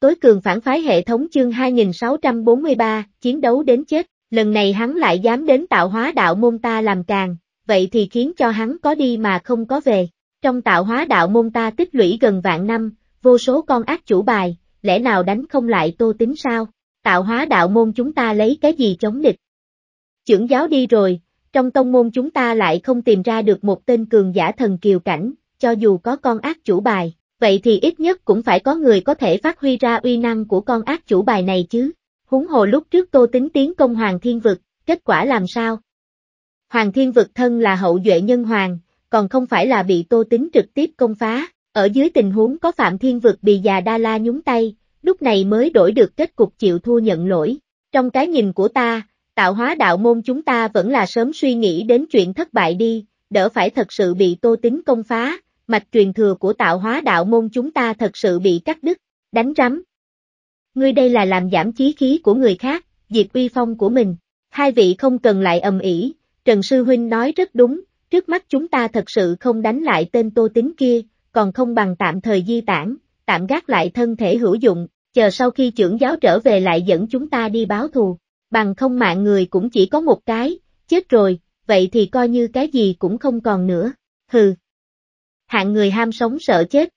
Tối cường phản phái hệ thống chương 2643, chiến đấu đến chết, lần này hắn lại dám đến tạo hóa đạo môn ta làm càng, vậy thì khiến cho hắn có đi mà không có về. Trong tạo hóa đạo môn ta tích lũy gần vạn năm, vô số con ác chủ bài, lẽ nào đánh không lại tô tính sao? Tạo hóa đạo môn chúng ta lấy cái gì chống địch? Chưởng giáo đi rồi, trong tông môn chúng ta lại không tìm ra được một tên cường giả thần kiều cảnh, cho dù có con ác chủ bài, vậy thì ít nhất cũng phải có người có thể phát huy ra uy năng của con ác chủ bài này chứ. Húng hồ lúc trước Tô Tính tiến công Hoàng Thiên Vực, kết quả làm sao? Hoàng Thiên Vực thân là hậu duệ nhân hoàng, còn không phải là bị Tô Tính trực tiếp công phá, ở dưới tình huống có Phạm Thiên Vực bị già Đa La nhúng tay, lúc này mới đổi được kết cục chịu thua nhận lỗi. Trong cái nhìn của ta, tạo hóa đạo môn chúng ta vẫn là sớm suy nghĩ đến chuyện thất bại đi, đỡ phải thật sự bị Tô Tính công phá, mạch truyền thừa của tạo hóa đạo môn chúng ta thật sự bị cắt đứt, đánh rắm. Ngươi đây là làm giảm chí khí của người khác, diệt uy phong của mình, hai vị không cần lại ầm ĩ, Trần Sư Huynh nói rất đúng, trước mắt chúng ta thật sự không đánh lại tên tô tính kia, còn không bằng tạm thời di tản, tạm gác lại thân thể hữu dụng, chờ sau khi trưởng giáo trở về lại dẫn chúng ta đi báo thù, bằng không mạng người cũng chỉ có một cái, chết rồi, vậy thì coi như cái gì cũng không còn nữa, hừ hạng người ham sống sợ chết.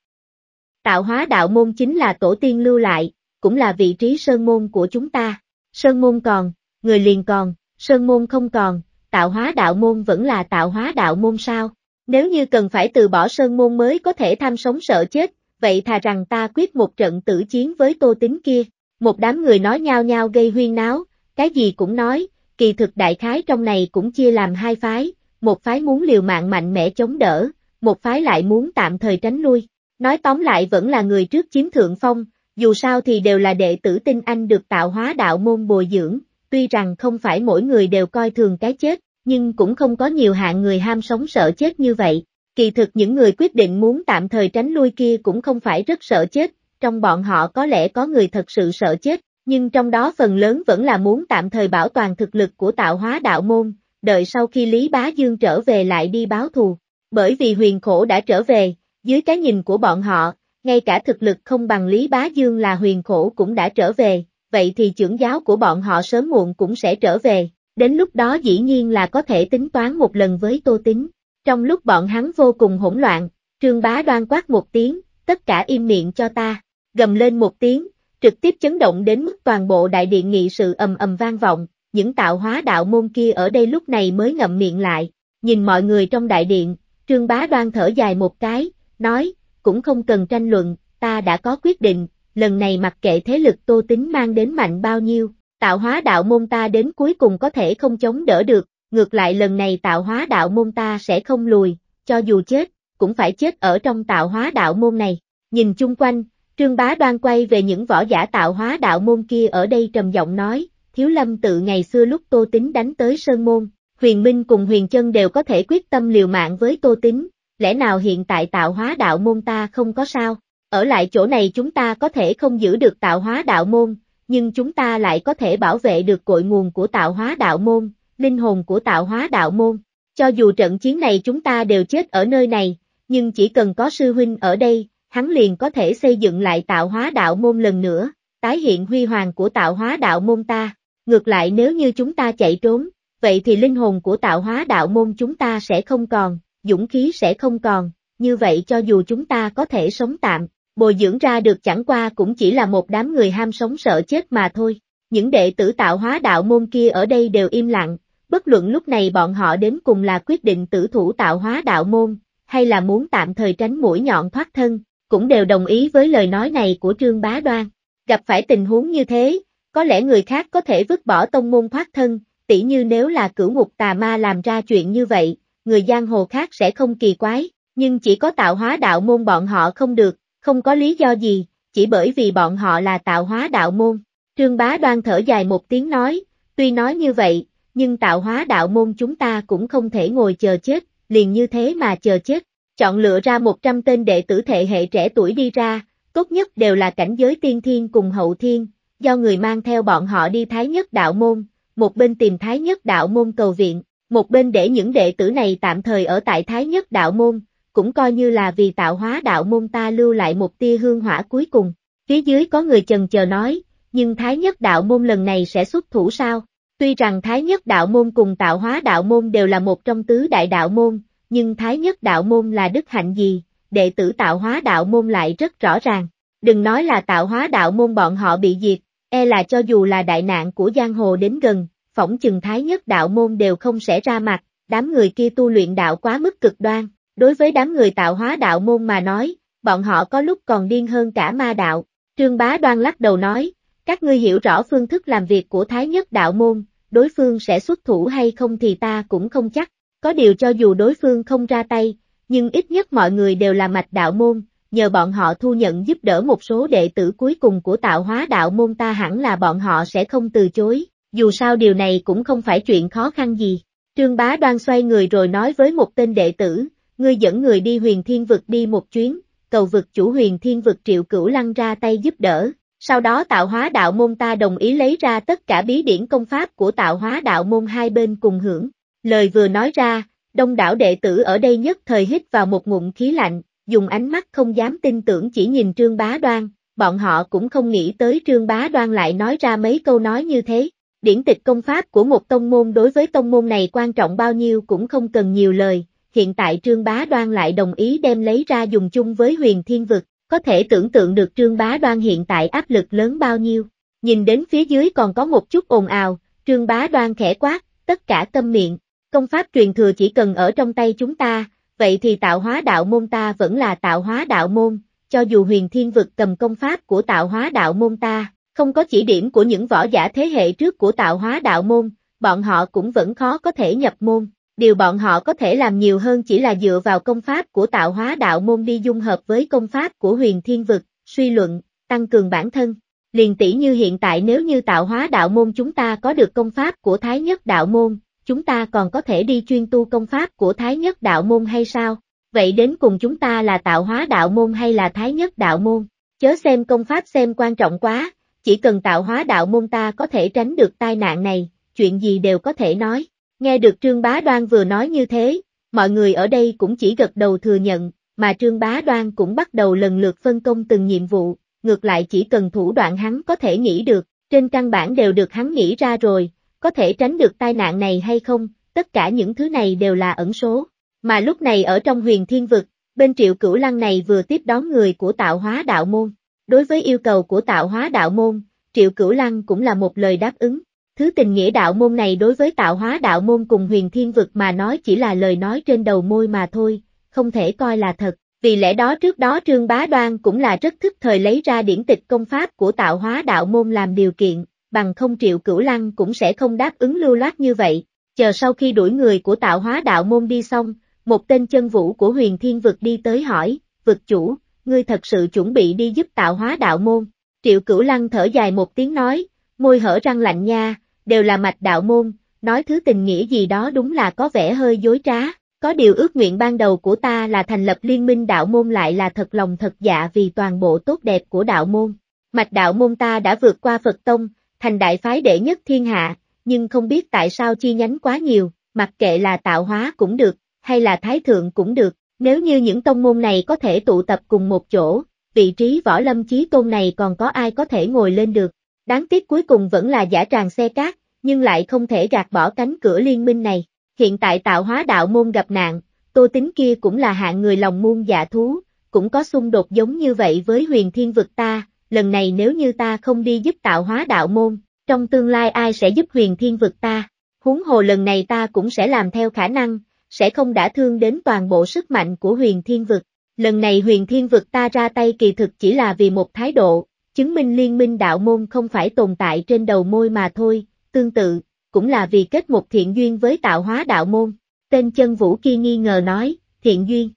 Tạo hóa đạo môn chính là tổ tiên lưu lại, cũng là vị trí sơn môn của chúng ta. Sơn môn còn, người liền còn, sơn môn không còn, tạo hóa đạo môn vẫn là tạo hóa đạo môn sao? Nếu như cần phải từ bỏ sơn môn mới có thể tham sống sợ chết, vậy thà rằng ta quyết một trận tử chiến với tô tính kia. Một đám người nói nhau nhau gây huyên náo, cái gì cũng nói, kỳ thực đại khái trong này cũng chia làm hai phái, một phái muốn liều mạng mạnh mẽ chống đỡ, một phái lại muốn tạm thời tránh lui. Nói tóm lại vẫn là người trước chiếm thượng phong, dù sao thì đều là đệ tử tinh anh được tạo hóa đạo môn bồi dưỡng, tuy rằng không phải mỗi người đều coi thường cái chết, nhưng cũng không có nhiều hạng người ham sống sợ chết như vậy. Kỳ thực những người quyết định muốn tạm thời tránh lui kia cũng không phải rất sợ chết, trong bọn họ có lẽ có người thật sự sợ chết, nhưng trong đó phần lớn vẫn là muốn tạm thời bảo toàn thực lực của tạo hóa đạo môn, đợi sau khi Lý Bá Dương trở về lại đi báo thù. Bởi vì huyền khổ đã trở về, dưới cái nhìn của bọn họ, ngay cả thực lực không bằng Lý Bá Dương là huyền khổ cũng đã trở về, vậy thì trưởng giáo của bọn họ sớm muộn cũng sẽ trở về, đến lúc đó dĩ nhiên là có thể tính toán một lần với Tô Tính. Trong lúc bọn hắn vô cùng hỗn loạn, Trương Bá đoan quát một tiếng, tất cả im miệng cho ta, gầm lên một tiếng, trực tiếp chấn động đến mức toàn bộ đại điện nghị sự ầm ầm vang vọng, những tạo hóa đạo môn kia ở đây lúc này mới ngậm miệng lại, nhìn mọi người trong đại điện, Trương Bá Đoan thở dài một cái, nói, cũng không cần tranh luận, ta đã có quyết định, lần này mặc kệ thế lực tô tính mang đến mạnh bao nhiêu, tạo hóa đạo môn ta đến cuối cùng có thể không chống đỡ được, ngược lại lần này tạo hóa đạo môn ta sẽ không lùi, cho dù chết, cũng phải chết ở trong tạo hóa đạo môn này. Nhìn chung quanh, Trương Bá Đoan quay về những võ giả tạo hóa đạo môn kia ở đây trầm giọng nói, Thiếu Lâm tự ngày xưa lúc Tô Tính đánh tới Sơn Môn, Huyền Minh cùng Huyền Chân đều có thể quyết tâm liều mạng với Tô Tính. lẽ nào hiện tại tạo hóa đạo môn ta không có sao, ở lại chỗ này chúng ta có thể không giữ được tạo hóa đạo môn, nhưng chúng ta lại có thể bảo vệ được cội nguồn của tạo hóa đạo môn, linh hồn của tạo hóa đạo môn. Cho dù trận chiến này chúng ta đều chết ở nơi này, nhưng chỉ cần có sư huynh ở đây, hắn liền có thể xây dựng lại tạo hóa đạo môn lần nữa, tái hiện huy hoàng của tạo hóa đạo môn ta. Ngược lại nếu như chúng ta chạy trốn, vậy thì linh hồn của tạo hóa đạo môn chúng ta sẽ không còn, dũng khí sẽ không còn, như vậy cho dù chúng ta có thể sống tạm, bồi dưỡng ra được chẳng qua cũng chỉ là một đám người ham sống sợ chết mà thôi. Những đệ tử tạo hóa đạo môn kia ở đây đều im lặng, bất luận lúc này bọn họ đến cùng là quyết định tử thủ tạo hóa đạo môn, hay là muốn tạm thời tránh mũi nhọn thoát thân, cũng đều đồng ý với lời nói này của Trương Bá Đoan. Gặp phải tình huống như thế, có lẽ người khác có thể vứt bỏ tông môn thoát thân, Tỷ như nếu là cửu ngục tà ma làm ra chuyện như vậy, người giang hồ khác sẽ không kỳ quái, nhưng chỉ có tạo hóa đạo môn bọn họ không được, không có lý do gì, chỉ bởi vì bọn họ là tạo hóa đạo môn. Trương bá đoan thở dài một tiếng nói, tuy nói như vậy, nhưng tạo hóa đạo môn chúng ta cũng không thể ngồi chờ chết, liền như thế mà chờ chết. Chọn lựa ra 100 tên đệ tử thế hệ trẻ tuổi đi ra, tốt nhất đều là cảnh giới tiên thiên cùng hậu thiên, do người mang theo bọn họ đi thái nhất đạo môn, một bên tìm Thái Nhất Đạo Môn cầu viện, một bên để những đệ tử này tạm thời ở tại Thái Nhất Đạo Môn, cũng coi như là vì tạo hóa đạo môn ta lưu lại một tia hương hỏa cuối cùng. Phía dưới có người chần chờ nói, nhưng Thái Nhất Đạo Môn lần này sẽ xuất thủ sao? Tuy rằng Thái Nhất Đạo Môn cùng Tạo Hóa Đạo Môn đều là một trong tứ đại đạo môn, nhưng Thái Nhất Đạo Môn là đức hạnh gì, đệ tử Tạo Hóa Đạo Môn lại rất rõ ràng. Đừng nói là Tạo Hóa Đạo Môn bọn họ bị diệt, E là cho dù là đại nạn của giang hồ đến gần, phỏng chừng thái nhất đạo môn đều không sẽ ra mặt, đám người kia tu luyện đạo quá mức cực đoan, đối với đám người tạo hóa đạo môn mà nói, bọn họ có lúc còn điên hơn cả ma đạo. Trương Bá Đoan lắc đầu nói, các ngươi hiểu rõ phương thức làm việc của Thái Nhất Đạo Môn, đối phương sẽ xuất thủ hay không thì ta cũng không chắc, có điều cho dù đối phương không ra tay, nhưng ít nhất mọi người đều là mạch đạo môn, nhờ bọn họ thu nhận giúp đỡ một số đệ tử cuối cùng của tạo hóa đạo môn ta hẳn là bọn họ sẽ không từ chối, dù sao điều này cũng không phải chuyện khó khăn gì. Trương Bá Đoan xoay người rồi nói với một tên đệ tử, ngươi dẫn người đi huyền thiên vực đi một chuyến, cầu vực chủ huyền thiên vực triệu cửu lăng ra tay giúp đỡ. Sau đó tạo hóa đạo môn ta đồng ý lấy ra tất cả bí điển công pháp của tạo hóa đạo môn hai bên cùng hưởng. Lời vừa nói ra, đông đảo đệ tử ở đây nhất thời hít vào một ngụm khí lạnh, dùng ánh mắt không dám tin tưởng chỉ nhìn Trương Bá Đoan, bọn họ cũng không nghĩ tới Trương Bá Đoan lại nói ra mấy câu nói như thế. Điển tịch công pháp của một tông môn đối với tông môn này quan trọng bao nhiêu cũng không cần nhiều lời, hiện tại Trương Bá Đoan lại đồng ý đem lấy ra dùng chung với huyền thiên vực, có thể tưởng tượng được Trương Bá Đoan hiện tại áp lực lớn bao nhiêu. Nhìn đến phía dưới còn có một chút ồn ào, Trương Bá Đoan khẽ quát, tất cả câm miệng, công pháp truyền thừa chỉ cần ở trong tay chúng ta, vậy thì tạo hóa đạo môn ta vẫn là tạo hóa đạo môn, cho dù huyền thiên vực cầm công pháp của tạo hóa đạo môn ta, không có chỉ điểm của những võ giả thế hệ trước của tạo hóa đạo môn, bọn họ cũng vẫn khó có thể nhập môn. Điều bọn họ có thể làm nhiều hơn chỉ là dựa vào công pháp của tạo hóa đạo môn đi dung hợp với công pháp của huyền thiên vực, suy luận, tăng cường bản thân. Liền tỷ như hiện tại nếu như tạo hóa đạo môn chúng ta có được công pháp của thái nhất đạo môn, chúng ta còn có thể đi chuyên tu công pháp của Thái Nhất Đạo Môn hay sao? Vậy đến cùng chúng ta là tạo hóa đạo môn hay là Thái Nhất Đạo Môn? Chớ xem công pháp xem quan trọng quá, chỉ cần tạo hóa đạo môn ta có thể tránh được tai nạn này, chuyện gì đều có thể nói. Nghe được Trương Bá Đoan vừa nói như thế, mọi người ở đây cũng chỉ gật đầu thừa nhận, mà Trương Bá Đoan cũng bắt đầu lần lượt phân công từng nhiệm vụ, ngược lại chỉ cần thủ đoạn hắn có thể nghĩ được, trên căn bản đều được hắn nghĩ ra rồi, có thể tránh được tai nạn này hay không, tất cả những thứ này đều là ẩn số. Mà lúc này ở trong huyền thiên vực, bên triệu cửu lăng này vừa tiếp đón người của tạo hóa đạo môn. Đối với yêu cầu của tạo hóa đạo môn, triệu cửu lăng cũng là một lời đáp ứng. Thứ tình nghĩa đạo môn này đối với tạo hóa đạo môn cùng huyền thiên vực mà nói chỉ là lời nói trên đầu môi mà thôi, không thể coi là thật. Vì lẽ đó trước đó Trương Bá Đoan cũng là rất thức thời lấy ra điển tịch công pháp của tạo hóa đạo môn làm điều kiện, bằng không triệu cửu lăng cũng sẽ không đáp ứng lưu loát như vậy, chờ sau khi đuổi người của tạo hóa đạo môn đi xong, một tên chân vũ của huyền thiên vực đi tới hỏi, vực chủ, ngươi thật sự chuẩn bị đi giúp tạo hóa đạo môn. Triệu cửu lăng thở dài một tiếng nói, môi hở răng lạnh nha, đều là mạch đạo môn, nói thứ tình nghĩa gì đó đúng là có vẻ hơi dối trá, có điều ước nguyện ban đầu của ta là thành lập liên minh đạo môn lại là thật lòng thật dạ vì toàn bộ tốt đẹp của đạo môn. Mạch đạo môn ta đã vượt qua Phật Tông, thành đại phái đệ nhất thiên hạ, nhưng không biết tại sao chi nhánh quá nhiều, mặc kệ là tạo hóa cũng được, hay là thái thượng cũng được, nếu như những tông môn này có thể tụ tập cùng một chỗ, vị trí võ lâm chí tôn này còn có ai có thể ngồi lên được. Đáng tiếc cuối cùng vẫn là giả tràng xe cát, nhưng lại không thể gạt bỏ cánh cửa liên minh này. Hiện tại tạo hóa đạo môn gặp nạn, tô tính kia cũng là hạng người lòng muôn dạ thú, cũng có xung đột giống như vậy với huyền thiên vực ta, lần này nếu như ta không đi giúp tạo hóa đạo môn, trong tương lai ai sẽ giúp huyền thiên vực ta, huống hồ lần này ta cũng sẽ làm theo khả năng, sẽ không đã thương đến toàn bộ sức mạnh của huyền thiên vực. Lần này huyền thiên vực ta ra tay kỳ thực chỉ là vì một thái độ, chứng minh liên minh đạo môn không phải tồn tại trên đầu môi mà thôi, tương tự, cũng là vì kết một thiện duyên với tạo hóa đạo môn. Tên chân vũ kia nghi ngờ nói, thiện duyên.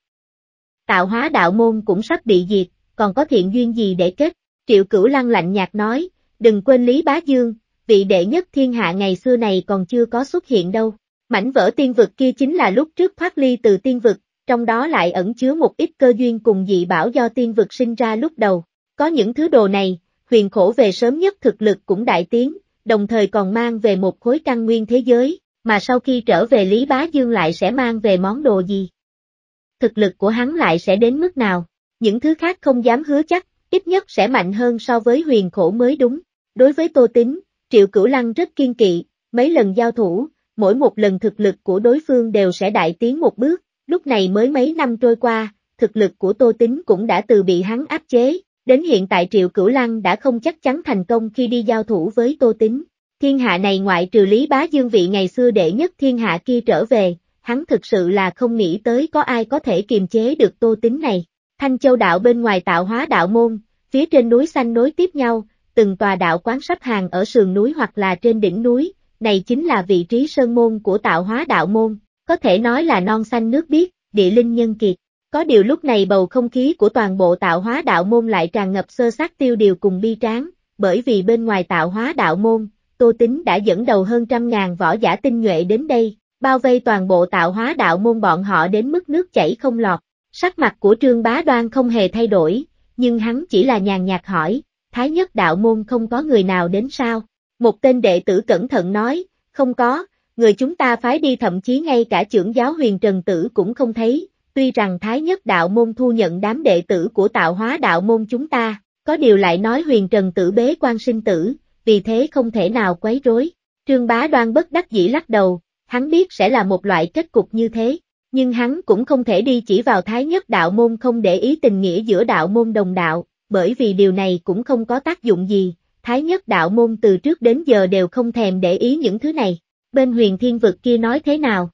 Tạo hóa đạo môn cũng sắp bị diệt, còn có thiện duyên gì để kết? Triệu Cửu Lăng lạnh nhạt nói, đừng quên Lý Bá Dương, vị đệ nhất thiên hạ ngày xưa này còn chưa có xuất hiện đâu. Mảnh vỡ tiên vực kia chính là lúc trước thoát ly từ tiên vực, trong đó lại ẩn chứa một ít cơ duyên cùng dị bảo do tiên vực sinh ra lúc đầu. Có những thứ đồ này, huyền khổ về sớm nhất thực lực cũng đại tiến, đồng thời còn mang về một khối căn nguyên thế giới, mà sau khi trở về Lý Bá Dương lại sẽ mang về món đồ gì? Thực lực của hắn lại sẽ đến mức nào? Những thứ khác không dám hứa chắc, ít nhất sẽ mạnh hơn so với huyền khổ mới đúng. Đối với Tô tính, Triệu Cửu Lăng rất kiên kỵ, mấy lần giao thủ, mỗi một lần thực lực của đối phương đều sẽ đại tiến một bước, lúc này mới mấy năm trôi qua, thực lực của Tô tính cũng đã từ bị hắn áp chế, đến hiện tại Triệu Cửu Lăng đã không chắc chắn thành công khi đi giao thủ với Tô tính. Thiên hạ này ngoại trừ lý bá dương vị ngày xưa đệ nhất thiên hạ kia trở về, hắn thực sự là không nghĩ tới có ai có thể kiềm chế được Tô tính này. Thanh Châu đạo bên ngoài tạo hóa đạo môn, phía trên núi xanh nối tiếp nhau, từng tòa đạo quán sắp hàng ở sườn núi hoặc là trên đỉnh núi, này chính là vị trí sơn môn của tạo hóa đạo môn, có thể nói là non xanh nước biếc, địa linh nhân kiệt. Có điều lúc này bầu không khí của toàn bộ tạo hóa đạo môn lại tràn ngập sơ sát tiêu điều cùng bi tráng, bởi vì bên ngoài tạo hóa đạo môn, Tô Tính đã dẫn đầu hơn trăm ngàn võ giả tinh nhuệ đến đây, bao vây toàn bộ tạo hóa đạo môn bọn họ đến mức nước chảy không lọt, Sắc mặt của Trương Bá Đoan không hề thay đổi, nhưng hắn chỉ là nhàn nhạt hỏi, Thái nhất đạo môn không có người nào đến sao? Một tên đệ tử cẩn thận nói, không có, người chúng ta phái đi thậm chí ngay cả trưởng giáo huyền trần tử cũng không thấy, tuy rằng Thái nhất đạo môn thu nhận đám đệ tử của tạo hóa đạo môn chúng ta, có điều lại nói huyền trần tử bế quan sinh tử, vì thế không thể nào quấy rối. Trương bá đoan bất đắc dĩ lắc đầu, hắn biết sẽ là một loại kết cục như thế nhưng hắn cũng không thể đi chỉ vào thái nhất đạo môn không để ý tình nghĩa giữa đạo môn đồng đạo, bởi vì điều này cũng không có tác dụng gì, thái nhất đạo môn từ trước đến giờ đều không thèm để ý những thứ này, bên huyền thiên vực kia nói thế nào?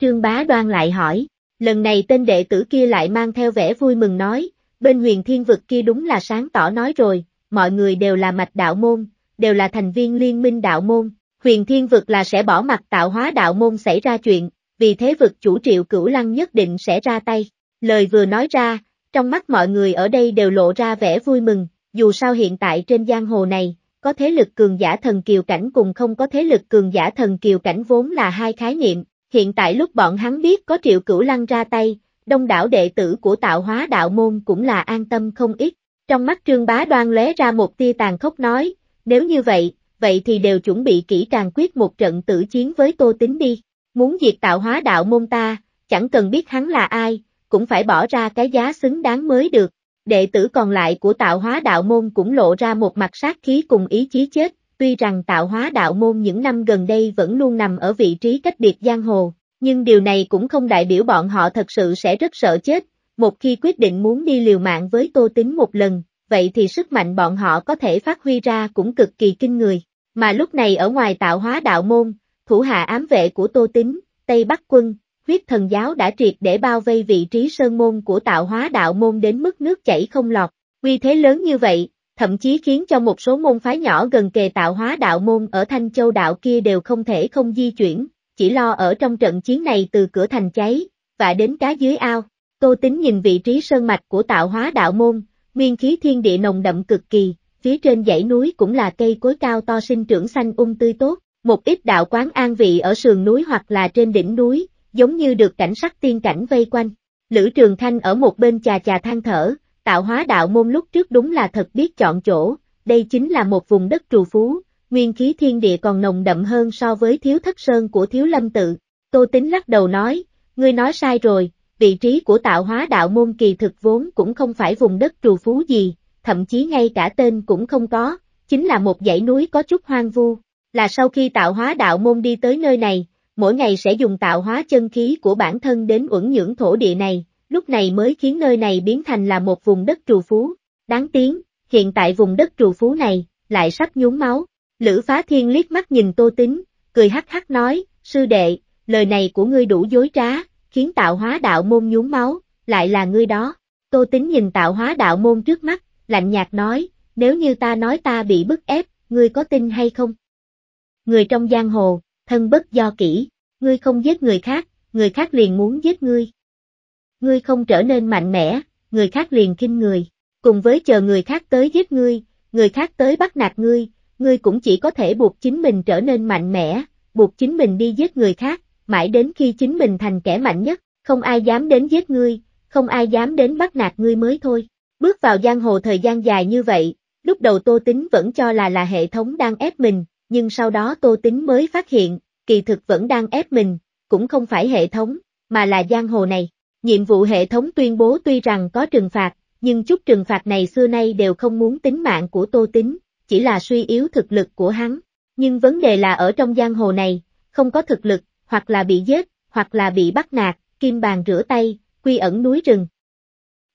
Trương Bá Đoan lại hỏi, lần này tên đệ tử kia lại mang theo vẻ vui mừng nói, bên huyền thiên vực kia đúng là sáng tỏ nói rồi, mọi người đều là mạch đạo môn, đều là thành viên liên minh đạo môn, huyền thiên vực là sẽ bỏ mặt tạo hóa đạo môn xảy ra chuyện, vì thế vực chủ triệu cửu lăng nhất định sẽ ra tay. Lời vừa nói ra, trong mắt mọi người ở đây đều lộ ra vẻ vui mừng, dù sao hiện tại trên giang hồ này, có thế lực cường giả thần kiều cảnh cùng không có thế lực cường giả thần kiều cảnh vốn là hai khái niệm, hiện tại lúc bọn hắn biết có triệu cửu lăng ra tay, đông đảo đệ tử của tạo hóa đạo môn cũng là an tâm không ít, trong mắt trương bá đoan lóe ra một tia tàn khốc nói, nếu như vậy, vậy thì đều chuẩn bị kỹ càng quyết một trận tử chiến với tô tính đi. Muốn diệt tạo hóa đạo môn ta, chẳng cần biết hắn là ai, cũng phải bỏ ra cái giá xứng đáng mới được. Đệ tử còn lại của tạo hóa đạo môn cũng lộ ra một mặt sát khí cùng ý chí chết, tuy rằng tạo hóa đạo môn những năm gần đây vẫn luôn nằm ở vị trí cách biệt giang hồ, nhưng điều này cũng không đại biểu bọn họ thật sự sẽ rất sợ chết, một khi quyết định muốn đi liều mạng với Tô Tính một lần, vậy thì sức mạnh bọn họ có thể phát huy ra cũng cực kỳ kinh người. Mà lúc này ở ngoài tạo hóa đạo môn, thủ hạ ám vệ của Tô tính, Tây Bắc Quân, huyết thần giáo đã triệt để bao vây vị trí sơn môn của tạo hóa đạo môn đến mức nước chảy không lọt, Quy thế lớn như vậy, thậm chí khiến cho một số môn phái nhỏ gần kề tạo hóa đạo môn ở Thanh Châu đạo kia đều không thể không di chuyển, chỉ lo ở trong trận chiến này từ cửa thành cháy, và đến cá dưới ao. Tô tính nhìn vị trí sơn mạch của tạo hóa đạo môn, nguyên khí thiên địa nồng đậm cực kỳ, phía trên dãy núi cũng là cây cối cao to sinh trưởng xanh ung um tươi tốt, một ít đạo quán an vị ở sườn núi hoặc là trên đỉnh núi, giống như được cảnh sắc tiên cảnh vây quanh. Lữ Trường Thanh ở một bên chà chà than thở, tạo hóa đạo môn lúc trước đúng là thật biết chọn chỗ, đây chính là một vùng đất trù phú, nguyên khí thiên địa còn nồng đậm hơn so với thiếu thất sơn của thiếu lâm tự. Tô Tính lắc đầu nói, ngươi nói sai rồi, vị trí của tạo hóa đạo môn kỳ thực vốn cũng không phải vùng đất trù phú gì, thậm chí ngay cả tên cũng không có, chính là một dãy núi có chút hoang vu, là sau khi tạo hóa đạo môn đi tới nơi này, mỗi ngày sẽ dùng tạo hóa chân khí của bản thân đến uẩn nhưỡng thổ địa này, lúc này mới khiến nơi này biến thành là một vùng đất trù phú. Đáng tiếng, hiện tại vùng đất trù phú này, lại sắp nhúng máu. Lữ phá thiên liếc mắt nhìn tô tính, cười hắc hắc nói, sư đệ, lời này của ngươi đủ dối trá, khiến tạo hóa đạo môn nhúng máu, lại là ngươi đó. Tô tính nhìn tạo hóa đạo môn trước mắt, lạnh nhạt nói, nếu như ta nói ta bị bức ép, ngươi có tin hay không? người trong giang hồ, thân bất do kỹ, ngươi không giết người khác, người khác liền muốn giết ngươi. Ngươi không trở nên mạnh mẽ, người khác liền kinh người, cùng với chờ người khác tới giết ngươi, người khác tới bắt nạt ngươi, ngươi cũng chỉ có thể buộc chính mình trở nên mạnh mẽ, buộc chính mình đi giết người khác, mãi đến khi chính mình thành kẻ mạnh nhất, không ai dám đến giết ngươi, không ai dám đến bắt nạt ngươi mới thôi. Bước vào giang hồ thời gian dài như vậy, lúc đầu Tô Tính vẫn cho là là hệ thống đang ép mình, nhưng sau đó Tô Tính mới phát hiện, kỳ thực vẫn đang ép mình, cũng không phải hệ thống, mà là giang hồ này. Nhiệm vụ hệ thống tuyên bố tuy rằng có trừng phạt, nhưng chút trừng phạt này xưa nay đều không muốn tính mạng của Tô Tính, chỉ là suy yếu thực lực của hắn. Nhưng vấn đề là ở trong giang hồ này, không có thực lực, hoặc là bị giết, hoặc là bị bắt nạt, kim bàn rửa tay, quy ẩn núi rừng.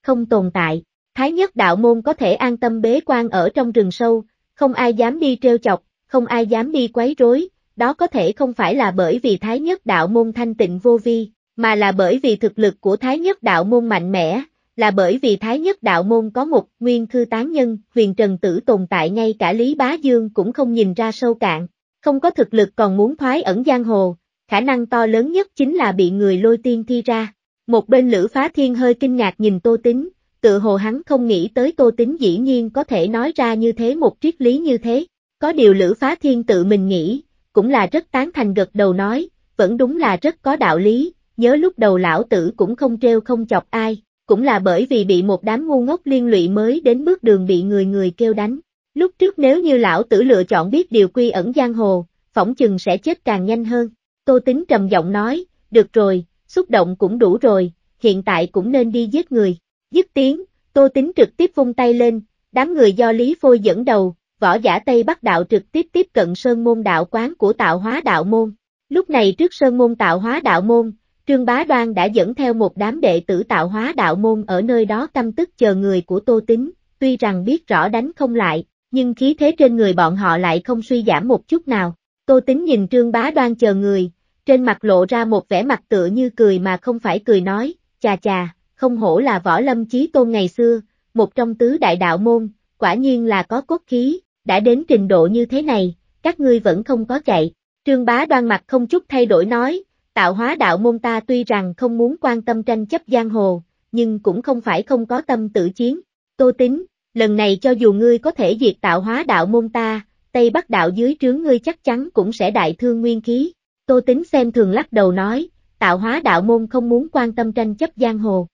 Không tồn tại, Thái nhất đạo môn có thể an tâm bế quan ở trong rừng sâu, không ai dám đi trêu chọc, không ai dám đi quấy rối, đó có thể không phải là bởi vì Thái Nhất Đạo Môn thanh tịnh vô vi, mà là bởi vì thực lực của Thái Nhất Đạo Môn mạnh mẽ, là bởi vì Thái Nhất Đạo Môn có một nguyên thư tán nhân, huyền trần tử tồn tại ngay cả Lý Bá Dương cũng không nhìn ra sâu cạn, không có thực lực còn muốn thoái ẩn giang hồ, khả năng to lớn nhất chính là bị người lôi tiên thi ra. Một bên Lữ Phá Thiên hơi kinh ngạc nhìn Tô Tính, tự hồ hắn không nghĩ tới Tô Tính dĩ nhiên có thể nói ra như thế một triết lý như thế. Có điều Lữ Phá Thiên tự mình nghĩ, cũng là rất tán thành gật đầu nói, vẫn đúng là rất có đạo lý, nhớ lúc đầu lão tử cũng không treo không chọc ai, cũng là bởi vì bị một đám ngu ngốc liên lụy mới đến bước đường bị người người kêu đánh. Lúc trước nếu như lão tử lựa chọn biết điều quy ẩn giang hồ, phỏng chừng sẽ chết càng nhanh hơn. Tô Tính trầm giọng nói, được rồi, xúc động cũng đủ rồi, hiện tại cũng nên đi giết người. Dứt tiếng, Tô Tính trực tiếp vung tay lên, đám người do Lý Phôi dẫn đầu, võ giả Tây Bắc đạo trực tiếp tiếp cận Sơn Môn đạo quán của tạo hóa đạo môn. Lúc này trước Sơn Môn tạo hóa đạo môn, Trương Bá Đoan đã dẫn theo một đám đệ tử tạo hóa đạo môn ở nơi đó căm tức chờ người của Tô Tính, tuy rằng biết rõ đánh không lại, nhưng khí thế trên người bọn họ lại không suy giảm một chút nào. Tô Tính nhìn Trương Bá Đoan chờ người, trên mặt lộ ra một vẻ mặt tựa như cười mà không phải cười nói, chà chà, không hổ là võ lâm chí tôn ngày xưa, một trong tứ đại đạo môn, quả nhiên là có cốt khí, đã đến trình độ như thế này, các ngươi vẫn không có chạy. Trương bá đoan mặt không chút thay đổi nói, tạo hóa đạo môn ta tuy rằng không muốn quan tâm tranh chấp giang hồ, nhưng cũng không phải không có tâm tự chiến. Tô tính, lần này cho dù ngươi có thể diệt tạo hóa đạo môn ta, Tây Bắc đạo dưới trướng ngươi chắc chắn cũng sẽ đại thương nguyên khí. Tô tính xem thường lắc đầu nói, tạo hóa đạo môn không muốn quan tâm tranh chấp giang hồ.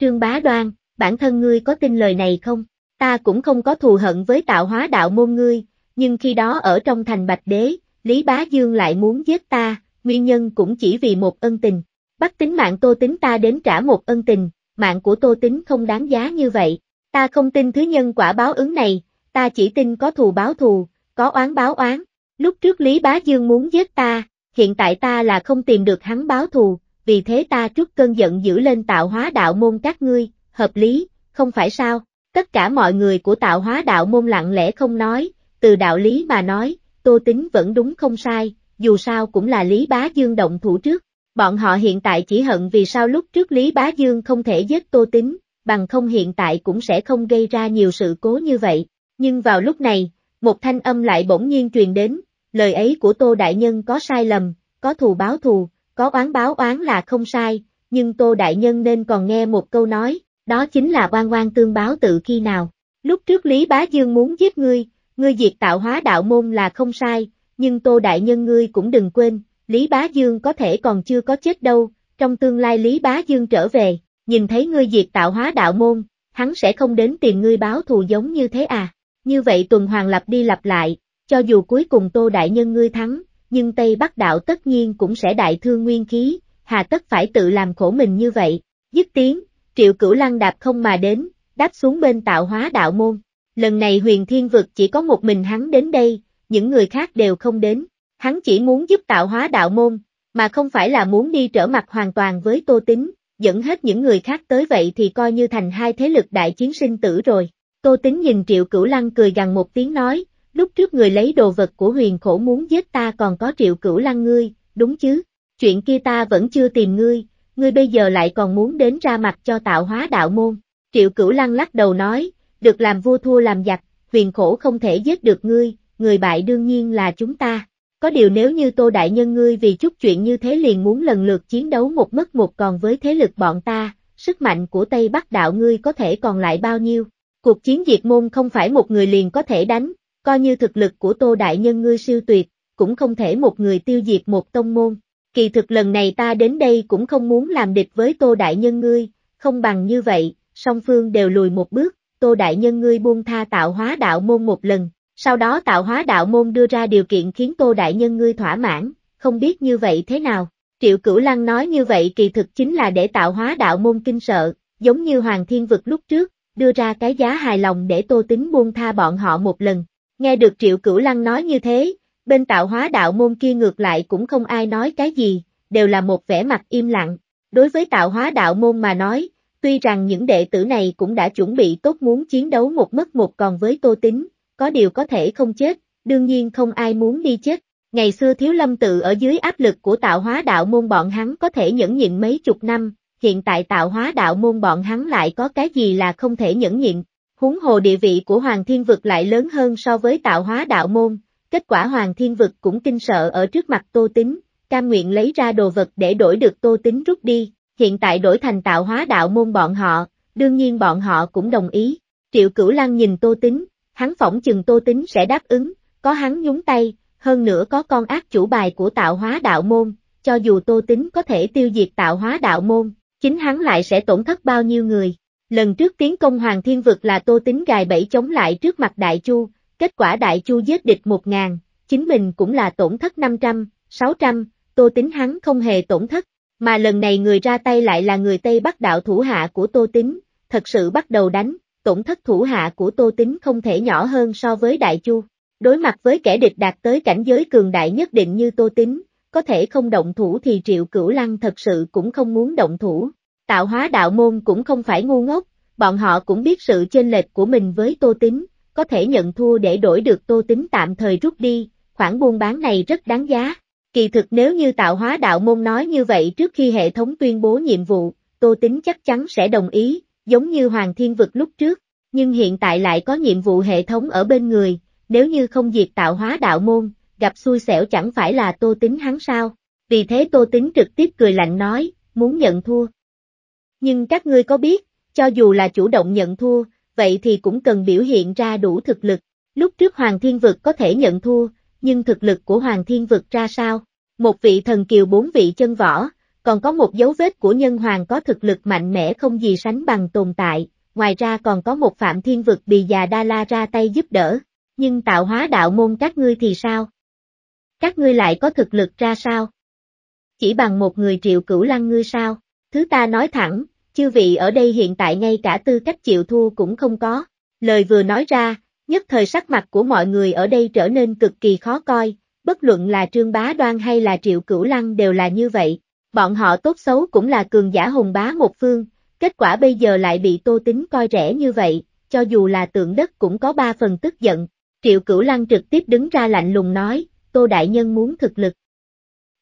Trương bá đoan, bản thân ngươi có tin lời này không? ta cũng không có thù hận với tạo hóa đạo môn ngươi, nhưng khi đó ở trong thành Bạch Đế, Lý Bá Dương lại muốn giết ta, nguyên nhân cũng chỉ vì một ân tình. Bắt tính mạng Tô Tính ta đến trả một ân tình, mạng của Tô Tính không đáng giá như vậy. Ta không tin thứ nhân quả báo ứng này, ta chỉ tin có thù báo thù, có oán báo oán. Lúc trước Lý Bá Dương muốn giết ta, hiện tại ta là không tìm được hắn báo thù, vì thế ta trước cơn giận giữ lên tạo hóa đạo môn các ngươi, hợp lý, không phải sao? Tất cả mọi người của tạo hóa đạo môn lặng lẽ không nói, từ đạo lý mà nói, Tô Tính vẫn đúng không sai, dù sao cũng là Lý Bá Dương động thủ trước. Bọn họ hiện tại chỉ hận vì sao lúc trước Lý Bá Dương không thể giết Tô Tính, bằng không hiện tại cũng sẽ không gây ra nhiều sự cố như vậy. Nhưng vào lúc này, một thanh âm lại bỗng nhiên truyền đến, lời ấy của Tô Đại Nhân có sai lầm, có thù báo thù, có oán báo oán là không sai, nhưng Tô Đại Nhân nên còn nghe một câu nói, đó chính là quan quan tương báo tự khi nào. Lúc trước Lý Bá Dương muốn giết ngươi, ngươi diệt tạo hóa đạo môn là không sai, nhưng Tô Đại Nhân ngươi cũng đừng quên, Lý Bá Dương có thể còn chưa có chết đâu, trong tương lai Lý Bá Dương trở về, nhìn thấy ngươi diệt tạo hóa đạo môn, hắn sẽ không đến tìm ngươi báo thù giống như thế à. Như vậy tuần hoàng lặp đi lặp lại, cho dù cuối cùng Tô Đại Nhân ngươi thắng, nhưng Tây Bắc Đạo tất nhiên cũng sẽ đại thương nguyên khí, hà tất phải tự làm khổ mình như vậy. Dứt tiếng, Triệu Cửu Lăng đạp không mà đến, đáp xuống bên tạo hóa đạo môn. Lần này huyền thiên vực chỉ có một mình hắn đến đây, những người khác đều không đến. Hắn chỉ muốn giúp tạo hóa đạo môn, mà không phải là muốn đi trở mặt hoàn toàn với Tô Tính, dẫn hết những người khác tới vậy thì coi như thành hai thế lực đại chiến sinh tử rồi. Tô Tính nhìn Triệu Cửu Lăng cười gằn một tiếng nói, lúc trước người lấy đồ vật của huyền khổ muốn giết ta còn có Triệu Cửu Lăng ngươi, đúng chứ? Chuyện kia ta vẫn chưa tìm ngươi, ngươi bây giờ lại còn muốn đến ra mặt cho tạo hóa đạo môn. Triệu Cửu Lăng lắc đầu nói, được làm vua thua làm giặc, huyền khổ không thể giết được ngươi, người bại đương nhiên là chúng ta. Có điều nếu như Tô Đại Nhân ngươi vì chút chuyện như thế liền muốn lần lượt chiến đấu một mất một còn với thế lực bọn ta, sức mạnh của Tây Bắc đạo ngươi có thể còn lại bao nhiêu. Cuộc chiến diệt môn không phải một người liền có thể đánh, coi như thực lực của Tô Đại Nhân ngươi siêu tuyệt, cũng không thể một người tiêu diệt một tông môn kỳ thực lần này ta đến đây cũng không muốn làm địch với Tô Đại Nhân ngươi, không bằng như vậy, song phương đều lùi một bước, Tô Đại Nhân ngươi buông tha tạo hóa đạo môn một lần, sau đó tạo hóa đạo môn đưa ra điều kiện khiến Tô Đại Nhân ngươi thỏa mãn, không biết như vậy thế nào. Triệu Cửu Lăng nói như vậy kỳ thực chính là để tạo hóa đạo môn kinh sợ, giống như Hoàng Thiên Vực lúc trước, đưa ra cái giá hài lòng để Tô Tính buông tha bọn họ một lần. Nghe được Triệu Cửu Lăng nói như thế, bên tạo hóa đạo môn kia ngược lại cũng không ai nói cái gì, đều là một vẻ mặt im lặng. Đối với tạo hóa đạo môn mà nói, tuy rằng những đệ tử này cũng đã chuẩn bị tốt muốn chiến đấu một mất một còn với tô tính, có điều có thể không chết, đương nhiên không ai muốn đi chết. Ngày xưa thiếu lâm tự ở dưới áp lực của tạo hóa đạo môn bọn hắn có thể nhẫn nhịn mấy chục năm, hiện tại tạo hóa đạo môn bọn hắn lại có cái gì là không thể nhẫn nhịn. Húng hồ địa vị của Hoàng Thiên Vực lại lớn hơn so với tạo hóa đạo môn, Kết quả Hoàng Thiên Vực cũng kinh sợ ở trước mặt Tô Tính, cam nguyện lấy ra đồ vật để đổi được Tô Tính rút đi, hiện tại đổi thành tạo hóa đạo môn bọn họ, đương nhiên bọn họ cũng đồng ý. Triệu Cửu Lăng nhìn Tô Tính, hắn phỏng chừng Tô Tính sẽ đáp ứng, có hắn nhúng tay, hơn nữa có con ác chủ bài của tạo hóa đạo môn, cho dù Tô Tính có thể tiêu diệt tạo hóa đạo môn, chính hắn lại sẽ tổn thất bao nhiêu người. Lần trước tiến công Hoàng Thiên Vực là Tô Tính gài bẫy chống lại trước mặt Đại Chu, Kết quả đại chu giết địch 1.000, chính mình cũng là tổn thất 500, 600, Tô Tính hắn không hề tổn thất, mà lần này người ra tay lại là người Tây Bắc đạo thủ hạ của Tô Tính, thật sự bắt đầu đánh, tổn thất thủ hạ của Tô Tính không thể nhỏ hơn so với Đại Chu. Đối mặt với kẻ địch đạt tới cảnh giới cường đại nhất định như Tô Tính, có thể không động thủ thì Triệu Cửu Lăng thật sự cũng không muốn động thủ. Tạo hóa đạo môn cũng không phải ngu ngốc, bọn họ cũng biết sự chênh lệch của mình với Tô Tính, có thể nhận thua để đổi được Tô Tính tạm thời rút đi, khoản buôn bán này rất đáng giá. Kỳ thực nếu như tạo hóa đạo môn nói như vậy trước khi hệ thống tuyên bố nhiệm vụ, Tô Tính chắc chắn sẽ đồng ý, giống như Hoàng Thiên Vực lúc trước, nhưng hiện tại lại có nhiệm vụ hệ thống ở bên người, nếu như không diệt tạo hóa đạo môn, gặp xui xẻo chẳng phải là Tô Tính hắn sao. Vì thế Tô Tính trực tiếp cười lạnh nói, muốn nhận thua. Nhưng các ngươi có biết, cho dù là chủ động nhận thua, vậy thì cũng cần biểu hiện ra đủ thực lực. Lúc trước Hoàng Thiên Vực có thể nhận thua, nhưng thực lực của Hoàng Thiên Vực ra sao? Một vị thần kiều bốn vị chân võ, còn có một dấu vết của nhân hoàng có thực lực mạnh mẽ không gì sánh bằng tồn tại, ngoài ra còn có một Phạm Thiên Vực bị già Đa La ra tay giúp đỡ. Nhưng tạo hóa đạo môn các ngươi thì sao? Các ngươi lại có thực lực ra sao? Chỉ bằng một người triệu cửu lăng ngươi sao? Thứ ta nói thẳng, chư vị ở đây hiện tại ngay cả tư cách chịu thua cũng không có. Lời vừa nói ra, nhất thời sắc mặt của mọi người ở đây trở nên cực kỳ khó coi, bất luận là Trương Bá Đoan hay là Triệu Cửu Lăng đều là như vậy. Bọn họ tốt xấu cũng là cường giả hùng bá một phương, kết quả bây giờ lại bị Tô Tính coi rẻ như vậy, cho dù là tượng đất cũng có ba phần tức giận. Triệu Cửu Lăng trực tiếp đứng ra lạnh lùng nói, Tô Đại Nhân muốn thực lực.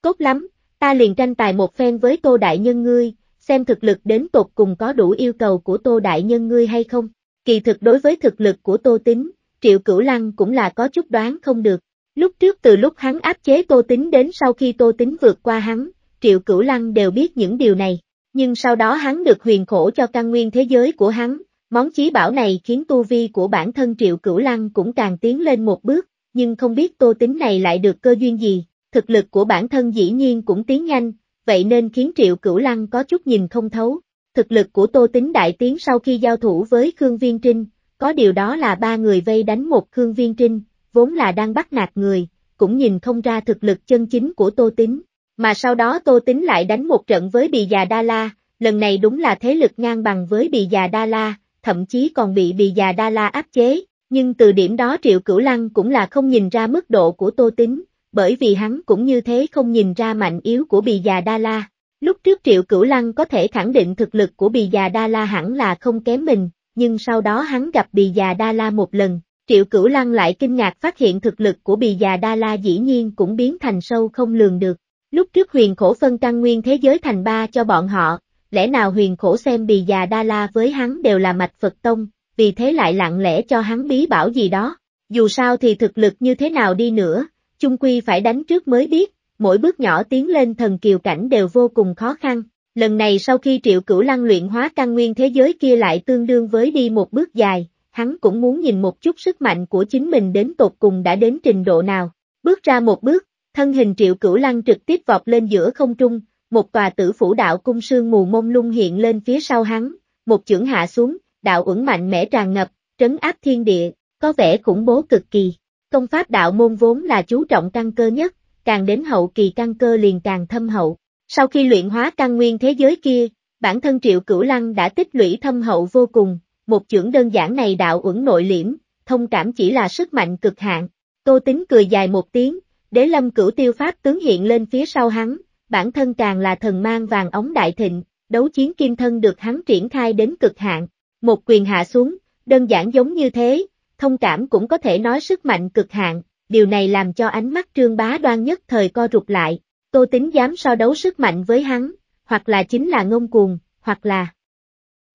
Tốt lắm, ta liền tranh tài một phen với Tô Đại Nhân ngươi, xem thực lực đến tột cùng có đủ yêu cầu của Tô Đại Nhân ngươi hay không. Kỳ thực đối với thực lực của Tô Tính, Triệu Cửu Lăng cũng là có chút đoán không được. Lúc trước từ lúc hắn áp chế Tô Tính đến sau khi Tô Tính vượt qua hắn, Triệu Cửu Lăng đều biết những điều này, nhưng sau đó hắn được huyền khổ cho căn nguyên thế giới của hắn, món chí bảo này khiến tu vi của bản thân Triệu Cửu Lăng cũng càng tiến lên một bước, nhưng không biết Tô Tính này lại được cơ duyên gì, thực lực của bản thân dĩ nhiên cũng tiến nhanh, vậy nên khiến Triệu Cửu Lăng có chút nhìn không thấu. Thực lực của Tô Tính đại tiến sau khi giao thủ với Khương Viên Trinh, có điều đó là ba người vây đánh một Khương Viên Trinh, vốn là đang bắt nạt người, cũng nhìn không ra thực lực chân chính của Tô Tính. Mà sau đó Tô Tính lại đánh một trận với Bì Già Đa La, lần này đúng là thế lực ngang bằng với Bì Già Đa La, thậm chí còn bị Bì Già Đa La áp chế, nhưng từ điểm đó Triệu Cửu Lăng cũng là không nhìn ra mức độ của Tô Tính, bởi vì hắn cũng như thế không nhìn ra mạnh yếu của bì già Đa La. Lúc trước Triệu Cửu Lăng có thể khẳng định thực lực của bì già Đa La hẳn là không kém mình, nhưng sau đó hắn gặp bì già Đa La một lần, Triệu Cửu Lăng lại kinh ngạc phát hiện thực lực của bì già Đa La dĩ nhiên cũng biến thành sâu không lường được. Lúc trước huyền khổ phân căn nguyên thế giới thành ba cho bọn họ, lẽ nào huyền khổ xem bì già Đa La với hắn đều là mạch Phật Tông, vì thế lại lặng lẽ cho hắn bí bảo gì đó. Dù sao thì thực lực như thế nào đi nữa, chung quy phải đánh trước mới biết, mỗi bước nhỏ tiến lên thần kiều cảnh đều vô cùng khó khăn. Lần này sau khi triệu cửu lăng luyện hóa căn nguyên thế giới kia lại tương đương với đi một bước dài, hắn cũng muốn nhìn một chút sức mạnh của chính mình đến tột cùng đã đến trình độ nào. Bước ra một bước, thân hình triệu cửu lăng trực tiếp vọt lên giữa không trung, một tòa tử phủ đạo cung sương mù mông lung hiện lên phía sau hắn, một chưởng hạ xuống, đạo ưỡng mạnh mẽ tràn ngập, trấn áp thiên địa, có vẻ khủng bố cực kỳ. Công pháp đạo môn vốn là chú trọng căn cơ nhất, càng đến hậu kỳ căn cơ liền càng thâm hậu. Sau khi luyện hóa căn nguyên thế giới kia, bản thân Triệu Cửu Lăng đã tích lũy thâm hậu vô cùng, một chưởng đơn giản này đạo uẩn nội liễm, thông cảm chỉ là sức mạnh cực hạn. Tô Tính cười dài một tiếng, đế lâm cửu tiêu pháp tướng hiện lên phía sau hắn, bản thân càng là thần mang vàng ống đại thịnh, đấu chiến kim thân được hắn triển khai đến cực hạn, một quyền hạ xuống, đơn giản giống như thế, thông cảm cũng có thể nói sức mạnh cực hạn, điều này làm cho ánh mắt trương bá đoan nhất thời co rụt lại, tô tính dám so đấu sức mạnh với hắn, hoặc là chính là ngông cuồng, hoặc là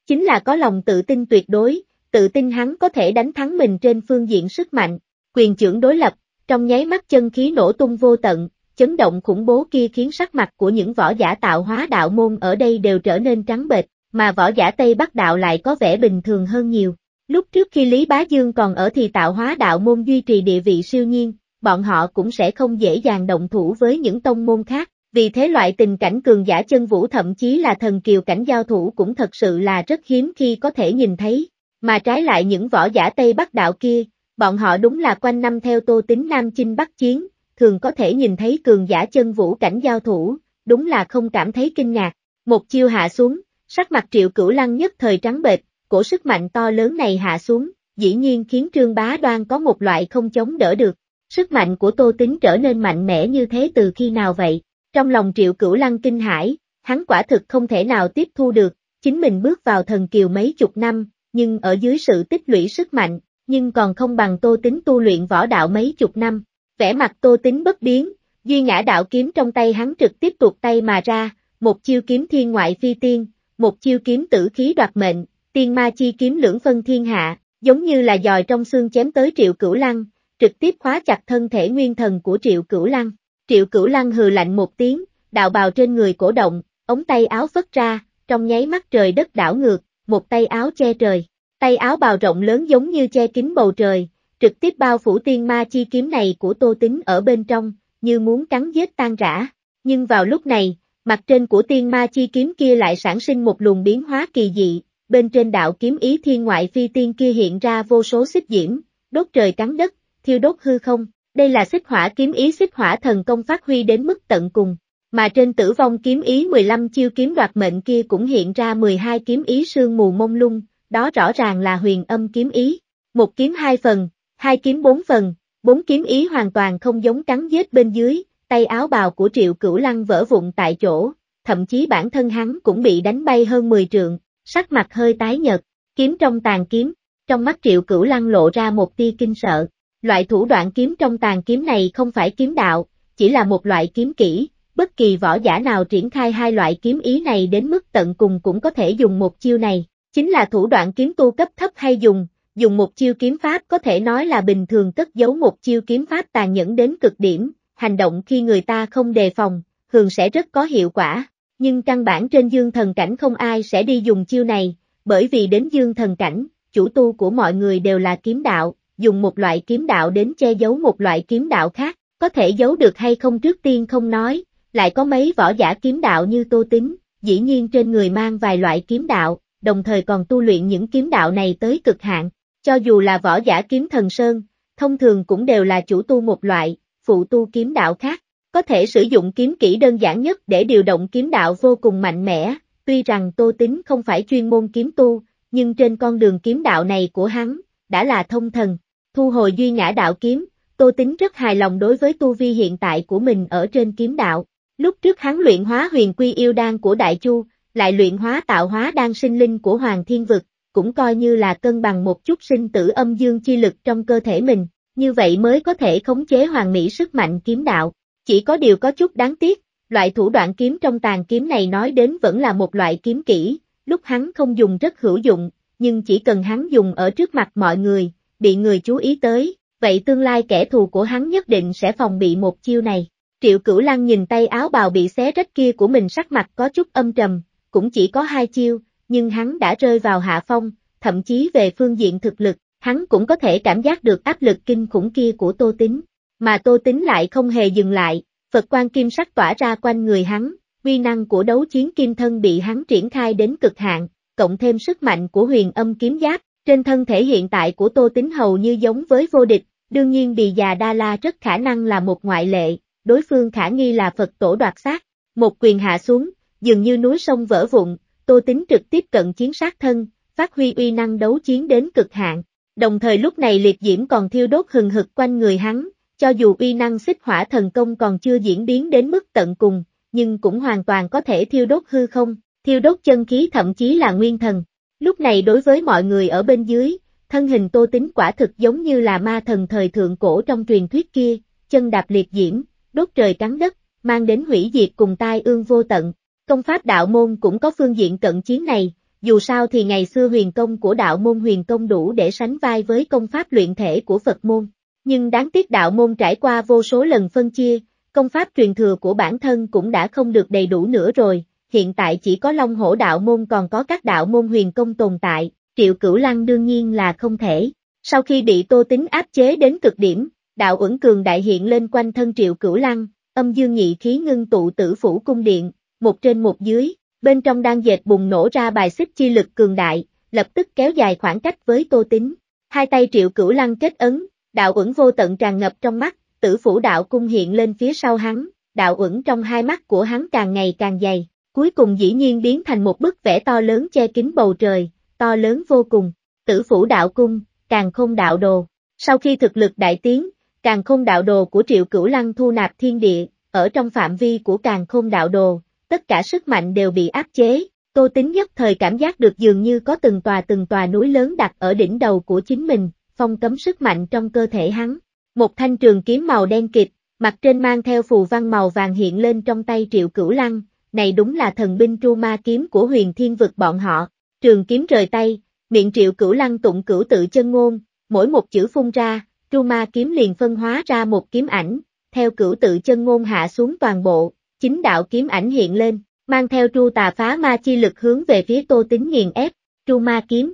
chính là có lòng tự tin tuyệt đối, tự tin hắn có thể đánh thắng mình trên phương diện sức mạnh, quyền trưởng đối lập, trong nháy mắt chân khí nổ tung vô tận, chấn động khủng bố kia khiến sắc mặt của những võ giả tạo hóa đạo môn ở đây đều trở nên trắng bệch, mà võ giả Tây Bắc đạo lại có vẻ bình thường hơn nhiều. Lúc trước khi Lý Bá Dương còn ở thì tạo hóa đạo môn duy trì địa vị siêu nhiên, bọn họ cũng sẽ không dễ dàng động thủ với những tông môn khác, vì thế loại tình cảnh cường giả chân vũ thậm chí là thần kiều cảnh giao thủ cũng thật sự là rất hiếm khi có thể nhìn thấy, mà trái lại những võ giả Tây Bắc đạo kia, bọn họ đúng là quanh năm theo tô tính Nam Chinh Bắc Chiến, thường có thể nhìn thấy cường giả chân vũ cảnh giao thủ, đúng là không cảm thấy kinh ngạc, một chiêu hạ xuống, sắc mặt triệu cửu lăng nhất thời trắng bệch, cổ sức mạnh to lớn này hạ xuống, dĩ nhiên khiến Trương Bá Đoan có một loại không chống đỡ được. Sức mạnh của Tô Tính trở nên mạnh mẽ như thế từ khi nào vậy? Trong lòng Triệu Cửu Lăng kinh hãi, hắn quả thực không thể nào tiếp thu được, chính mình bước vào thần kiều mấy chục năm, nhưng ở dưới sự tích lũy sức mạnh, nhưng còn không bằng Tô Tính tu luyện võ đạo mấy chục năm. Vẻ mặt Tô Tính bất biến, duy ngã đạo kiếm trong tay hắn trực tiếp tuột tay mà ra, một chiêu kiếm thiên ngoại phi tiên, một chiêu kiếm tử khí đoạt mệnh, tiên ma chi kiếm lưỡng phân thiên hạ, giống như là dòi trong xương chém tới triệu cửu lăng, trực tiếp khóa chặt thân thể nguyên thần của triệu cửu lăng. Triệu cửu lăng hừ lạnh một tiếng, đạo bào trên người cổ động, ống tay áo phất ra, trong nháy mắt trời đất đảo ngược, một tay áo che trời. Tay áo bào rộng lớn giống như che kín bầu trời, trực tiếp bao phủ tiên ma chi kiếm này của Tô Tính ở bên trong, như muốn cắn giết tan rã. Nhưng vào lúc này, mặt trên của tiên ma chi kiếm kia lại sản sinh một luồng biến hóa kỳ dị, bên trên đạo kiếm ý thiên ngoại phi tiên kia hiện ra vô số xích diễm, đốt trời cắn đất, thiêu đốt hư không, đây là xích hỏa kiếm ý xích hỏa thần công phát huy đến mức tận cùng, mà trên tử vong kiếm ý 15 chiêu kiếm đoạt mệnh kia cũng hiện ra 12 kiếm ý sương mù mông lung, đó rõ ràng là huyền âm kiếm ý, một kiếm hai phần, hai kiếm bốn phần, bốn kiếm ý hoàn toàn không giống cắn giết bên dưới, tay áo bào của triệu cửu lăng vỡ vụn tại chỗ, thậm chí bản thân hắn cũng bị đánh bay hơn 10 trượng, sắc mặt hơi tái nhợt, kiếm trong tàn kiếm, trong mắt triệu cửu lăng lộ ra một tia kinh sợ. Loại thủ đoạn kiếm trong tàn kiếm này không phải kiếm đạo, chỉ là một loại kiếm kỹ, bất kỳ võ giả nào triển khai hai loại kiếm ý này đến mức tận cùng cũng có thể dùng một chiêu này, chính là thủ đoạn kiếm tu cấp thấp hay dùng, dùng một chiêu kiếm pháp có thể nói là bình thường cất giấu một chiêu kiếm pháp tàn nhẫn đến cực điểm, hành động khi người ta không đề phòng, thường sẽ rất có hiệu quả nhưng căn bản trên dương thần cảnh không ai sẽ đi dùng chiêu này, bởi vì đến dương thần cảnh, chủ tu của mọi người đều là kiếm đạo, dùng một loại kiếm đạo đến che giấu một loại kiếm đạo khác, có thể giấu được hay không trước tiên không nói, lại có mấy võ giả kiếm đạo như Tô Tính, dĩ nhiên trên người mang vài loại kiếm đạo, đồng thời còn tu luyện những kiếm đạo này tới cực hạn, cho dù là võ giả kiếm thần sơn, thông thường cũng đều là chủ tu một loại, phụ tu kiếm đạo khác, có thể sử dụng kiếm kỹ đơn giản nhất để điều động kiếm đạo vô cùng mạnh mẽ, tuy rằng Tô Tính không phải chuyên môn kiếm tu, nhưng trên con đường kiếm đạo này của hắn, đã là thông thần. Thu hồi duy ngã đạo kiếm, Tô Tính rất hài lòng đối với tu vi hiện tại của mình ở trên kiếm đạo. Lúc trước hắn luyện hóa huyền quy yêu đan của Đại Chu, lại luyện hóa tạo hóa đan sinh linh của Hoàng Thiên Vực, cũng coi như là cân bằng một chút sinh tử âm dương chi lực trong cơ thể mình, như vậy mới có thể khống chế hoàng mỹ sức mạnh kiếm đạo. Chỉ có điều có chút đáng tiếc, loại thủ đoạn kiếm trong tàn kiếm này nói đến vẫn là một loại kiếm kỹ, lúc hắn không dùng rất hữu dụng, nhưng chỉ cần hắn dùng ở trước mặt mọi người, bị người chú ý tới, vậy tương lai kẻ thù của hắn nhất định sẽ phòng bị một chiêu này. Triệu Cửu Lăng nhìn tay áo bào bị xé rách kia của mình sắc mặt có chút âm trầm, cũng chỉ có hai chiêu, nhưng hắn đã rơi vào hạ phong, thậm chí về phương diện thực lực, hắn cũng có thể cảm giác được áp lực kinh khủng kia của Tô tính mà Tô Tính lại không hề dừng lại, Phật quan kim sắc tỏa ra quanh người hắn, uy năng của đấu chiến kim thân bị hắn triển khai đến cực hạn, cộng thêm sức mạnh của huyền âm kiếm giáp, trên thân thể hiện tại của Tô Tính hầu như giống với vô địch, đương nhiên bị già Đa La rất khả năng là một ngoại lệ, đối phương khả nghi là Phật tổ đoạt xác, một quyền hạ xuống, dường như núi sông vỡ vụn, Tô Tính trực tiếp cận chiến sát thân, phát huy uy năng đấu chiến đến cực hạn. Đồng thời lúc này liệt diễm còn thiêu đốt hừng hực quanh người hắn, cho dù uy năng xích hỏa thần công còn chưa diễn biến đến mức tận cùng, nhưng cũng hoàn toàn có thể thiêu đốt hư không, thiêu đốt chân khí thậm chí là nguyên thần. Lúc này đối với mọi người ở bên dưới, thân hình tô tính quả thực giống như là ma thần thời thượng cổ trong truyền thuyết kia, chân đạp liệt diễm, đốt trời cắn đất, mang đến hủy diệt cùng tai ương vô tận. Công pháp đạo môn cũng có phương diện cận chiến này, dù sao thì ngày xưa huyền công của đạo môn huyền công đủ để sánh vai với công pháp luyện thể của Phật môn. Nhưng đáng tiếc đạo môn trải qua vô số lần phân chia, công pháp truyền thừa của bản thân cũng đã không được đầy đủ nữa rồi, hiện tại chỉ có Long Hổ đạo môn còn có các đạo môn huyền công tồn tại, Triệu Cửu Lăng đương nhiên là không thể. Sau khi bị Tô Tính áp chế đến cực điểm, đạo ẩn cường đại hiện lên quanh thân Triệu Cửu Lăng, âm dương nhị khí ngưng tụ tử phủ cung điện, một trên một dưới, bên trong đang dệt bùng nổ ra bài xích chi lực cường đại, lập tức kéo dài khoảng cách với Tô Tính. Hai tay Triệu Cửu Lăng kết ấn, đạo ẩn vô tận tràn ngập trong mắt, tử phủ đạo cung hiện lên phía sau hắn, đạo ẩn trong hai mắt của hắn càng ngày càng dày, cuối cùng dĩ nhiên biến thành một bức vẽ to lớn che kín bầu trời, to lớn vô cùng, tử phủ đạo cung, càng không đạo đồ. Sau khi thực lực đại tiến, càng không đạo đồ của triệu cửu lăng thu nạp thiên địa, ở trong phạm vi của càng không đạo đồ, tất cả sức mạnh đều bị áp chế, Tô Tính nhất thời cảm giác được dường như có từng tòa từng tòa núi lớn đặt ở đỉnh đầu của chính mình, phong cấm sức mạnh trong cơ thể hắn. Một thanh trường kiếm màu đen kịt, mặt trên mang theo phù văn màu vàng hiện lên trong tay Triệu Cửu Lăng, này đúng là thần binh tru ma kiếm của huyền thiên vực bọn họ. Trường kiếm rời tay, miệng Triệu Cửu Lăng tụng cửu tự chân ngôn, mỗi một chữ phun ra, tru ma kiếm liền phân hóa ra một kiếm ảnh, theo cửu tự chân ngôn hạ xuống toàn bộ, chính đạo kiếm ảnh hiện lên, mang theo tru tà phá ma chi lực hướng về phía Tô tính nghiền ép, tru ma kiếm.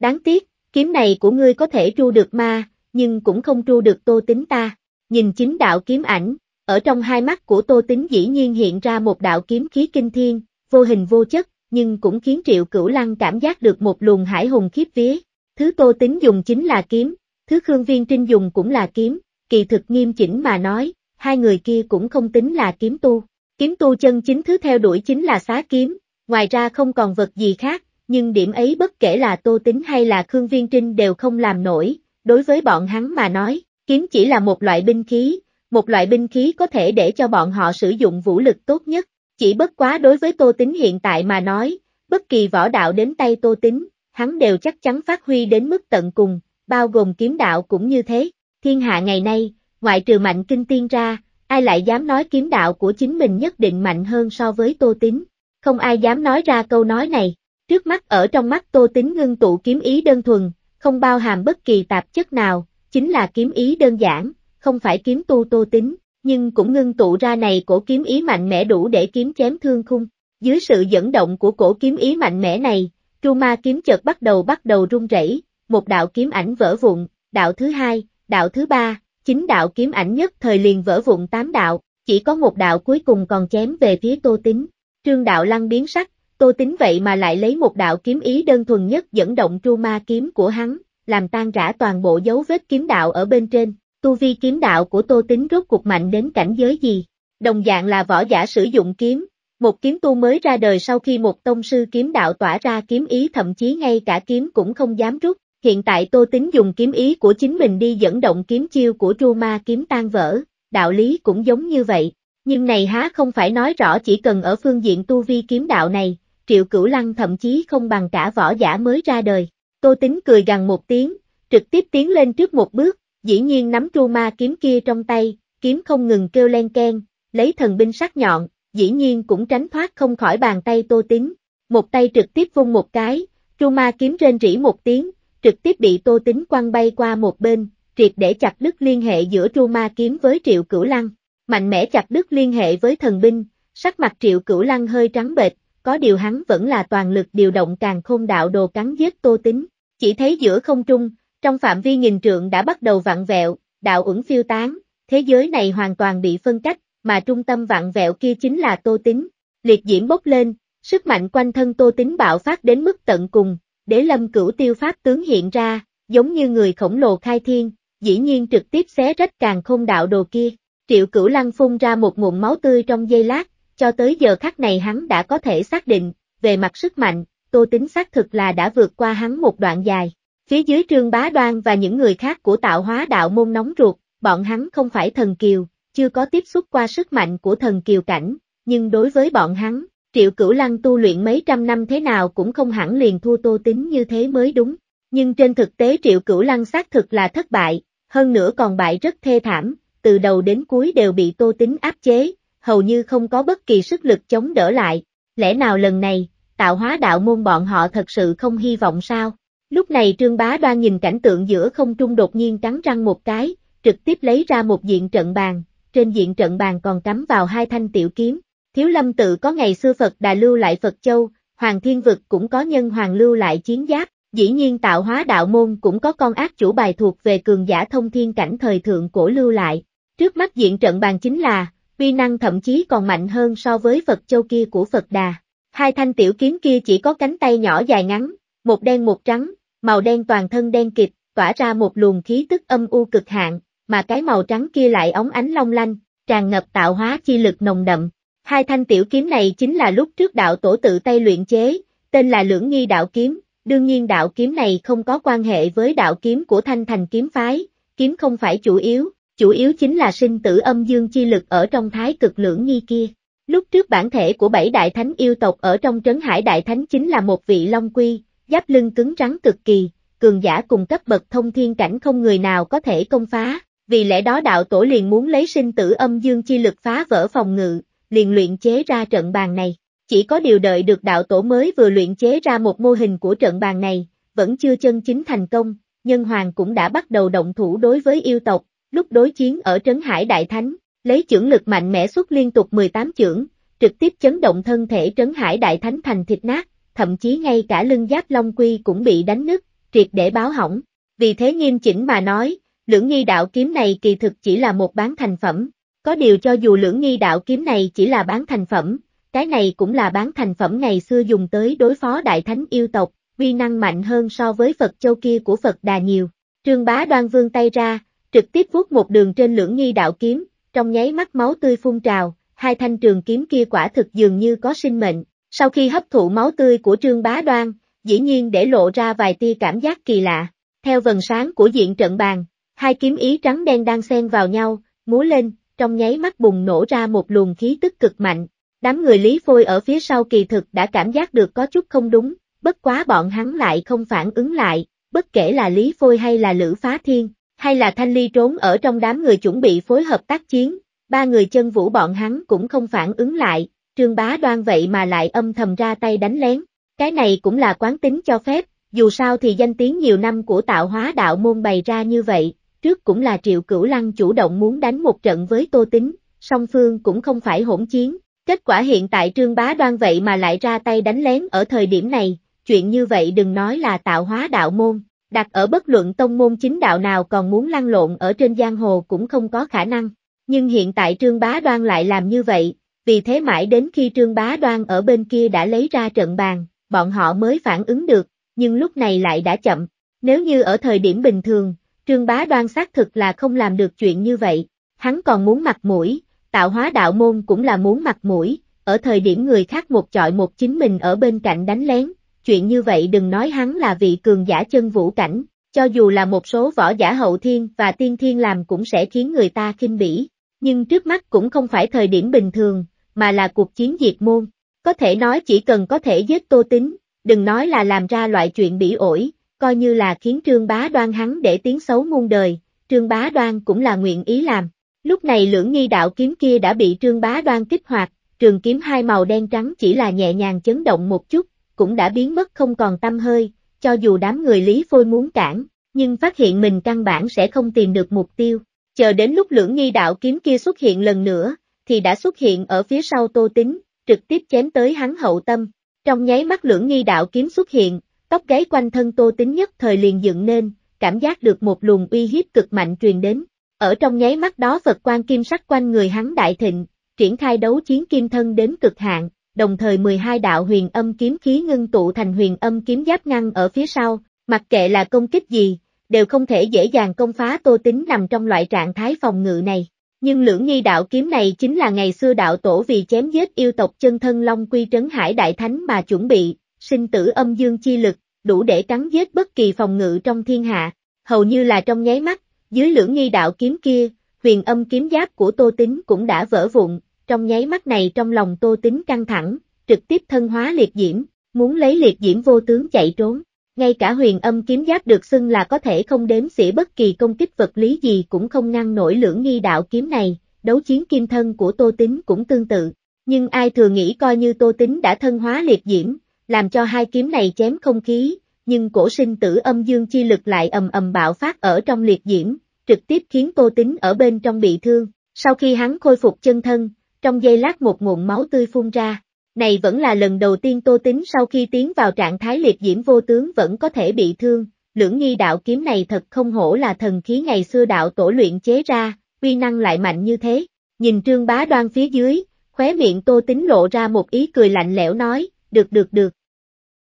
Đáng tiếc, kiếm này của ngươi có thể tru được ma, nhưng cũng không tru được tô tính ta. Nhìn chính đạo kiếm ảnh, ở trong hai mắt của tô tính dĩ nhiên hiện ra một đạo kiếm khí kinh thiên, vô hình vô chất, nhưng cũng khiến triệu cửu lăng cảm giác được một luồng hải hùng khiếp vía. Thứ tô tính dùng chính là kiếm, thứ khương viên trinh dùng cũng là kiếm, kỳ thực nghiêm chỉnh mà nói, hai người kia cũng không tính là kiếm tu. Kiếm tu chân chính thứ theo đuổi chính là xá kiếm, ngoài ra không còn vật gì khác, nhưng điểm ấy bất kể là Tô Tính hay là Khương Viên Trinh đều không làm nổi, đối với bọn hắn mà nói, kiếm chỉ là một loại binh khí, một loại binh khí có thể để cho bọn họ sử dụng vũ lực tốt nhất, chỉ bất quá đối với Tô Tính hiện tại mà nói, bất kỳ võ đạo đến tay Tô Tính, hắn đều chắc chắn phát huy đến mức tận cùng, bao gồm kiếm đạo cũng như thế, thiên hạ ngày nay, ngoại trừ mạnh kinh tiên ra, ai lại dám nói kiếm đạo của chính mình nhất định mạnh hơn so với Tô Tính, không ai dám nói ra câu nói này. Trước mắt ở trong mắt Tô tính ngưng tụ kiếm ý đơn thuần, không bao hàm bất kỳ tạp chất nào, chính là kiếm ý đơn giản, không phải kiếm tu Tô tính nhưng cũng ngưng tụ ra này cổ kiếm ý mạnh mẽ đủ để kiếm chém thương khung. Dưới sự dẫn động của cổ kiếm ý mạnh mẽ này, Tru Ma kiếm chợt bắt đầu bắt đầu run rẩy, một đạo kiếm ảnh vỡ vụn, đạo thứ hai, đạo thứ ba, chính đạo kiếm ảnh nhất thời liền vỡ vụn tám đạo, chỉ có một đạo cuối cùng còn chém về phía Tô tính Trương đạo lăng biến sắc, Tô Tính vậy mà lại lấy một đạo kiếm ý đơn thuần nhất dẫn động tru ma kiếm của hắn, làm tan rã toàn bộ dấu vết kiếm đạo ở bên trên. Tu vi kiếm đạo của Tô Tính rốt cuộc mạnh đến cảnh giới gì? Đồng dạng là võ giả sử dụng kiếm, một kiếm tu mới ra đời sau khi một tông sư kiếm đạo tỏa ra kiếm ý thậm chí ngay cả kiếm cũng không dám rút. Hiện tại Tô Tính dùng kiếm ý của chính mình đi dẫn động kiếm chiêu của tru ma kiếm tan vỡ, đạo lý cũng giống như vậy. Nhưng này há không phải nói rõ chỉ cần ở phương diện tu vi kiếm đạo này, Triệu Cửu Lăng thậm chí không bằng cả võ giả mới ra đời. Tô Tính cười gằn một tiếng, trực tiếp tiến lên trước một bước, dĩ nhiên nắm tru ma kiếm kia trong tay, kiếm không ngừng kêu len ken, lấy thần binh sắc nhọn, dĩ nhiên cũng tránh thoát không khỏi bàn tay Tô Tính. Một tay trực tiếp vung một cái, tru ma kiếm rên rỉ một tiếng, trực tiếp bị Tô Tính quăng bay qua một bên, triệt để chặt đứt liên hệ giữa tru ma kiếm với Triệu Cửu Lăng. Mạnh mẽ chặt đứt liên hệ với thần binh, sắc mặt Triệu Cửu Lăng hơi trắng bệch, có điều hắn vẫn là toàn lực điều động càng khôn đạo đồ cắn giết Tô Tính. Chỉ thấy giữa không trung, trong phạm vi nghìn trượng đã bắt đầu vặn vẹo, đạo ẩn phiêu tán, thế giới này hoàn toàn bị phân cách, mà trung tâm vặn vẹo kia chính là Tô Tính. Liệt diễm bốc lên, sức mạnh quanh thân Tô Tính bạo phát đến mức tận cùng, đế lâm cửu tiêu pháp tướng hiện ra, giống như người khổng lồ khai thiên, dĩ nhiên trực tiếp xé rách càng khôn đạo đồ kia. Triệu cửu lăng phun ra một nguồn máu tươi trong giây lát, cho tới giờ khắc này hắn đã có thể xác định, về mặt sức mạnh, Tô Tính xác thực là đã vượt qua hắn một đoạn dài. Phía dưới Trương Bá Đoan và những người khác của tạo hóa đạo môn nóng ruột, bọn hắn không phải thần kiều, chưa có tiếp xúc qua sức mạnh của thần kiều cảnh, nhưng đối với bọn hắn, Triệu Cửu Lăng tu luyện mấy trăm năm thế nào cũng không hẳn liền thua Tô Tính như thế mới đúng. Nhưng trên thực tế Triệu Cửu Lăng xác thực là thất bại, hơn nữa còn bại rất thê thảm, từ đầu đến cuối đều bị Tô Tính áp chế, hầu như không có bất kỳ sức lực chống đỡ lại, lẽ nào lần này, tạo hóa đạo môn bọn họ thật sự không hy vọng sao? Lúc này Trương Bá Đoan nhìn cảnh tượng giữa không trung đột nhiên cắn răng một cái, trực tiếp lấy ra một diện trận bàn, trên diện trận bàn còn cắm vào hai thanh tiểu kiếm. Thiếu Lâm tự có ngày xưa Phật Đà lưu lại Phật Châu, Hoàng Thiên Vực cũng có nhân hoàng lưu lại chiến giáp, dĩ nhiên tạo hóa đạo môn cũng có con ác chủ bài thuộc về cường giả thông thiên cảnh thời thượng cổ lưu lại. Trước mắt diện trận bàn chính là, uy năng thậm chí còn mạnh hơn so với Phật Châu kia của Phật Đà. Hai thanh tiểu kiếm kia chỉ có cánh tay nhỏ dài ngắn, một đen một trắng, màu đen toàn thân đen kịt, tỏa ra một luồng khí tức âm u cực hạn, mà cái màu trắng kia lại óng ánh long lanh, tràn ngập tạo hóa chi lực nồng đậm. Hai thanh tiểu kiếm này chính là lúc trước đạo tổ tự tay luyện chế, tên là Lưỡng Nghi Đạo Kiếm, đương nhiên đạo kiếm này không có quan hệ với đạo kiếm của Thanh Thành kiếm phái, kiếm không phải chủ yếu, chủ yếu chính là sinh tử âm dương chi lực ở trong thái cực lưỡng nghi kia. Lúc trước bản thể của bảy đại thánh yêu tộc ở trong trấn hải đại thánh chính là một vị long quy, giáp lưng cứng rắn cực kỳ, cường giả cùng cấp bậc thông thiên cảnh không người nào có thể công phá, vì lẽ đó đạo tổ liền muốn lấy sinh tử âm dương chi lực phá vỡ phòng ngự, liền luyện chế ra trận bàn này. Chỉ có điều đợi được đạo tổ mới vừa luyện chế ra một mô hình của trận bàn này, vẫn chưa chân chính thành công, nhân hoàng cũng đã bắt đầu động thủ đối với yêu tộc, lúc đối chiến ở Trấn Hải Đại Thánh, lấy chưởng lực mạnh mẽ xuất liên tục 18 chưởng, trực tiếp chấn động thân thể Trấn Hải Đại Thánh thành thịt nát, thậm chí ngay cả lưng giáp Long Quy cũng bị đánh nứt, triệt để báo hỏng. Vì thế nghiêm chỉnh mà nói, lưỡng nghi đạo kiếm này kỳ thực chỉ là một bán thành phẩm, có điều cho dù lưỡng nghi đạo kiếm này chỉ là bán thành phẩm, cái này cũng là bán thành phẩm ngày xưa dùng tới đối phó Đại Thánh yêu tộc, uy năng mạnh hơn so với Phật Châu kia của Phật Đà nhiều. Trương Bá đoan vương tay ra, trực tiếp vuốt một đường trên lưỡng nghi đạo kiếm, trong nháy mắt máu tươi phun trào, hai thanh trường kiếm kia quả thực dường như có sinh mệnh, sau khi hấp thụ máu tươi của trương bá đoan, dĩ nhiên để lộ ra vài tia cảm giác kỳ lạ, theo vần sáng của diện trận bàn, hai kiếm ý trắng đen đang xen vào nhau, múa lên, trong nháy mắt bùng nổ ra một luồng khí tức cực mạnh. Đám người Lý Phôi ở phía sau kỳ thực đã cảm giác được có chút không đúng, bất quá bọn hắn lại không phản ứng lại, bất kể là Lý Phôi hay là Lữ Phá Thiên, hay là Thanh Ly trốn ở trong đám người chuẩn bị phối hợp tác chiến, ba người chân vũ bọn hắn cũng không phản ứng lại, trương bá đoan vậy mà lại âm thầm ra tay đánh lén, cái này cũng là quán tính cho phép, dù sao thì danh tiếng nhiều năm của tạo hóa đạo môn bày ra như vậy, trước cũng là triệu cửu lăng chủ động muốn đánh một trận với tô tính, song phương cũng không phải hỗn chiến, kết quả hiện tại trương bá đoan vậy mà lại ra tay đánh lén ở thời điểm này, chuyện như vậy đừng nói là tạo hóa đạo môn, đặt ở bất luận tông môn chính đạo nào còn muốn lăn lộn ở trên giang hồ cũng không có khả năng. Nhưng hiện tại Trương Bá Đoan lại làm như vậy, vì thế mãi đến khi Trương Bá Đoan ở bên kia đã lấy ra trận bàn, bọn họ mới phản ứng được, nhưng lúc này lại đã chậm. Nếu như ở thời điểm bình thường, Trương Bá Đoan xác thực là không làm được chuyện như vậy, hắn còn muốn mặt mũi, tạo hóa đạo môn cũng là muốn mặt mũi, ở thời điểm người khác một chọi một chính mình ở bên cạnh đánh lén, chuyện như vậy đừng nói hắn là vị cường giả chân vũ cảnh, cho dù là một số võ giả hậu thiên và tiên thiên làm cũng sẽ khiến người ta kinh bỉ, nhưng trước mắt cũng không phải thời điểm bình thường, mà là cuộc chiến diệt môn, có thể nói chỉ cần có thể giết tô tính, đừng nói là làm ra loại chuyện bỉ ổi, coi như là khiến trương bá đoan hắn để tiếng xấu muôn đời, trương bá đoan cũng là nguyện ý làm. Lúc này lưỡng nghi đạo kiếm kia đã bị trương bá đoan kích hoạt, trường kiếm hai màu đen trắng chỉ là nhẹ nhàng chấn động một chút, cũng đã biến mất không còn tâm hơi, cho dù đám người Lý Phôi muốn cản, nhưng phát hiện mình căn bản sẽ không tìm được mục tiêu. Chờ đến lúc lưỡng nghi đạo kiếm kia xuất hiện lần nữa, thì đã xuất hiện ở phía sau Tô Tính, trực tiếp chém tới hắn hậu tâm. Trong nháy mắt lưỡng nghi đạo kiếm xuất hiện, tóc gáy quanh thân Tô Tính nhất thời liền dựng nên, cảm giác được một luồng uy hiếp cực mạnh truyền đến. Ở trong nháy mắt đó Phật quan kim sắc quanh người hắn đại thịnh, triển khai đấu chiến kim thân đến cực hạn, đồng thời 12 đạo huyền âm kiếm khí ngưng tụ thành huyền âm kiếm giáp ngăn ở phía sau, mặc kệ là công kích gì, đều không thể dễ dàng công phá Tô Tính nằm trong loại trạng thái phòng ngự này. Nhưng lưỡng nghi đạo kiếm này chính là ngày xưa đạo tổ vì chém giết yêu tộc chân thân Long Quy Trấn Hải Đại Thánh mà chuẩn bị, sinh tử âm dương chi lực, đủ để cắn giết bất kỳ phòng ngự trong thiên hạ, hầu như là trong nháy mắt, dưới lưỡng nghi đạo kiếm kia, huyền âm kiếm giáp của Tô Tính cũng đã vỡ vụn, trong nháy mắt này trong lòng Tô Tính căng thẳng, trực tiếp thân hóa liệt diễm, muốn lấy liệt diễm vô tướng chạy trốn. Ngay cả huyền âm kiếm giáp được xưng là có thể không đếm xỉa bất kỳ công kích vật lý gì cũng không ngăn nổi lưỡng nghi đạo kiếm này, đấu chiến kim thân của Tô Tính cũng tương tự. Nhưng ai thừa nghĩ coi như Tô Tính đã thân hóa liệt diễm, làm cho hai kiếm này chém không khí, nhưng cổ sinh tử âm dương chi lực lại ầm ầm bạo phát ở trong liệt diễm, trực tiếp khiến Tô Tính ở bên trong bị thương. Sau khi hắn khôi phục chân thân, trong giây lát một nguồn máu tươi phun ra. Này vẫn là lần đầu tiên Tô Tính sau khi tiến vào trạng thái liệt diễm vô tướng vẫn có thể bị thương, lưỡng nghi đạo kiếm này thật không hổ là thần khí ngày xưa đạo tổ luyện chế ra, uy năng lại mạnh như thế. Nhìn trương bá đoan phía dưới, khóe miệng Tô Tính lộ ra một ý cười lạnh lẽo nói, được được được.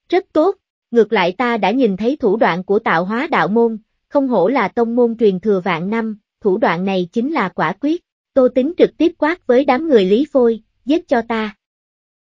Rất tốt, ngược lại ta đã nhìn thấy thủ đoạn của tạo hóa đạo môn, không hổ là tông môn truyền thừa vạn năm, thủ đoạn này chính là quả quyết. Tô Tính trực tiếp quát với đám người Lý Phôi, giết cho ta.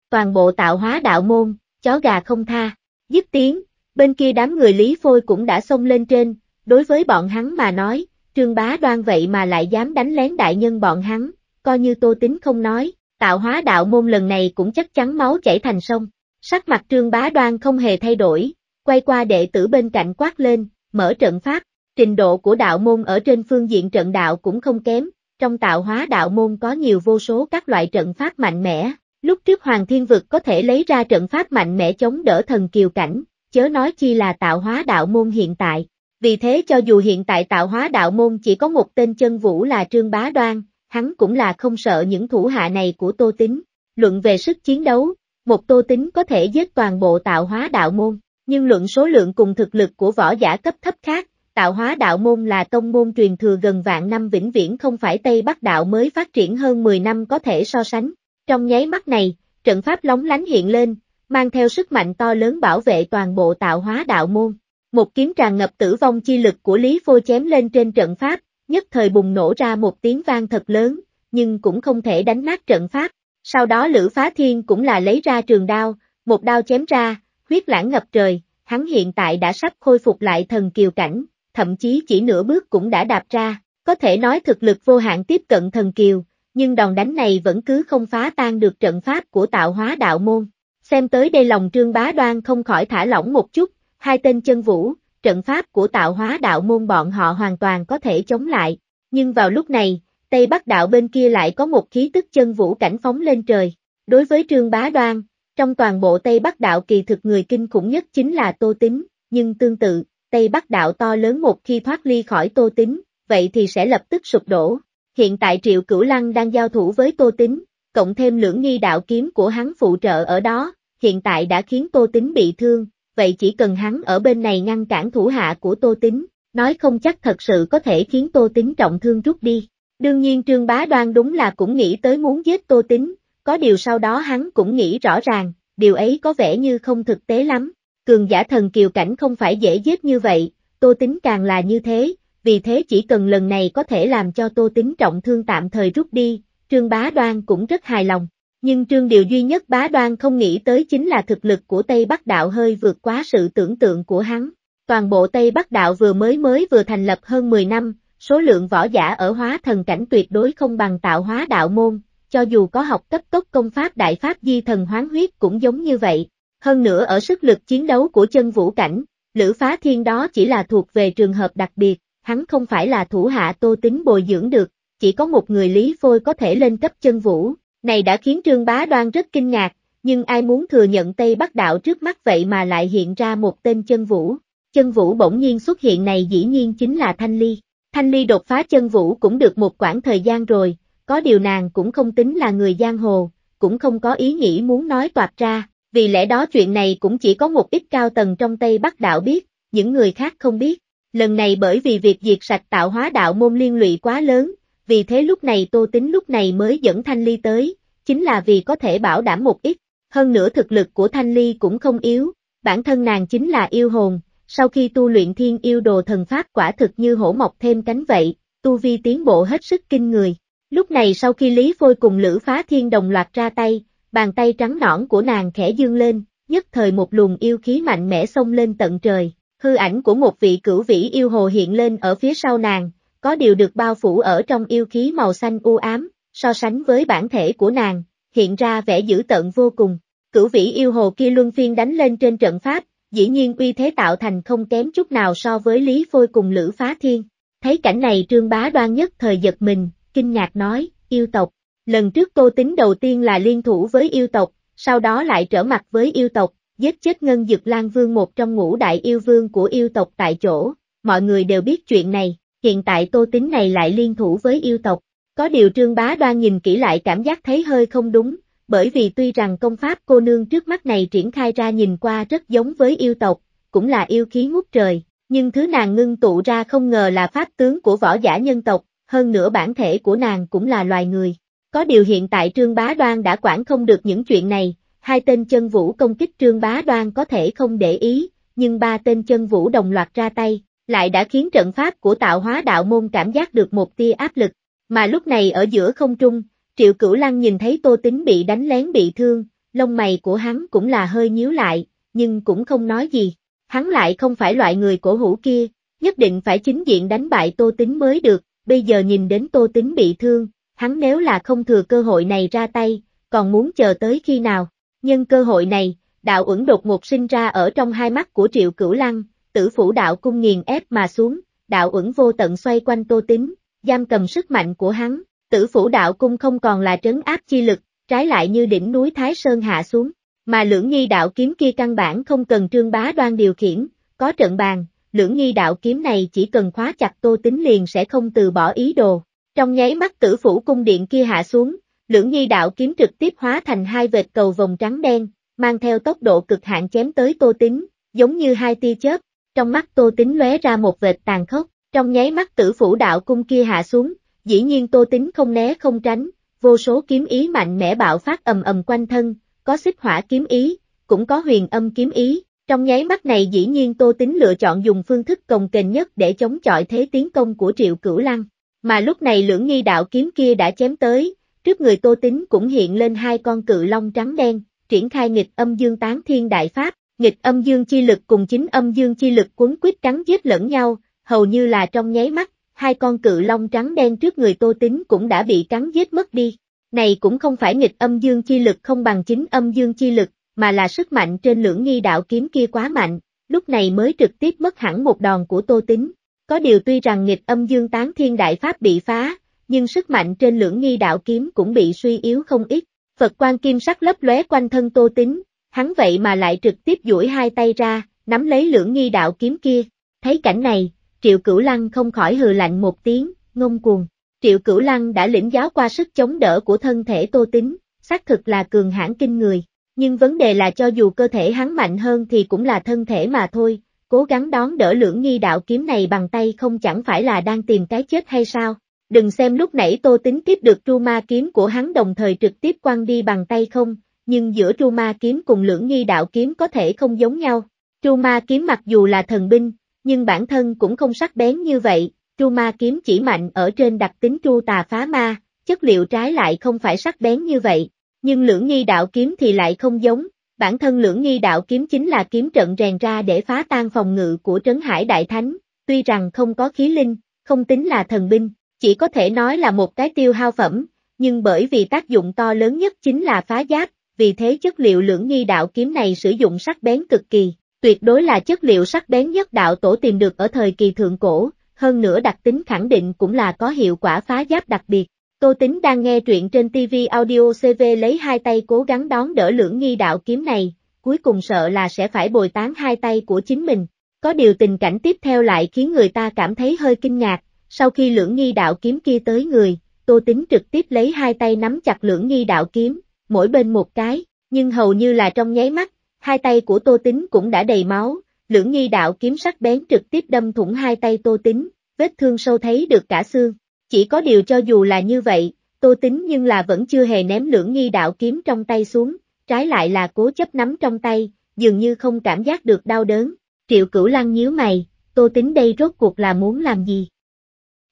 Toàn bộ tạo hóa đạo môn, chó gà không tha, dứt tiếng, bên kia đám người Lý Phôi cũng đã xông lên trên, đối với bọn hắn mà nói, trương bá đoan vậy mà lại dám đánh lén đại nhân bọn hắn, coi như Tô Tính không nói, tạo hóa đạo môn lần này cũng chắc chắn máu chảy thành sông. Sắc mặt trương bá đoan không hề thay đổi, quay qua đệ tử bên cạnh quát lên, mở trận pháp, trình độ của đạo môn ở trên phương diện trận đạo cũng không kém, trong tạo hóa đạo môn có nhiều vô số các loại trận pháp mạnh mẽ, lúc trước Hoàng Thiên Vực có thể lấy ra trận pháp mạnh mẽ chống đỡ thần kiều cảnh, chớ nói chi là tạo hóa đạo môn hiện tại. Vì thế cho dù hiện tại tạo hóa đạo môn chỉ có một tên chân vũ là Trương Bá Đoan, hắn cũng là không sợ những thủ hạ này của Tô Tính. Luận về sức chiến đấu, một Tô Tính có thể giết toàn bộ tạo hóa đạo môn, nhưng luận số lượng cùng thực lực của võ giả cấp thấp khác Tạo hóa đạo môn là tông môn truyền thừa gần vạn năm vĩnh viễn không phải Tây Bắc đạo mới phát triển hơn 10 năm có thể so sánh. Trong nháy mắt này, trận pháp lóng lánh hiện lên, mang theo sức mạnh to lớn bảo vệ toàn bộ tạo hóa đạo môn. Một kiếm tràn ngập tử vong chi lực của Lý Phô chém lên trên trận pháp, nhất thời bùng nổ ra một tiếng vang thật lớn, nhưng cũng không thể đánh nát trận pháp. Sau đó Lữ Phá Thiên cũng là lấy ra trường đao, một đao chém ra, huyết lãng ngập trời, hắn hiện tại đã sắp khôi phục lại thần kiều cảnh, thậm chí chỉ nửa bước cũng đã đạp ra, có thể nói thực lực vô hạn tiếp cận thần kiều, nhưng đòn đánh này vẫn cứ không phá tan được trận pháp của tạo hóa đạo môn. Xem tới đây lòng trương bá đoan không khỏi thả lỏng một chút, hai tên chân vũ, trận pháp của tạo hóa đạo môn bọn họ hoàn toàn có thể chống lại, nhưng vào lúc này, Tây Bắc đạo bên kia lại có một khí tức chân vũ cảnh phóng lên trời. Đối với trương bá đoan, trong toàn bộ Tây Bắc đạo kỳ thực người kinh khủng nhất chính là Tô Tính, nhưng tương tự, Tây Bắc đạo to lớn một khi thoát ly khỏi Tô tính, vậy thì sẽ lập tức sụp đổ. Hiện tại Triệu Cửu Lăng đang giao thủ với Tô tính, cộng thêm lưỡng nghi đạo kiếm của hắn phụ trợ ở đó, hiện tại đã khiến Tô tính bị thương, vậy chỉ cần hắn ở bên này ngăn cản thủ hạ của Tô tính, nói không chắc thật sự có thể khiến Tô tính trọng thương rút đi. Đương nhiên Trương Bá Đoan đúng là cũng nghĩ tới muốn giết Tô tính, có điều sau đó hắn cũng nghĩ rõ ràng, điều ấy có vẻ như không thực tế lắm, cường giả thần kiều cảnh không phải dễ giết như vậy, Tô Tính càng là như thế, vì thế chỉ cần lần này có thể làm cho Tô Tính trọng thương tạm thời rút đi, Trương Bá Đoan cũng rất hài lòng. Nhưng Trương điều duy nhất Bá Đoan không nghĩ tới chính là thực lực của Tây Bắc Đạo hơi vượt quá sự tưởng tượng của hắn. Toàn bộ Tây Bắc Đạo vừa mới mới vừa thành lập hơn 10 năm, số lượng võ giả ở hóa thần cảnh tuyệt đối không bằng tạo hóa đạo môn, cho dù có học cấp tốc công pháp đại pháp di thần hoán huyết cũng giống như vậy. Hơn nữa ở sức lực chiến đấu của chân vũ cảnh, Lữ Phá Thiên đó chỉ là thuộc về trường hợp đặc biệt, hắn không phải là thủ hạ tô tính bồi dưỡng được, chỉ có một người Lý Phôi có thể lên cấp chân vũ, này đã khiến Trương Bá Đoan rất kinh ngạc, nhưng ai muốn thừa nhận Tây Bắc Đạo trước mắt vậy mà lại hiện ra một tên chân vũ. Chân vũ bỗng nhiên xuất hiện này dĩ nhiên chính là Thanh Ly. Thanh Ly đột phá chân vũ cũng được một quãng thời gian rồi, có điều nàng cũng không tính là người giang hồ, cũng không có ý nghĩ muốn nói toạt ra, vì lẽ đó chuyện này cũng chỉ có một ít cao tầng trong Tây Bắc đạo biết, những người khác không biết. Lần này bởi vì việc diệt sạch tạo hóa đạo môn liên lụy quá lớn, vì thế lúc này Tô Tính lúc này mới dẫn Thanh Ly tới, chính là vì có thể bảo đảm một ít. Hơn nữa thực lực của Thanh Ly cũng không yếu, bản thân nàng chính là yêu hồn, sau khi tu luyện thiên yêu đồ thần pháp quả thực như hổ mọc thêm cánh vậy, tu vi tiến bộ hết sức kinh người. Lúc này sau khi Lý Phôi cùng Lữ Phá Thiên đồng loạt ra tay, bàn tay trắng nõn của nàng khẽ dương lên, nhất thời một luồng yêu khí mạnh mẽ xông lên tận trời, hư ảnh của một vị cửu vĩ yêu hồ hiện lên ở phía sau nàng, có điều được bao phủ ở trong yêu khí màu xanh u ám, so sánh với bản thể của nàng, hiện ra vẻ dữ tợn vô cùng. Cửu vĩ yêu hồ kia luân phiên đánh lên trên trận pháp, dĩ nhiên uy thế tạo thành không kém chút nào so với Lý Phôi cùng Lữ Phá Thiên. Thấy cảnh này Trương Bá Đoan nhất thời giật mình, kinh ngạc nói, yêu tộc, Lần trước Tô Tính đầu tiên là liên thủ với yêu tộc, sau đó lại trở mặt với yêu tộc, giết chết Ngân Dực Lan Vương một trong ngũ đại yêu vương của yêu tộc tại chỗ, mọi người đều biết chuyện này, hiện tại Tô Tính này lại liên thủ với yêu tộc. Có điều Trương Bá Đoan nhìn kỹ lại cảm giác thấy hơi không đúng, bởi vì tuy rằng công pháp cô nương trước mắt này triển khai ra nhìn qua rất giống với yêu tộc, cũng là yêu khí ngút trời, nhưng thứ nàng ngưng tụ ra không ngờ là pháp tướng của võ giả nhân tộc, hơn nữa bản thể của nàng cũng là loài người, có điều hiện tại Trương Bá Đoan đã quản không được những chuyện này, hai tên chân vũ công kích Trương Bá Đoan có thể không để ý, nhưng ba tên chân vũ đồng loạt ra tay, lại đã khiến trận pháp của tạo hóa đạo môn cảm giác được một tia áp lực, mà lúc này ở giữa không trung, Triệu Cửu Lăng nhìn thấy Tô Tính bị đánh lén bị thương, lông mày của hắn cũng là hơi nhíu lại, nhưng cũng không nói gì, hắn lại không phải loại người cổ hủ kia, nhất định phải chính diện đánh bại Tô Tính mới được, bây giờ nhìn đến Tô Tính bị thương, hắn nếu là không thừa cơ hội này ra tay, còn muốn chờ tới khi nào. Nhưng cơ hội này, đạo ẩn đột ngột sinh ra ở trong hai mắt của Triệu Cửu Lăng, tử phủ đạo cung nghiền ép mà xuống, đạo ẩn vô tận xoay quanh Tô tính giam cầm sức mạnh của hắn, tử phủ đạo cung không còn là trấn áp chi lực, trái lại như đỉnh núi Thái Sơn hạ xuống, mà lưỡng nghi đạo kiếm kia căn bản không cần trương bá đoan điều khiển, có trận bàn, lưỡng nghi đạo kiếm này chỉ cần khóa chặt Tô tính liền sẽ không từ bỏ ý đồ. Trong nháy mắt tử phủ cung điện kia hạ xuống, lưỡng Nhi đạo kiếm trực tiếp hóa thành hai vệt cầu vòng trắng đen, mang theo tốc độ cực hạn chém tới tô tính, giống như hai tia chớp, trong mắt tô tính lóe ra một vệt tàn khốc, trong nháy mắt tử phủ đạo cung kia hạ xuống, dĩ nhiên tô tính không né không tránh, vô số kiếm ý mạnh mẽ bạo phát ầm ầm quanh thân, có xích hỏa kiếm ý, cũng có huyền âm kiếm ý, trong nháy mắt này dĩ nhiên tô tính lựa chọn dùng phương thức cồng kềnh nhất để chống chọi thế tiến công của triệu cửu lăng mà lúc này lưỡng nghi đạo kiếm kia đã chém tới, trước người Tô Tính cũng hiện lên hai con cự long trắng đen, triển khai nghịch âm dương tán thiên đại pháp, nghịch âm dương chi lực cùng chính âm dương chi lực cuốn quýt trắng giết lẫn nhau, hầu như là trong nháy mắt, hai con cự long trắng đen trước người Tô Tính cũng đã bị trắng giết mất đi. Này cũng không phải nghịch âm dương chi lực không bằng chính âm dương chi lực, mà là sức mạnh trên lưỡng nghi đạo kiếm kia quá mạnh, lúc này mới trực tiếp mất hẳn một đòn của Tô Tính, có điều tuy rằng nghịch âm dương tán thiên đại pháp bị phá, nhưng sức mạnh trên lưỡng nghi đạo kiếm cũng bị suy yếu không ít. Phật quan kim sắc lấp lóe quanh thân Tô Tính, hắn vậy mà lại trực tiếp duỗi hai tay ra, nắm lấy lưỡng nghi đạo kiếm kia. Thấy cảnh này, Triệu Cửu Lăng không khỏi hừ lạnh một tiếng, ngông cuồng. Triệu Cửu Lăng đã lĩnh giáo qua sức chống đỡ của thân thể Tô Tính, xác thực là cường hãn kinh người. Nhưng vấn đề là cho dù cơ thể hắn mạnh hơn thì cũng là thân thể mà thôi, Cố gắng đón đỡ lưỡng nghi đạo kiếm này bằng tay không chẳng phải là đang tìm cái chết hay sao? Đừng xem lúc nãy Tô Tính tiếp được tru ma kiếm của hắn đồng thời trực tiếp quăng đi bằng tay không, nhưng giữa tru ma kiếm cùng lưỡng nghi đạo kiếm có thể không giống nhau. Tru ma kiếm mặc dù là thần binh, nhưng bản thân cũng không sắc bén như vậy, tru ma kiếm chỉ mạnh ở trên đặc tính tru tà phá ma, chất liệu trái lại không phải sắc bén như vậy, nhưng lưỡng nghi đạo kiếm thì lại không giống, bản thân lưỡng nghi đạo kiếm chính là kiếm trận rèn ra để phá tan phòng ngự của trấn hải đại thánh, tuy rằng không có khí linh, không tính là thần binh, chỉ có thể nói là một cái tiêu hao phẩm, nhưng bởi vì tác dụng to lớn nhất chính là phá giáp, vì thế chất liệu lưỡng nghi đạo kiếm này sử dụng sắc bén cực kỳ, tuyệt đối là chất liệu sắc bén nhất đạo tổ tìm được ở thời kỳ thượng cổ, hơn nữa đặc tính khẳng định cũng là có hiệu quả phá giáp đặc biệt. Tô Tính đang nghe truyện trên TV audio CV lấy hai tay cố gắng đón đỡ lưỡng nghi đạo kiếm này, cuối cùng sợ là sẽ phải bồi tán hai tay của chính mình. Có điều tình cảnh tiếp theo lại khiến người ta cảm thấy hơi kinh ngạc, sau khi lưỡng nghi đạo kiếm kia tới người, Tô Tính trực tiếp lấy hai tay nắm chặt lưỡng nghi đạo kiếm, mỗi bên một cái, nhưng hầu như là trong nháy mắt, hai tay của Tô Tính cũng đã đầy máu, lưỡng nghi đạo kiếm sắc bén trực tiếp đâm thủng hai tay Tô Tính, vết thương sâu thấy được cả xương. Chỉ có điều cho dù là như vậy, Tô Tính nhưng là vẫn chưa hề ném lưỡng nghi đạo kiếm trong tay xuống, trái lại là cố chấp nắm trong tay, dường như không cảm giác được đau đớn. Triệu Cửu Lăng nhíu mày, Tô Tính đây rốt cuộc là muốn làm gì?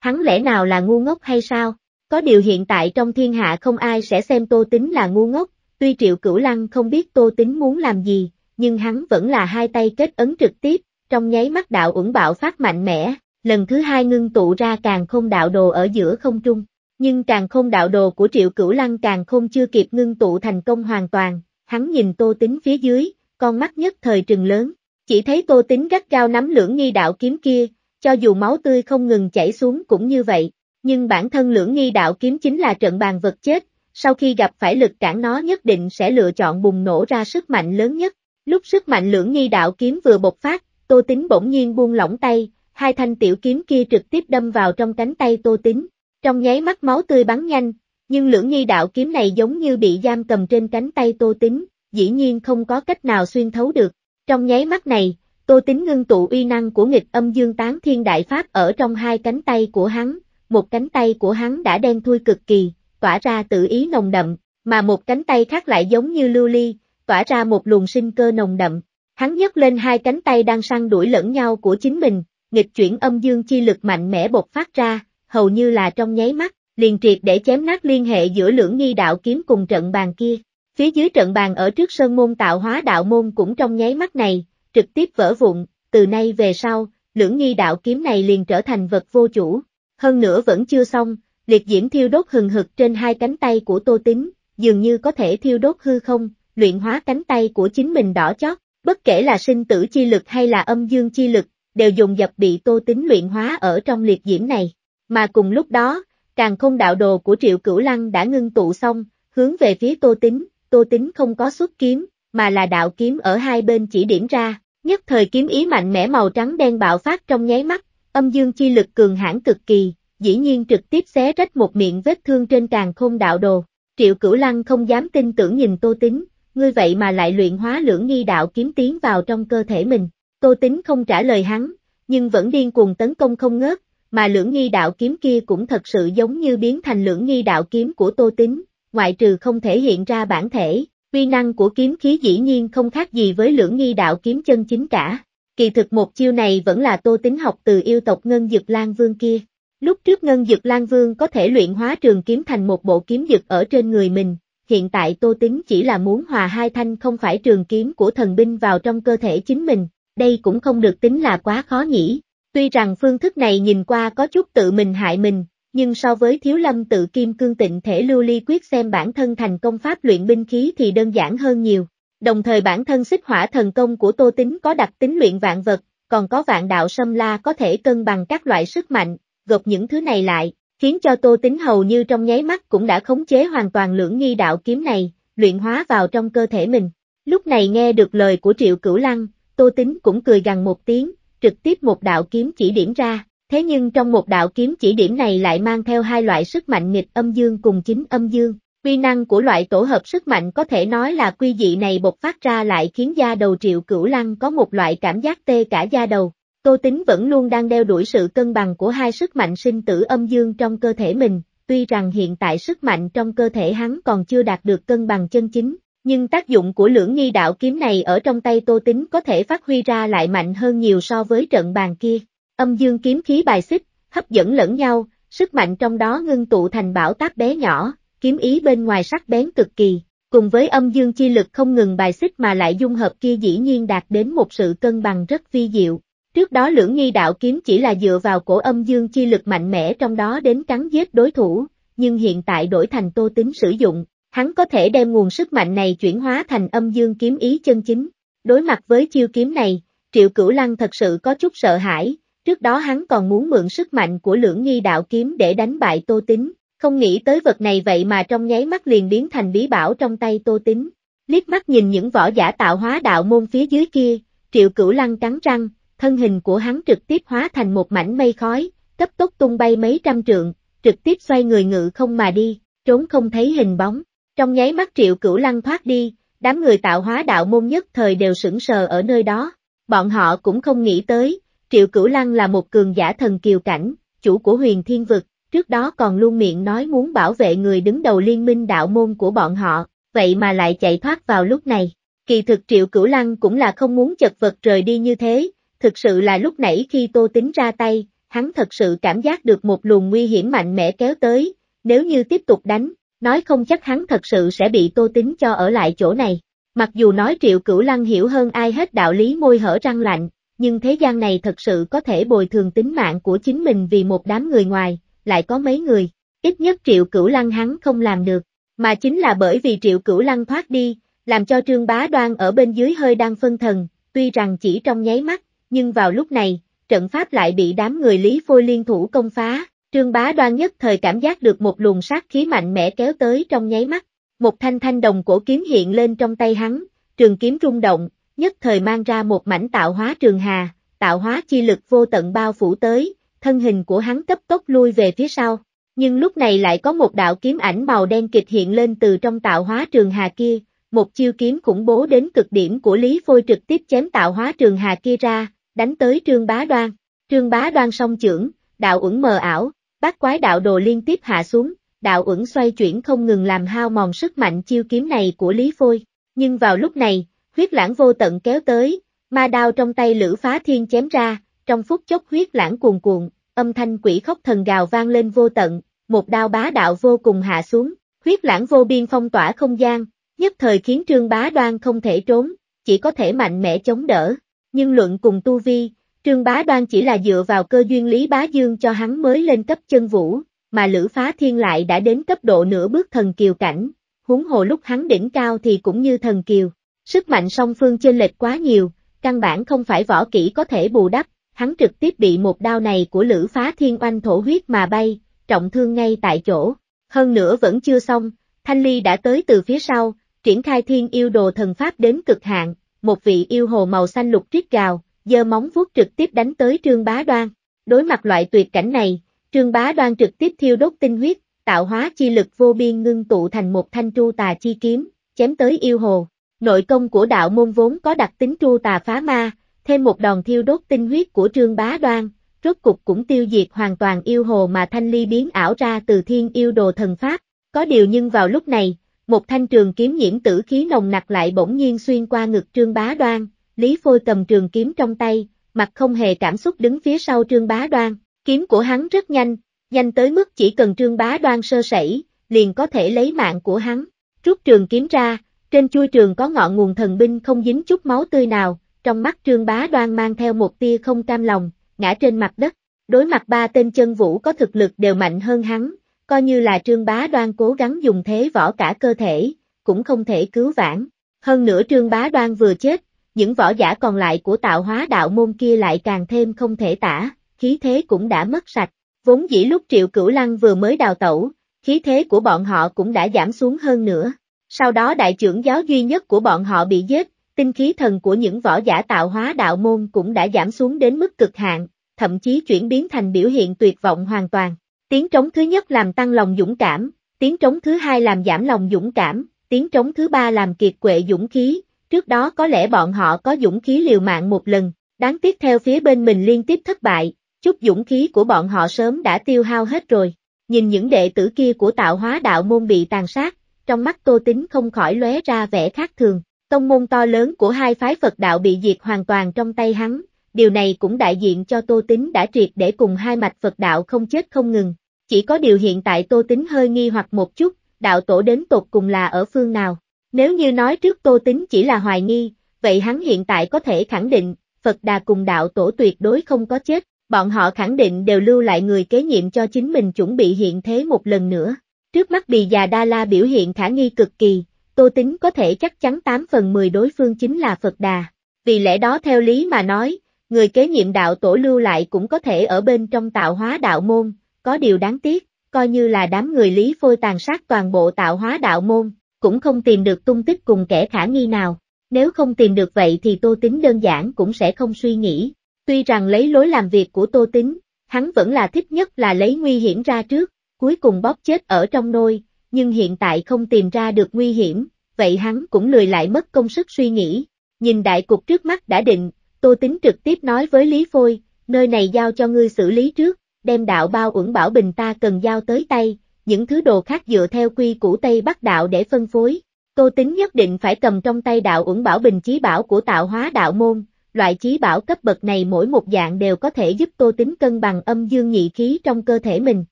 Hắn lẽ nào là ngu ngốc hay sao? Có điều hiện tại trong thiên hạ không ai sẽ xem Tô Tính là ngu ngốc, tuy Triệu Cửu Lăng không biết Tô Tính muốn làm gì, nhưng hắn vẫn là hai tay kết ấn trực tiếp, trong nháy mắt đạo ủng bạo phát mạnh mẽ, lần thứ hai ngưng tụ ra càng không đạo đồ ở giữa không trung. Nhưng càng không đạo đồ của Triệu Cửu Lăng càng không chưa kịp ngưng tụ thành công hoàn toàn, hắn nhìn Tô Tính phía dưới, con mắt nhất thời trừng lớn, chỉ thấy Tô Tính gắt cao nắm lưỡng nghi đạo kiếm kia, cho dù máu tươi không ngừng chảy xuống cũng như vậy, nhưng bản thân lưỡng nghi đạo kiếm chính là trận bàn vật chết, sau khi gặp phải lực cản nó nhất định sẽ lựa chọn bùng nổ ra sức mạnh lớn nhất. Lúc sức mạnh lưỡng nghi đạo kiếm vừa bộc phát, Tô Tính bỗng nhiên buông lỏng tay, hai thanh tiểu kiếm kia trực tiếp đâm vào trong cánh tay Tô tính, Trong nháy mắt máu tươi bắn nhanh, nhưng lưỡng nhi đạo kiếm này giống như bị giam cầm trên cánh tay Tô tính, dĩ nhiên không có cách nào xuyên thấu được. Trong nháy mắt này, Tô tính ngưng tụ uy năng của nghịch âm dương tán thiên đại pháp ở trong hai cánh tay của hắn, một cánh tay của hắn đã đen thui cực kỳ, tỏa ra tự ý nồng đậm, mà một cánh tay khác lại giống như lưu ly, tỏa ra một luồng sinh cơ nồng đậm. Hắn nhấc lên hai cánh tay đang săn đuổi lẫn nhau của chính mình, nghịch chuyển âm dương chi lực mạnh mẽ bộc phát ra, hầu như là trong nháy mắt, liền triệt để chém nát liên hệ giữa lưỡng nghi đạo kiếm cùng trận bàn kia. Phía dưới trận bàn ở trước sơn môn tạo hóa đạo môn cũng trong nháy mắt này, trực tiếp vỡ vụn, từ nay về sau, lưỡng nghi đạo kiếm này liền trở thành vật vô chủ. Hơn nữa vẫn chưa xong, liệt diễm thiêu đốt hừng hực trên hai cánh tay của Tô tính, dường như có thể thiêu đốt hư không, luyện hóa cánh tay của chính mình đỏ chót. Bất kể là sinh tử chi lực hay là âm dương chi lực, đều dùng dập bị tô tính luyện hóa ở trong liệt diễm này. Mà cùng lúc đó, càng không đạo đồ của Triệu Cửu Lăng đã ngưng tụ xong, hướng về phía tô tính, tô tính không có xuất kiếm, mà là đạo kiếm ở hai bên chỉ điểm ra, nhất thời kiếm ý mạnh mẽ màu trắng đen bạo phát trong nháy mắt, âm dương chi lực cường hãn cực kỳ, dĩ nhiên trực tiếp xé rách một miệng vết thương trên càng không đạo đồ. Triệu Cửu Lăng không dám tin tưởng nhìn Tô tính ngươi vậy mà lại luyện hóa lưỡng nghi đạo kiếm tiến vào trong cơ thể mình. Tô Tính không trả lời hắn, nhưng vẫn điên cuồng tấn công không ngớt, mà lưỡng nghi đạo kiếm kia cũng thật sự giống như biến thành lưỡng nghi đạo kiếm của Tô Tính, ngoại trừ không thể hiện ra bản thể, quy năng của kiếm khí dĩ nhiên không khác gì với lưỡng nghi đạo kiếm chân chính cả. Kỳ thực một chiêu này vẫn là Tô Tính học từ yêu tộc Ngân Dực Lan Vương kia. Lúc trước Ngân Dực Lan Vương có thể luyện hóa trường kiếm thành một bộ kiếm dực ở trên người mình, hiện tại Tô Tính chỉ là muốn hòa hai thanh không phải trường kiếm của thần binh vào trong cơ thể chính mình, đây cũng không được tính là quá khó nhỉ. Tuy rằng phương thức này nhìn qua có chút tự mình hại mình, nhưng so với thiếu lâm tự kim cương tịnh thể lưu ly quyết xem bản thân thành công pháp luyện binh khí thì đơn giản hơn nhiều. Đồng thời bản thân xích hỏa thần công của tô tính có đặc tính luyện vạn vật, còn có vạn đạo sâm la có thể cân bằng các loại sức mạnh, gộp những thứ này lại, khiến cho tô tính hầu như trong nháy mắt cũng đã khống chế hoàn toàn lưỡng nghi đạo kiếm này, luyện hóa vào trong cơ thể mình. Lúc này nghe được lời của Triệu Cửu Lăng, Tô Tính cũng cười gằn một tiếng, trực tiếp một đạo kiếm chỉ điểm ra, thế nhưng trong một đạo kiếm chỉ điểm này lại mang theo hai loại sức mạnh nghịch âm dương cùng chính âm dương. Quy năng của loại tổ hợp sức mạnh có thể nói là quy dị này bộc phát ra lại khiến da đầu triệu cửu lăng có một loại cảm giác tê cả da đầu. Tô Tính vẫn luôn đang đeo đuổi sự cân bằng của hai sức mạnh sinh tử âm dương trong cơ thể mình, tuy rằng hiện tại sức mạnh trong cơ thể hắn còn chưa đạt được cân bằng chân chính, nhưng tác dụng của lưỡng nghi đạo kiếm này ở trong tay Tô Tính có thể phát huy ra lại mạnh hơn nhiều so với trận bàn kia. Âm dương kiếm khí bài xích, hấp dẫn lẫn nhau, sức mạnh trong đó ngưng tụ thành bảo táp bé nhỏ, kiếm ý bên ngoài sắc bén cực kỳ, cùng với âm dương chi lực không ngừng bài xích mà lại dung hợp kia dĩ nhiên đạt đến một sự cân bằng rất vi diệu. Trước đó lưỡng nghi đạo kiếm chỉ là dựa vào cổ âm dương chi lực mạnh mẽ trong đó đến cắn giết đối thủ, nhưng hiện tại đổi thành tô tính sử dụng, hắn có thể đem nguồn sức mạnh này chuyển hóa thành âm dương kiếm ý chân chính. Đối mặt với chiêu kiếm này, Triệu Cửu Lăng thật sự có chút sợ hãi, trước đó hắn còn muốn mượn sức mạnh của lưỡng nghi đạo kiếm để đánh bại Tô tính không nghĩ tới vật này vậy mà trong nháy mắt liền biến thành bí bảo trong tay Tô tính Liếc mắt nhìn những võ giả tạo hóa đạo môn phía dưới kia, Triệu Cửu Lăng cắn răng, thân hình của hắn trực tiếp hóa thành một mảnh mây khói, cấp tốc tung bay mấy trăm trượng, trực tiếp xoay người ngự không mà đi, trốn không thấy hình bóng. Trong nháy mắt triệu cửu lăng thoát đi, đám người tạo hóa đạo môn nhất thời đều sững sờ ở nơi đó. Bọn họ cũng không nghĩ tới, triệu cửu lăng là một cường giả thần kiều cảnh, chủ của huyền thiên vực, trước đó còn luôn miệng nói muốn bảo vệ người đứng đầu liên minh đạo môn của bọn họ, vậy mà lại chạy thoát vào lúc này. Kỳ thực Triệu Cửu Lăng cũng là không muốn chật vật rời đi như thế, thực sự là lúc nãy khi Tô Tính ra tay, hắn thật sự cảm giác được một luồng nguy hiểm mạnh mẽ kéo tới, nếu như tiếp tục đánh, Nói không chắc hắn thật sự sẽ bị Tô Tính cho ở lại chỗ này. Mặc dù nói Triệu Cửu Lăng hiểu hơn ai hết đạo lý môi hở răng lạnh, nhưng thế gian này thật sự có thể bồi thường tính mạng của chính mình vì một đám người ngoài, lại có mấy người. Ít nhất Triệu Cửu Lăng hắn không làm được, mà chính là bởi vì Triệu Cửu Lăng thoát đi, làm cho Trương Bá Đoan ở bên dưới hơi đang phân thần, tuy rằng chỉ trong nháy mắt, nhưng vào lúc này, trận pháp lại bị đám người Lý Phôi liên thủ công phá, Trương bá đoan nhất thời cảm giác được một luồng sát khí mạnh mẽ kéo tới trong nháy mắt, một thanh thanh đồng cổ kiếm hiện lên trong tay hắn, trường kiếm rung động, nhất thời mang ra một mảnh tạo hóa trường hà, tạo hóa chi lực vô tận bao phủ tới, thân hình của hắn cấp tốc lui về phía sau. Nhưng lúc này lại có một đạo kiếm ảnh màu đen kịch hiện lên từ trong tạo hóa trường hà kia, một chiêu kiếm khủng bố đến cực điểm của Lý Phôi trực tiếp chém tạo hóa trường hà kia ra, đánh tới Trương Bá Đoan. Trương Bá Đoan song trưởng, đạo ẩn mờ ảo, Bát quái đạo đồ liên tiếp hạ xuống, đạo uẩn xoay chuyển không ngừng làm hao mòn sức mạnh chiêu kiếm này của Lý Phôi. Nhưng vào lúc này, huyết lãng vô tận kéo tới, ma đao trong tay lửa Phá Thiên chém ra, trong phút chốc huyết lãng cuồn cuộn, âm thanh quỷ khóc thần gào vang lên vô tận, một đao bá đạo vô cùng hạ xuống, huyết lãng vô biên phong tỏa không gian, nhất thời khiến Trương Bá Đoan không thể trốn, chỉ có thể mạnh mẽ chống đỡ. Nhưng luận cùng tu vi, Trương Bá Đoan chỉ là dựa vào cơ duyên Lý Bá Dương cho hắn mới lên cấp chân vũ, mà Lữ Phá Thiên lại đã đến cấp độ nửa bước thần kiều cảnh, huống hồ lúc hắn đỉnh cao thì cũng như thần kiều, sức mạnh song phương chênh lệch quá nhiều, căn bản không phải võ kỹ có thể bù đắp, hắn trực tiếp bị một đao này của Lữ Phá Thiên oanh thổ huyết mà bay, trọng thương ngay tại chỗ. Hơn nữa vẫn chưa xong, Thanh Ly đã tới từ phía sau, triển khai thiên yêu đồ thần pháp đến cực hạn, một vị yêu hồ màu xanh lục triết gào, giơ móng vuốt trực tiếp đánh tới Trương Bá Đoan. Đối mặt loại tuyệt cảnh này, Trương Bá Đoan trực tiếp thiêu đốt tinh huyết, tạo hóa chi lực vô biên ngưng tụ thành một thanh tru tà chi kiếm, chém tới yêu hồ. Nội công của đạo môn vốn có đặc tính tru tà phá ma, thêm một đòn thiêu đốt tinh huyết của Trương Bá Đoan, rốt cục cũng tiêu diệt hoàn toàn yêu hồ mà thanh ly biến ảo ra từ thiên yêu đồ thần pháp. Có điều nhưng vào lúc này, một thanh trường kiếm nhiễm tử khí nồng nặc lại bỗng nhiên xuyên qua ngực Trương Bá Đoan, Lý Phôi cầm trường kiếm trong tay, mặt không hề cảm xúc đứng phía sau Trương Bá Đoan, kiếm của hắn rất nhanh, nhanh tới mức chỉ cần Trương Bá Đoan sơ sẩy, liền có thể lấy mạng của hắn. Rút trường kiếm ra, trên chui trường có ngọn nguồn thần binh không dính chút máu tươi nào, trong mắt Trương Bá Đoan mang theo một tia không cam lòng, ngã trên mặt đất. Đối mặt ba tên chân vũ có thực lực đều mạnh hơn hắn, coi như là Trương Bá Đoan cố gắng dùng thế võ cả cơ thể, cũng không thể cứu vãn. Hơn nữa Trương Bá Đoan vừa chết, những võ giả còn lại của tạo hóa đạo môn kia lại càng thêm không thể tả, khí thế cũng đã mất sạch. Vốn dĩ lúc Triệu Cửu Lăng vừa mới đào tẩu, khí thế của bọn họ cũng đã giảm xuống hơn nữa. Sau đó đại trưởng giáo duy nhất của bọn họ bị giết, tinh khí thần của những võ giả tạo hóa đạo môn cũng đã giảm xuống đến mức cực hạn, thậm chí chuyển biến thành biểu hiện tuyệt vọng hoàn toàn. Tiếng trống thứ nhất làm tăng lòng dũng cảm, tiếng trống thứ hai làm giảm lòng dũng cảm, tiếng trống thứ ba làm kiệt quệ dũng khí, Trước đó có lẽ bọn họ có dũng khí liều mạng một lần, đáng tiếc theo phía bên mình liên tiếp thất bại, chút dũng khí của bọn họ sớm đã tiêu hao hết rồi. Nhìn những đệ tử kia của tạo hóa đạo môn bị tàn sát, trong mắt Tô Tính không khỏi lóe ra vẻ khác thường. Tông môn to lớn của hai phái Phật đạo bị diệt hoàn toàn trong tay hắn, điều này cũng đại diện cho Tô Tính đã triệt để cùng hai mạch Phật đạo không chết không ngừng. Chỉ có điều hiện tại Tô Tính hơi nghi hoặc một chút, đạo tổ đến tột cùng là ở phương nào, nếu như nói trước Tô Tính chỉ là hoài nghi, vậy hắn hiện tại có thể khẳng định, Phật Đà cùng đạo tổ tuyệt đối không có chết, bọn họ khẳng định đều lưu lại người kế nhiệm cho chính mình chuẩn bị hiện thế một lần nữa. Trước mắt bì già Đa La biểu hiện khả nghi cực kỳ, Tô Tính có thể chắc chắn 8 phần 10 đối phương chính là Phật Đà. Vì lẽ đó theo lý mà nói, người kế nhiệm đạo tổ lưu lại cũng có thể ở bên trong tạo hóa đạo môn, có điều đáng tiếc, coi như là đám người lý phôi tàn sát toàn bộ tạo hóa đạo môn, cũng không tìm được tung tích cùng kẻ khả nghi nào. Nếu không tìm được vậy thì Tô Tính đơn giản cũng sẽ không suy nghĩ. Tuy rằng lấy lối làm việc của Tô Tính, hắn vẫn là thích nhất là lấy nguy hiểm ra trước, cuối cùng bóp chết ở trong nôi, nhưng hiện tại không tìm ra được nguy hiểm, vậy hắn cũng lười lại mất công sức suy nghĩ. Nhìn đại cục trước mắt đã định, Tô Tính trực tiếp nói với Lý Phôi, nơi này giao cho ngươi xử lý trước, đem đạo bao uẩn bảo bình ta cần giao tới tay, những thứ đồ khác dựa theo quy củ Tây Bắc đạo để phân phối. Tô Tính nhất định phải cầm trong tay đạo ủng bảo bình chí bảo của tạo hóa đạo môn, loại chí bảo cấp bậc này mỗi một dạng đều có thể giúp Tô Tính cân bằng âm dương nhị khí trong cơ thể mình,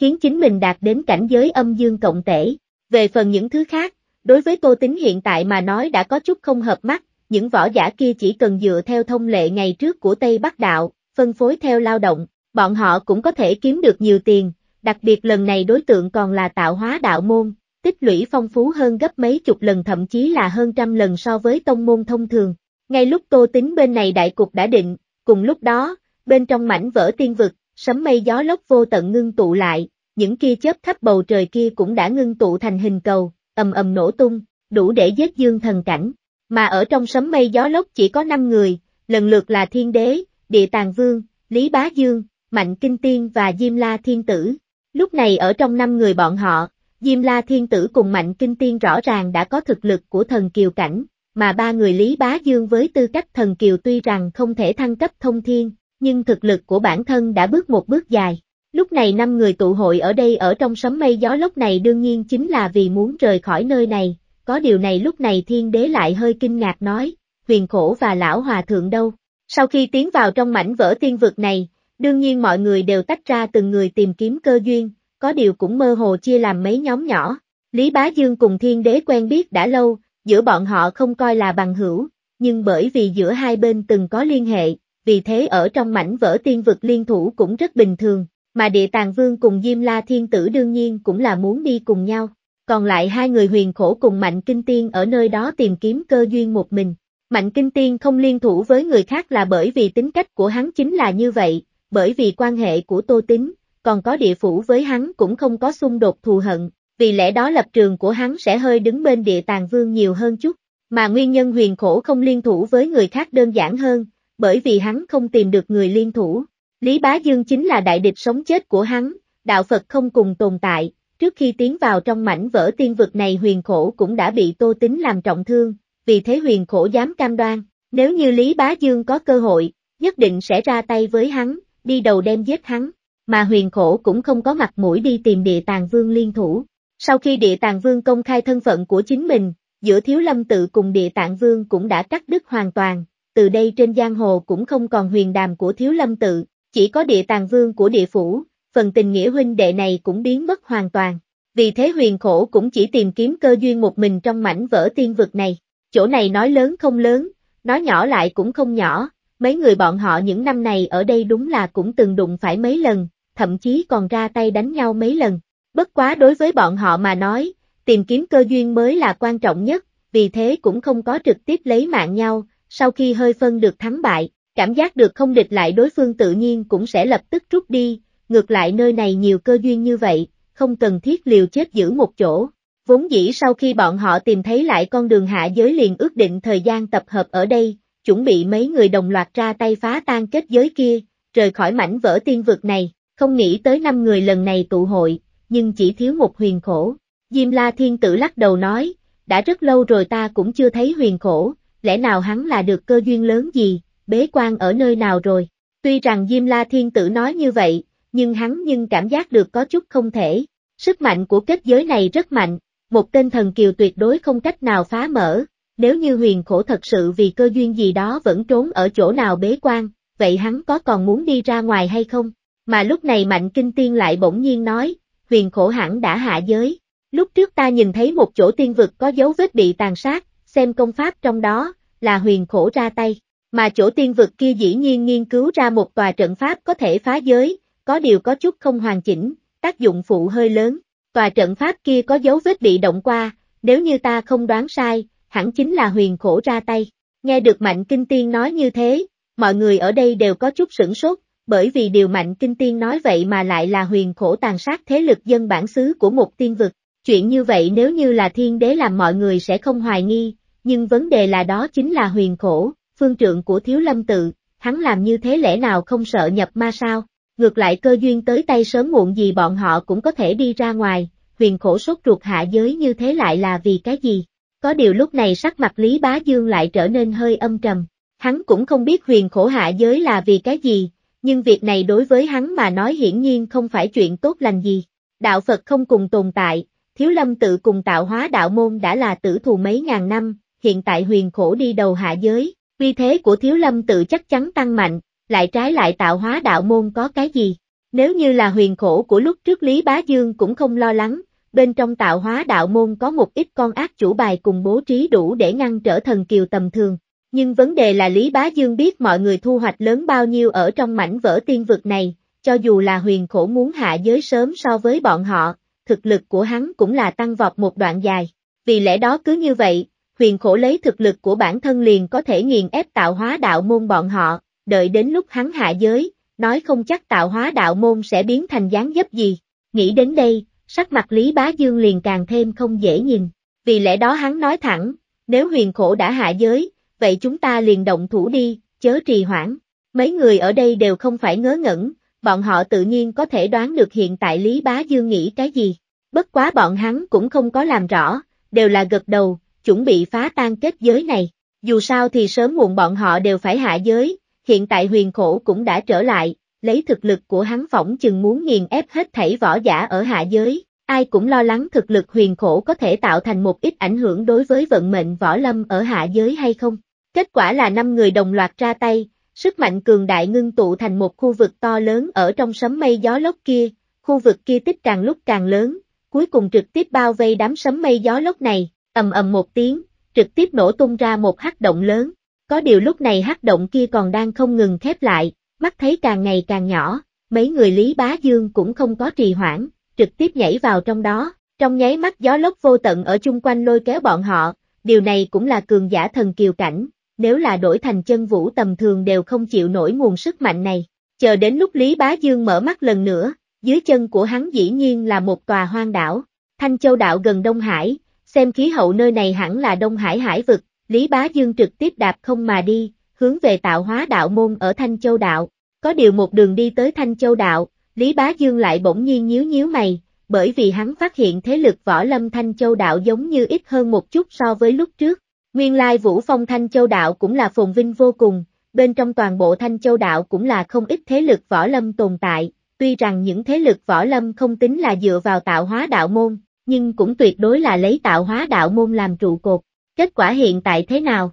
khiến chính mình đạt đến cảnh giới âm dương cộng tể. Về phần những thứ khác, đối với Tô Tính hiện tại mà nói đã có chút không hợp mắt, những võ giả kia chỉ cần dựa theo thông lệ ngày trước của Tây Bắc Đạo, phân phối theo lao động, bọn họ cũng có thể kiếm được nhiều tiền, đặc biệt lần này đối tượng còn là tạo hóa đạo môn, tích lũy phong phú hơn gấp mấy chục lần thậm chí là hơn trăm lần so với tông môn thông thường. Ngay lúc Tô Tính bên này đại cục đã định, cùng lúc đó, bên trong mảnh vỡ tiên vực, sấm mây gió lốc vô tận ngưng tụ lại, những kia chớp thấp bầu trời kia cũng đã ngưng tụ thành hình cầu, ầm ầm nổ tung, đủ để giết dương thần cảnh. Mà ở trong sấm mây gió lốc chỉ có 5 người, lần lượt là Thiên Đế, Địa Tàng Vương, Lý Bá Dương, Mạnh Kinh Tiên và Diêm La Thiên Tử. Lúc này ở trong năm người bọn họ, Diêm La Thiên Tử cùng Mạnh Kinh Tiên rõ ràng đã có thực lực của thần kiều cảnh, mà ba người Lý Bá Dương với tư cách thần kiều tuy rằng không thể thăng cấp thông thiên, nhưng thực lực của bản thân đã bước một bước dài. Lúc này năm người tụ hội ở đây ở trong sấm mây gió lốc này đương nhiên chính là vì muốn rời khỏi nơi này, có điều này lúc này thiên đế lại hơi kinh ngạc nói, huyền khổ và lão hòa thượng đâu. Sau khi tiến vào trong mảnh vỡ tiên vực này, Đương nhiên mọi người đều tách ra từng người tìm kiếm cơ duyên, có điều cũng mơ hồ chia làm mấy nhóm nhỏ. Lý Bá Dương cùng Thiên Đế quen biết đã lâu, giữa bọn họ không coi là bằng hữu, nhưng bởi vì giữa hai bên từng có liên hệ, vì thế ở trong mảnh vỡ tiên vực liên thủ cũng rất bình thường, mà Địa Tàng Vương cùng Diêm La Thiên Tử đương nhiên cũng là muốn đi cùng nhau. Còn lại hai người huyền khổ cùng Mạnh Kinh Tiên ở nơi đó tìm kiếm cơ duyên một mình. Mạnh Kinh Tiên không liên thủ với người khác là bởi vì tính cách của hắn chính là như vậy, bởi vì quan hệ của Tô tính còn có địa phủ với hắn cũng không có xung đột thù hận, vì lẽ đó lập trường của hắn sẽ hơi đứng bên địa tàng vương nhiều hơn chút, mà nguyên nhân huyền khổ không liên thủ với người khác đơn giản hơn, bởi vì hắn không tìm được người liên thủ. Lý Bá Dương chính là đại địch sống chết của hắn, đạo Phật không cùng tồn tại, trước khi tiến vào trong mảnh vỡ tiên vực này huyền khổ cũng đã bị tô tính làm trọng thương, vì thế huyền khổ dám cam đoan, nếu như Lý Bá Dương có cơ hội, nhất định sẽ ra tay với hắn, đi đầu đem giết hắn, mà huyền khổ cũng không có mặt mũi đi tìm địa tàng vương liên thủ. Sau khi địa tàng vương công khai thân phận của chính mình, giữa thiếu lâm tự cùng địa tạng vương cũng đã cắt đứt hoàn toàn, từ đây trên giang hồ cũng không còn huyền đàm của thiếu lâm tự, chỉ có địa tàng vương của địa phủ, phần tình nghĩa huynh đệ này cũng biến mất hoàn toàn. Vì thế huyền khổ cũng chỉ tìm kiếm cơ duyên một mình trong mảnh vỡ tiên vực này. Chỗ này nói lớn không lớn, nói nhỏ lại cũng không nhỏ, Mấy người bọn họ những năm này ở đây đúng là cũng từng đụng phải mấy lần, thậm chí còn ra tay đánh nhau mấy lần. Bất quá đối với bọn họ mà nói, tìm kiếm cơ duyên mới là quan trọng nhất, vì thế cũng không có trực tiếp lấy mạng nhau, sau khi hơi phân được thắng bại, cảm giác được không địch lại đối phương tự nhiên cũng sẽ lập tức rút đi, ngược lại nơi này nhiều cơ duyên như vậy, không cần thiết liều chết giữ một chỗ. Vốn dĩ sau khi bọn họ tìm thấy lại con đường hạ giới liền ước định thời gian tập hợp ở đây, chuẩn bị mấy người đồng loạt ra tay phá tan kết giới kia, rời khỏi mảnh vỡ tiên vực này, không nghĩ tới năm người lần này tụ hội, nhưng chỉ thiếu một huyền khổ. Diêm La Thiên Tử lắc đầu nói, đã rất lâu rồi ta cũng chưa thấy huyền khổ, lẽ nào hắn là được cơ duyên lớn gì, bế quan ở nơi nào rồi. Tuy rằng Diêm La Thiên Tử nói như vậy, nhưng hắn nhưng cảm giác được có chút không thể. Sức mạnh của kết giới này rất mạnh, một tên thần kiều tuyệt đối không cách nào phá mở, nếu như huyền khổ thật sự vì cơ duyên gì đó vẫn trốn ở chỗ nào bế quan, vậy hắn có còn muốn đi ra ngoài hay không? Mà lúc này Mạnh Kinh Tiên lại bỗng nhiên nói, huyền khổ hẳn đã hạ giới. Lúc trước ta nhìn thấy một chỗ tiên vực có dấu vết bị tàn sát, xem công pháp trong đó, là huyền khổ ra tay. Mà chỗ tiên vực kia dĩ nhiên nghiên cứu ra một tòa trận pháp có thể phá giới, có điều có chút không hoàn chỉnh, tác dụng phụ hơi lớn. Tòa trận pháp kia có dấu vết bị động qua, nếu như ta không đoán sai, hẳn chính là huyền khổ ra tay. Nghe được Mạnh Kinh Tiên nói như thế, mọi người ở đây đều có chút sửng sốt, bởi vì điều Mạnh Kinh Tiên nói vậy mà lại là huyền khổ tàn sát thế lực dân bản xứ của một tiên vực. Chuyện như vậy nếu như là thiên đế làm mọi người sẽ không hoài nghi, nhưng vấn đề là đó chính là huyền khổ, phương trượng của thiếu lâm tự, hắn làm như thế lẽ nào không sợ nhập ma sao, ngược lại cơ duyên tới tay sớm muộn gì bọn họ cũng có thể đi ra ngoài, huyền khổ sốt ruột hạ giới như thế lại là vì cái gì, có điều lúc này sắc mặt Lý Bá Dương lại trở nên hơi âm trầm. Hắn cũng không biết huyền khổ hạ giới là vì cái gì, nhưng việc này đối với hắn mà nói hiển nhiên không phải chuyện tốt lành gì. Đạo Phật không cùng tồn tại, Thiếu Lâm tự cùng tạo hóa đạo môn đã là tử thù mấy ngàn năm, hiện tại huyền khổ đi đầu hạ giới, vì thế của Thiếu Lâm tự chắc chắn tăng mạnh, lại trái lại tạo hóa đạo môn có cái gì. Nếu như là huyền khổ của lúc trước Lý Bá Dương cũng không lo lắng, bên trong tạo hóa đạo môn có một ít con ác chủ bài cùng bố trí đủ để ngăn trở thần kiều tầm thường. Nhưng vấn đề là Lý Bá Dương biết mọi người thu hoạch lớn bao nhiêu ở trong mảnh vỡ tiên vực này, cho dù là huyền khổ muốn hạ giới sớm so với bọn họ, thực lực của hắn cũng là tăng vọt một đoạn dài. Vì lẽ đó cứ như vậy, huyền khổ lấy thực lực của bản thân liền có thể nghiền ép tạo hóa đạo môn bọn họ, đợi đến lúc hắn hạ giới, nói không chắc tạo hóa đạo môn sẽ biến thành dáng dấp gì. Nghĩ đến đây, sắc mặt Lý Bá Dương liền càng thêm không dễ nhìn. Vì lẽ đó hắn nói thẳng, nếu huyền khổ đã hạ giới, vậy chúng ta liền động thủ đi, chớ trì hoãn. Mấy người ở đây đều không phải ngớ ngẩn, bọn họ tự nhiên có thể đoán được hiện tại Lý Bá Dương nghĩ cái gì. Bất quá bọn hắn cũng không có làm rõ, đều là gật đầu, chuẩn bị phá tan kết giới này. Dù sao thì sớm muộn bọn họ đều phải hạ giới, hiện tại huyền khổ cũng đã trở lại, lấy thực lực của hắn phỏng chừng muốn nghiền ép hết thảy võ giả ở hạ giới, ai cũng lo lắng thực lực huyền khổ có thể tạo thành một ít ảnh hưởng đối với vận mệnh võ lâm ở hạ giới hay không. Kết quả là năm người đồng loạt ra tay, sức mạnh cường đại ngưng tụ thành một khu vực to lớn ở trong sấm mây gió lốc kia, khu vực kia tích càng lúc càng lớn, cuối cùng trực tiếp bao vây đám sấm mây gió lốc này, ầm ầm một tiếng, trực tiếp nổ tung ra một hắc động lớn. Có điều lúc này hắc động kia còn đang không ngừng khép lại, mắt thấy càng ngày càng nhỏ, mấy người Lý Bá Dương cũng không có trì hoãn, trực tiếp nhảy vào trong đó, trong nháy mắt gió lốc vô tận ở chung quanh lôi kéo bọn họ, điều này cũng là cường giả thần kiều cảnh, nếu là đổi thành chân vũ tầm thường đều không chịu nổi nguồn sức mạnh này. Chờ đến lúc Lý Bá Dương mở mắt lần nữa, dưới chân của hắn dĩ nhiên là một tòa hoang đảo, Thanh Châu đảo gần Đông Hải, xem khí hậu nơi này hẳn là Đông Hải hải vực, Lý Bá Dương trực tiếp đạp không mà đi, hướng về tạo hóa đạo môn ở Thanh Châu Đạo. Có điều một đường đi tới Thanh Châu Đạo, Lý Bá Dương lại bỗng nhiên nhíu nhíu mày, bởi vì hắn phát hiện thế lực võ lâm Thanh Châu Đạo giống như ít hơn một chút so với lúc trước. Nguyên lai Vũ Phong Thanh Châu Đạo cũng là phồn vinh vô cùng, bên trong toàn bộ Thanh Châu Đạo cũng là không ít thế lực võ lâm tồn tại, tuy rằng những thế lực võ lâm không tính là dựa vào tạo hóa đạo môn, nhưng cũng tuyệt đối là lấy tạo hóa đạo môn làm trụ cột. Kết quả hiện tại thế nào?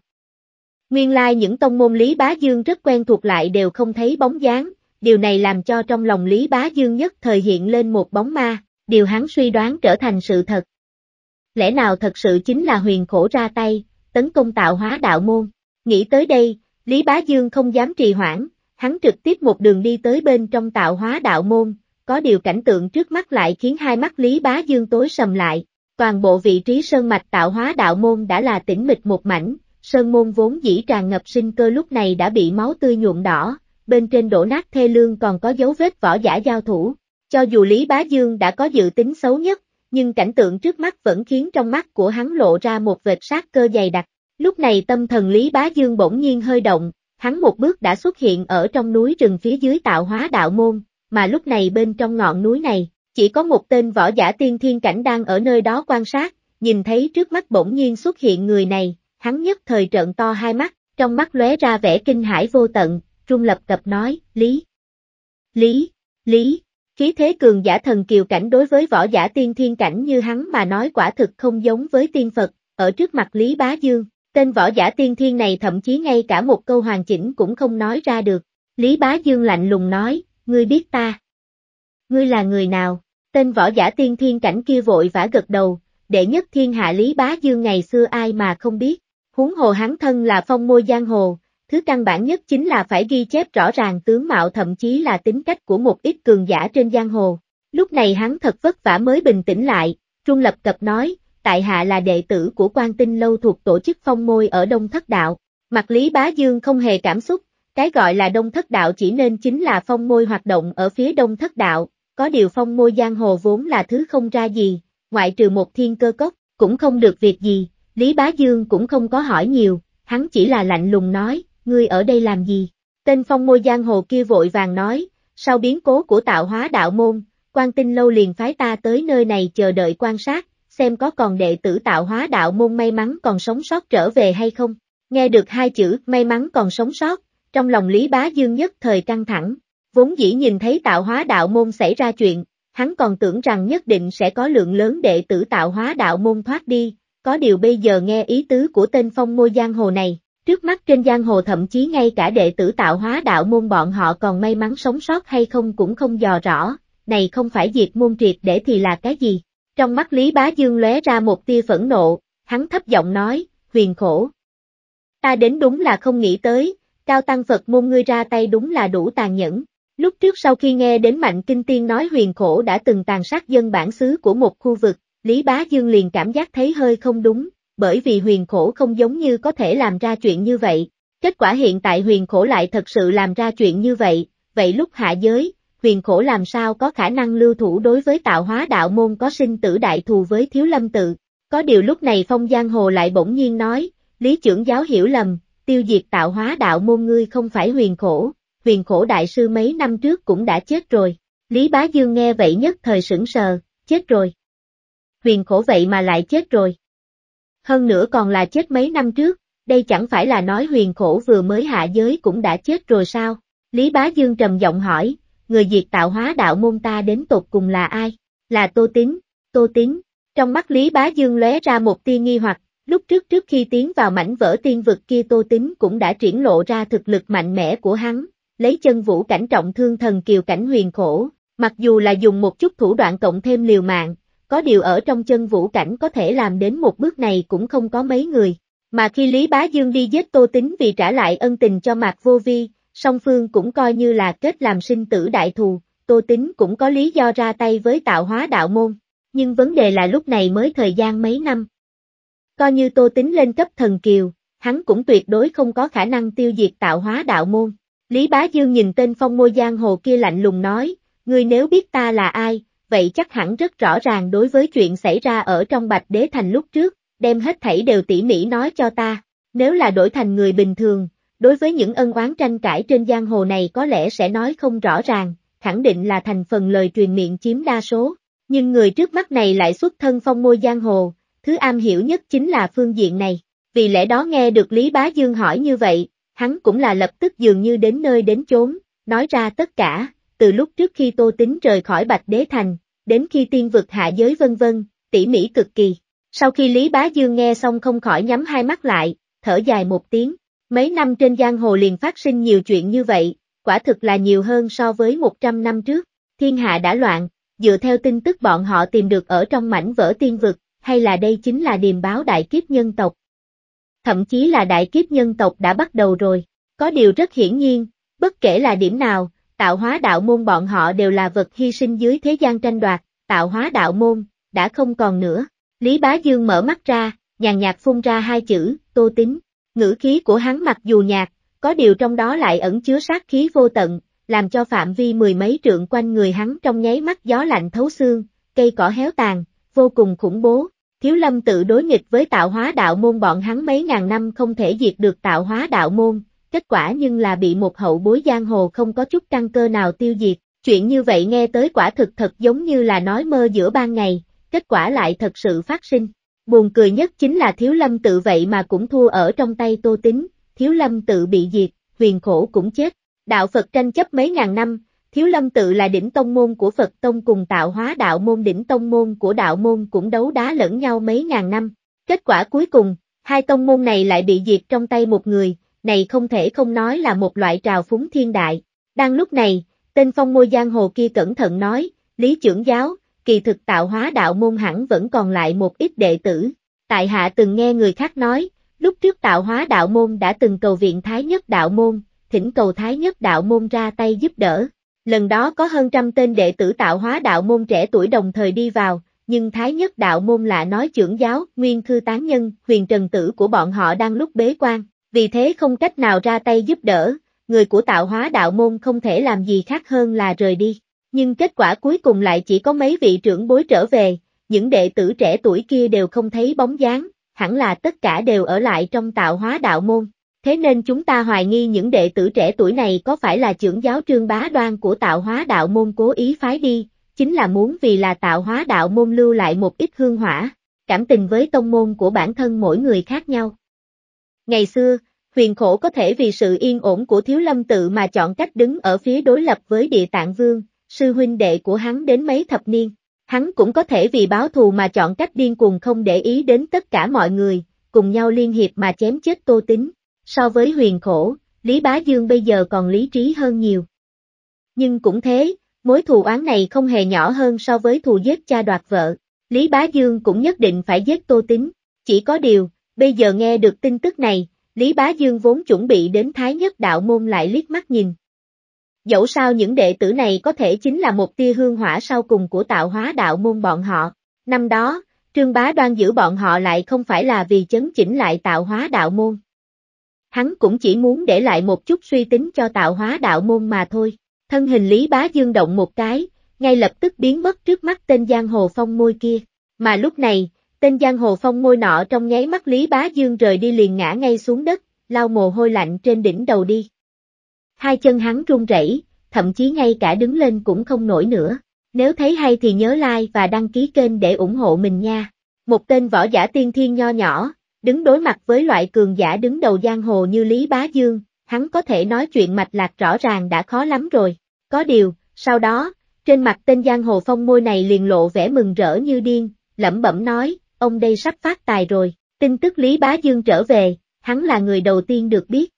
Nguyên lai like những tông môn Lý Bá Dương rất quen thuộc lại đều không thấy bóng dáng, điều này làm cho trong lòng Lý Bá Dương nhất thời hiện lên một bóng ma, điều hắn suy đoán trở thành sự thật. Lẽ nào thật sự chính là huyền khổ ra tay, tấn công tạo hóa đạo môn? Nghĩ tới đây, Lý Bá Dương không dám trì hoãn, hắn trực tiếp một đường đi tới bên trong tạo hóa đạo môn, có điều cảnh tượng trước mắt lại khiến hai mắt Lý Bá Dương tối sầm lại, toàn bộ vị trí sơn mạch tạo hóa đạo môn đã là tĩnh mịch một mảnh, Sơn môn vốn dĩ tràn ngập sinh cơ lúc này đã bị máu tươi nhuộm đỏ, bên trên đổ nát thê lương còn có dấu vết võ giả giao thủ. Cho dù Lý Bá Dương đã có dự tính xấu nhất, nhưng cảnh tượng trước mắt vẫn khiến trong mắt của hắn lộ ra một vệt sát cơ dày đặc. Lúc này tâm thần Lý Bá Dương bỗng nhiên hơi động, hắn một bước đã xuất hiện ở trong núi rừng phía dưới tạo hóa đạo môn, mà lúc này bên trong ngọn núi này, chỉ có một tên võ giả tiên thiên cảnh đang ở nơi đó quan sát, nhìn thấy trước mắt bỗng nhiên xuất hiện người này, Hắn nhất thời trợn to hai mắt, trong mắt lóe ra vẻ kinh hãi vô tận, trung lập cập nói, Lý. Lý, Lý, khí thế cường giả thần kiều cảnh đối với võ giả tiên thiên cảnh như hắn mà nói quả thực không giống với tiên Phật, ở trước mặt Lý Bá Dương, tên võ giả tiên thiên này thậm chí ngay cả một câu hoàn chỉnh cũng không nói ra được. Lý Bá Dương lạnh lùng nói, ngươi biết ta. Ngươi là người nào? Tên võ giả tiên thiên cảnh kia vội vã gật đầu, đệ nhất thiên hạ Lý Bá Dương ngày xưa ai mà không biết, Huống hồ hắn thân là phong môi giang hồ, thứ căn bản nhất chính là phải ghi chép rõ ràng tướng mạo thậm chí là tính cách của một ít cường giả trên giang hồ. Lúc này hắn thật vất vả mới bình tĩnh lại, Trung Lập Cập nói, tại hạ là đệ tử của quan tinh lâu thuộc tổ chức phong môi ở Đông Thất Đạo. Mặt Lý Bá Dương không hề cảm xúc, cái gọi là Đông Thất Đạo chỉ nên chính là phong môi hoạt động ở phía Đông Thất Đạo, có điều phong môi giang hồ vốn là thứ không ra gì, ngoại trừ một thiên cơ cốc, cũng không được việc gì, Lý Bá Dương cũng không có hỏi nhiều, hắn chỉ là lạnh lùng nói, ngươi ở đây làm gì? Tên phong môi giang hồ kia vội vàng nói, sau biến cố của tạo hóa đạo môn, quan tinh lâu liền phái ta tới nơi này chờ đợi quan sát, xem có còn đệ tử tạo hóa đạo môn may mắn còn sống sót trở về hay không. Nghe được hai chữ may mắn còn sống sót, trong lòng Lý Bá Dương nhất thời căng thẳng, vốn dĩ nhìn thấy tạo hóa đạo môn xảy ra chuyện, hắn còn tưởng rằng nhất định sẽ có lượng lớn đệ tử tạo hóa đạo môn thoát đi, có điều bây giờ nghe ý tứ của tên phong ngôi giang hồ này, trước mắt trên giang hồ thậm chí ngay cả đệ tử tạo hóa đạo môn bọn họ còn may mắn sống sót hay không cũng không dò rõ, này không phải diệt môn triệt để thì là cái gì. Trong mắt Lý Bá Dương lóe ra một tia phẫn nộ, hắn thấp giọng nói, huyền khổ. Ta đến đúng là không nghĩ tới, cao tăng Phật môn ngươi ra tay đúng là đủ tàn nhẫn. Lúc trước sau khi nghe đến Mạnh Kinh Tiên nói huyền khổ đã từng tàn sát dân bản xứ của một khu vực, Lý Bá Dương liền cảm giác thấy hơi không đúng, bởi vì huyền khổ không giống như có thể làm ra chuyện như vậy. Kết quả hiện tại huyền khổ lại thật sự làm ra chuyện như vậy, vậy lúc hạ giới, huyền khổ làm sao có khả năng lưu thủ đối với tạo hóa đạo môn có sinh tử đại thù với thiếu lâm tự. Có điều lúc này phong giang hồ lại bỗng nhiên nói, lý trưởng giáo hiểu lầm, tiêu diệt tạo hóa đạo môn ngươi không phải huyền khổ, huyền khổ đại sư mấy năm trước cũng đã chết rồi. Lý Bá Dương nghe vậy nhất thời sững sờ, chết rồi huyền khổ vậy mà lại chết rồi. Hơn nữa còn là chết mấy năm trước, đây chẳng phải là nói huyền khổ vừa mới hạ giới cũng đã chết rồi sao? Lý Bá Dương trầm giọng hỏi, người diệt tạo hóa đạo môn ta đến tột cùng là ai? Là Tô Tín, Tô Tín. Trong mắt Lý Bá Dương lóe ra một tia nghi hoặc, lúc trước trước khi tiến vào mảnh vỡ tiên vực kia Tô Tín cũng đã triển lộ ra thực lực mạnh mẽ của hắn, lấy chân vũ cảnh trọng thương thần kiều cảnh huyền khổ, mặc dù là dùng một chút thủ đoạn cộng thêm liều mạng, có điều ở trong chân vũ cảnh có thể làm đến một bước này cũng không có mấy người. Mà khi Lý Bá Dương đi giết Tô Tính vì trả lại ân tình cho Mạc Vô Vi, song phương cũng coi như là kết làm sinh tử đại thù, Tô Tính cũng có lý do ra tay với tạo hóa đạo môn. Nhưng vấn đề là lúc này mới thời gian mấy năm. Coi như Tô Tính lên cấp thần kiều, hắn cũng tuyệt đối không có khả năng tiêu diệt tạo hóa đạo môn. Lý Bá Dương nhìn tên phong môi giang hồ kia lạnh lùng nói, ngươi nếu biết ta là ai, vậy chắc hẳn rất rõ ràng đối với chuyện xảy ra ở trong Bạch Đế Thành lúc trước, đem hết thảy đều tỉ mỉ nói cho ta. Nếu là đổi thành người bình thường, đối với những ân oán tranh cãi trên giang hồ này có lẽ sẽ nói không rõ ràng, khẳng định là thành phần lời truyền miệng chiếm đa số. Nhưng người trước mắt này lại xuất thân phong môi giang hồ, thứ am hiểu nhất chính là phương diện này. Vì lẽ đó nghe được Lý Bá Dương hỏi như vậy, hắn cũng là lập tức dường như đến nơi đến chốn, nói ra tất cả, từ lúc trước khi Tô Tính rời khỏi Bạch Đế Thành, đến khi tiên vực hạ giới vân vân, tỉ mỉ cực kỳ. Sau khi Lý Bá Dương nghe xong không khỏi nhắm hai mắt lại, thở dài một tiếng, mấy năm trên giang hồ liền phát sinh nhiều chuyện như vậy, quả thực là nhiều hơn so với 100 năm trước, thiên hạ đã loạn, dựa theo tin tức bọn họ tìm được ở trong mảnh vỡ tiên vực, hay là đây chính là điềm báo đại kiếp nhân tộc. Thậm chí là đại kiếp nhân tộc đã bắt đầu rồi, có điều rất hiển nhiên, bất kể là điểm nào, tạo hóa đạo môn bọn họ đều là vật hy sinh dưới thế gian tranh đoạt, tạo hóa đạo môn, đã không còn nữa. Lý Bá Dương mở mắt ra, nhàn nhạt phun ra hai chữ, tô tính. Ngữ khí của hắn mặc dù nhạt, có điều trong đó lại ẩn chứa sát khí vô tận, làm cho phạm vi mười mấy trượng quanh người hắn trong nháy mắt gió lạnh thấu xương, cây cỏ héo tàn, vô cùng khủng bố. Thiếu lâm tự đối nghịch với tạo hóa đạo môn bọn hắn mấy ngàn năm không thể diệt được tạo hóa đạo môn, kết quả nhưng là bị một hậu bối giang hồ không có chút căn cơ nào tiêu diệt, chuyện như vậy nghe tới quả thực thật giống như là nói mơ giữa ban ngày, kết quả lại thật sự phát sinh. Buồn cười nhất chính là Thiếu Lâm tự vậy mà cũng thua ở trong tay Tô Tính, Thiếu Lâm tự bị diệt, huyền khổ cũng chết. Đạo Phật tranh chấp mấy ngàn năm, Thiếu Lâm tự là đỉnh tông môn của Phật tông cùng tạo hóa đạo môn đỉnh tông môn của đạo môn cũng đấu đá lẫn nhau mấy ngàn năm. Kết quả cuối cùng, hai tông môn này lại bị diệt trong tay một người, này không thể không nói là một loại trào phúng thiên đại. Đang lúc này, tên phong môi giang hồ kia cẩn thận nói, Lý trưởng giáo, kỳ thực tạo hóa đạo môn hẳn vẫn còn lại một ít đệ tử. Tại hạ từng nghe người khác nói, lúc trước tạo hóa đạo môn đã từng cầu viện Thái nhất đạo môn, thỉnh cầu Thái nhất đạo môn ra tay giúp đỡ. Lần đó có hơn trăm tên đệ tử tạo hóa đạo môn trẻ tuổi đồng thời đi vào, nhưng Thái nhất đạo môn lạ nói trưởng giáo, nguyên khư tán nhân, huyền trần tử của bọn họ đang lúc bế quan vì thế không cách nào ra tay giúp đỡ, người của tạo hóa đạo môn không thể làm gì khác hơn là rời đi. Nhưng kết quả cuối cùng lại chỉ có mấy vị trưởng bối trở về, những đệ tử trẻ tuổi kia đều không thấy bóng dáng, hẳn là tất cả đều ở lại trong tạo hóa đạo môn. Thế nên chúng ta hoài nghi những đệ tử trẻ tuổi này có phải là trưởng giáo trương bá đoan của tạo hóa đạo môn cố ý phái đi, chính là muốn vì là tạo hóa đạo môn lưu lại một ít hương hỏa, cảm tình với tông môn của bản thân mỗi người khác nhau. Ngày xưa, huyền khổ có thể vì sự yên ổn của thiếu lâm tự mà chọn cách đứng ở phía đối lập với địa tạng vương, sư huynh đệ của hắn đến mấy thập niên. Hắn cũng có thể vì báo thù mà chọn cách điên cuồng không để ý đến tất cả mọi người, cùng nhau liên hiệp mà chém chết tô tính. So với huyền khổ, Lý Bá Dương bây giờ còn lý trí hơn nhiều. Nhưng cũng thế, mối thù oán này không hề nhỏ hơn so với thù giết cha đoạt vợ. Lý Bá Dương cũng nhất định phải giết tô tính. Chỉ có điều, bây giờ nghe được tin tức này, Lý Bá Dương vốn chuẩn bị đến Thái Nhất Đạo Môn lại liếc mắt nhìn. Dẫu sao những đệ tử này có thể chính là một tia hương hỏa sau cùng của tạo hóa đạo môn bọn họ. Năm đó, Trương Bá đoan giữ bọn họ lại không phải là vì chấn chỉnh lại tạo hóa đạo môn. Hắn cũng chỉ muốn để lại một chút suy tính cho tạo hóa đạo môn mà thôi. Thân hình Lý Bá Dương động một cái, ngay lập tức biến mất trước mắt tên giang hồ phong môi kia. Mà lúc này, Tên Giang Hồ Phong ngôi nọ trong nháy mắt Lý Bá Dương rời đi liền ngã ngay xuống đất, lau mồ hôi lạnh trên đỉnh đầu đi. Hai chân hắn run rẩy, thậm chí ngay cả đứng lên cũng không nổi nữa. Nếu thấy hay thì nhớ like và đăng ký kênh để ủng hộ mình nha. Một tên võ giả tiên thiên nho nhỏ, đứng đối mặt với loại cường giả đứng đầu giang hồ như Lý Bá Dương, hắn có thể nói chuyện mạch lạc rõ ràng đã khó lắm rồi. Có điều, sau đó, trên mặt tên giang hồ phong môi này liền lộ vẻ mừng rỡ như điên, lẩm bẩm nói, ông đây sắp phát tài rồi, tin tức Lý Bá Dương trở về, hắn là người đầu tiên được biết.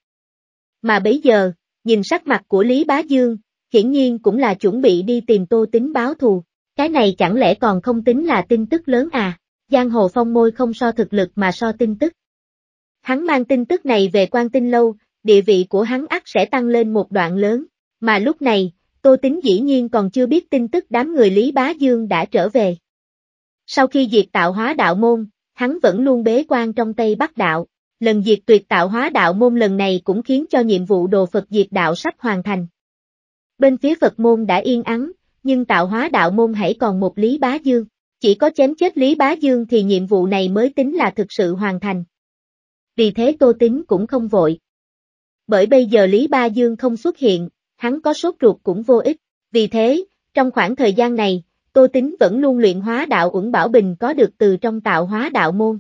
Mà bây giờ, nhìn sắc mặt của Lý Bá Dương, hiển nhiên cũng là chuẩn bị đi tìm Tô Tính báo thù, cái này chẳng lẽ còn không tính là tin tức lớn à, giang hồ phong môi không so thực lực mà so tin tức. Hắn mang tin tức này về quan tinh lâu, địa vị của hắn ắt sẽ tăng lên một đoạn lớn, mà lúc này, Tô Tính dĩ nhiên còn chưa biết tin tức đám người Lý Bá Dương đã trở về. Sau khi diệt tạo hóa đạo môn, hắn vẫn luôn bế quan trong Tây Bắc Đạo. Lần diệt tuyệt tạo hóa đạo môn lần này cũng khiến cho nhiệm vụ đồ Phật diệt đạo sắp hoàn thành. Bên phía Phật môn đã yên ắng, nhưng tạo hóa đạo môn hãy còn một Lý Bá Dương. Chỉ có chém chết Lý Bá Dương thì nhiệm vụ này mới tính là thực sự hoàn thành. Vì thế Tô Tính cũng không vội. Bởi bây giờ Lý Ba Dương không xuất hiện, hắn có sốt ruột cũng vô ích. Vì thế, trong khoảng thời gian này, Tô Tính vẫn luôn luyện hóa đạo uẩn bảo bình có được từ trong tạo hóa đạo môn.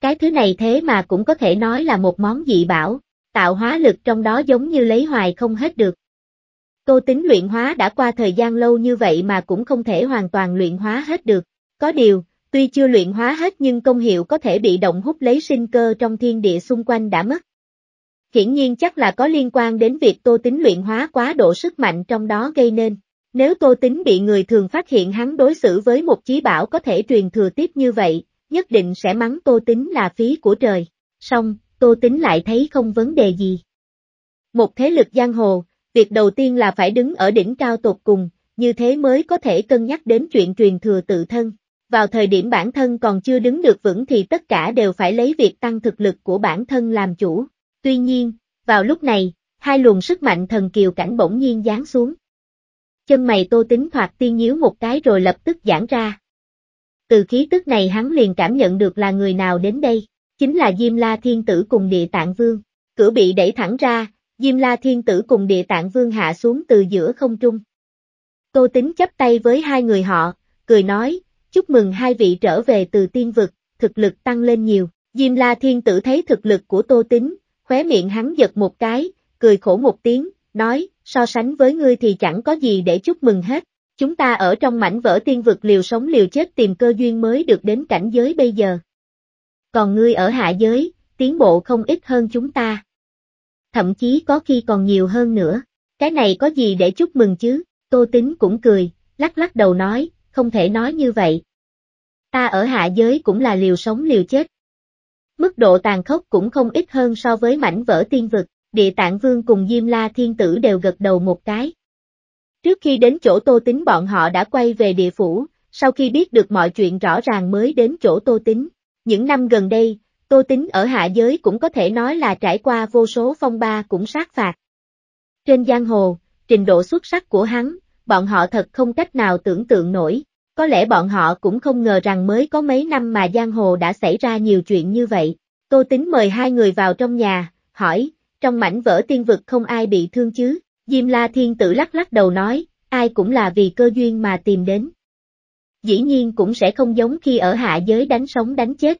Cái thứ này thế mà cũng có thể nói là một món dị bảo, tạo hóa lực trong đó giống như lấy hoài không hết được. Tô Tính luyện hóa đã qua thời gian lâu như vậy mà cũng không thể hoàn toàn luyện hóa hết được, có điều, tuy chưa luyện hóa hết nhưng công hiệu có thể bị động hút lấy sinh cơ trong thiên địa xung quanh đã mất. Hiển nhiên chắc là có liên quan đến việc Tô Tính luyện hóa quá độ sức mạnh trong đó gây nên. Nếu Tô Tính bị người thường phát hiện hắn đối xử với một chí bảo có thể truyền thừa tiếp như vậy, nhất định sẽ mắng Tô Tính là phí của trời. Xong, Tô Tính lại thấy không vấn đề gì. Một thế lực giang hồ, việc đầu tiên là phải đứng ở đỉnh cao tột cùng, như thế mới có thể cân nhắc đến chuyện truyền thừa tự thân. Vào thời điểm bản thân còn chưa đứng được vững thì tất cả đều phải lấy việc tăng thực lực của bản thân làm chủ. Tuy nhiên, vào lúc này, hai luồng sức mạnh thần kiều cảnh bỗng nhiên giáng xuống. Chân mày tô tính thoạt tiên nhíu một cái rồi lập tức giãn ra. Từ khí tức này hắn liền cảm nhận được là người nào đến đây, chính là Diêm La Thiên Tử cùng Địa Tạng Vương. Cửa bị đẩy thẳng ra, Diêm La Thiên Tử cùng Địa Tạng Vương hạ xuống từ giữa không trung. Tô tính chấp tay với hai người họ, cười nói, chúc mừng hai vị trở về từ tiên vực, thực lực tăng lên nhiều. Diêm La Thiên Tử thấy thực lực của Tô Tính, khóe miệng hắn giật một cái, cười khổ một tiếng, nói, so sánh với ngươi thì chẳng có gì để chúc mừng hết, chúng ta ở trong mảnh vỡ tiên vực liều sống liều chết tìm cơ duyên mới được đến cảnh giới bây giờ. Còn ngươi ở hạ giới, tiến bộ không ít hơn chúng ta. Thậm chí có khi còn nhiều hơn nữa, cái này có gì để chúc mừng chứ, Tô Tính cũng cười, lắc lắc đầu nói, không thể nói như vậy. Ta ở hạ giới cũng là liều sống liều chết. Mức độ tàn khốc cũng không ít hơn so với mảnh vỡ tiên vực, địa tạng vương cùng Diêm La Thiên Tử đều gật đầu một cái. Trước khi đến chỗ Tô Tính bọn họ đã quay về địa phủ, sau khi biết được mọi chuyện rõ ràng mới đến chỗ Tô Tính. Những năm gần đây, Tô Tính ở hạ giới cũng có thể nói là trải qua vô số phong ba cũng sát phạt. Trên giang hồ, trình độ xuất sắc của hắn, bọn họ thật không cách nào tưởng tượng nổi, có lẽ bọn họ cũng không ngờ rằng mới có mấy năm mà giang hồ đã xảy ra nhiều chuyện như vậy. Tô Tính mời hai người vào trong nhà, hỏi, trong mảnh vỡ tiên vực không ai bị thương chứ, Diêm La Thiên Tử lắc lắc đầu nói, ai cũng là vì cơ duyên mà tìm đến. Dĩ nhiên cũng sẽ không giống khi ở hạ giới đánh sống đánh chết.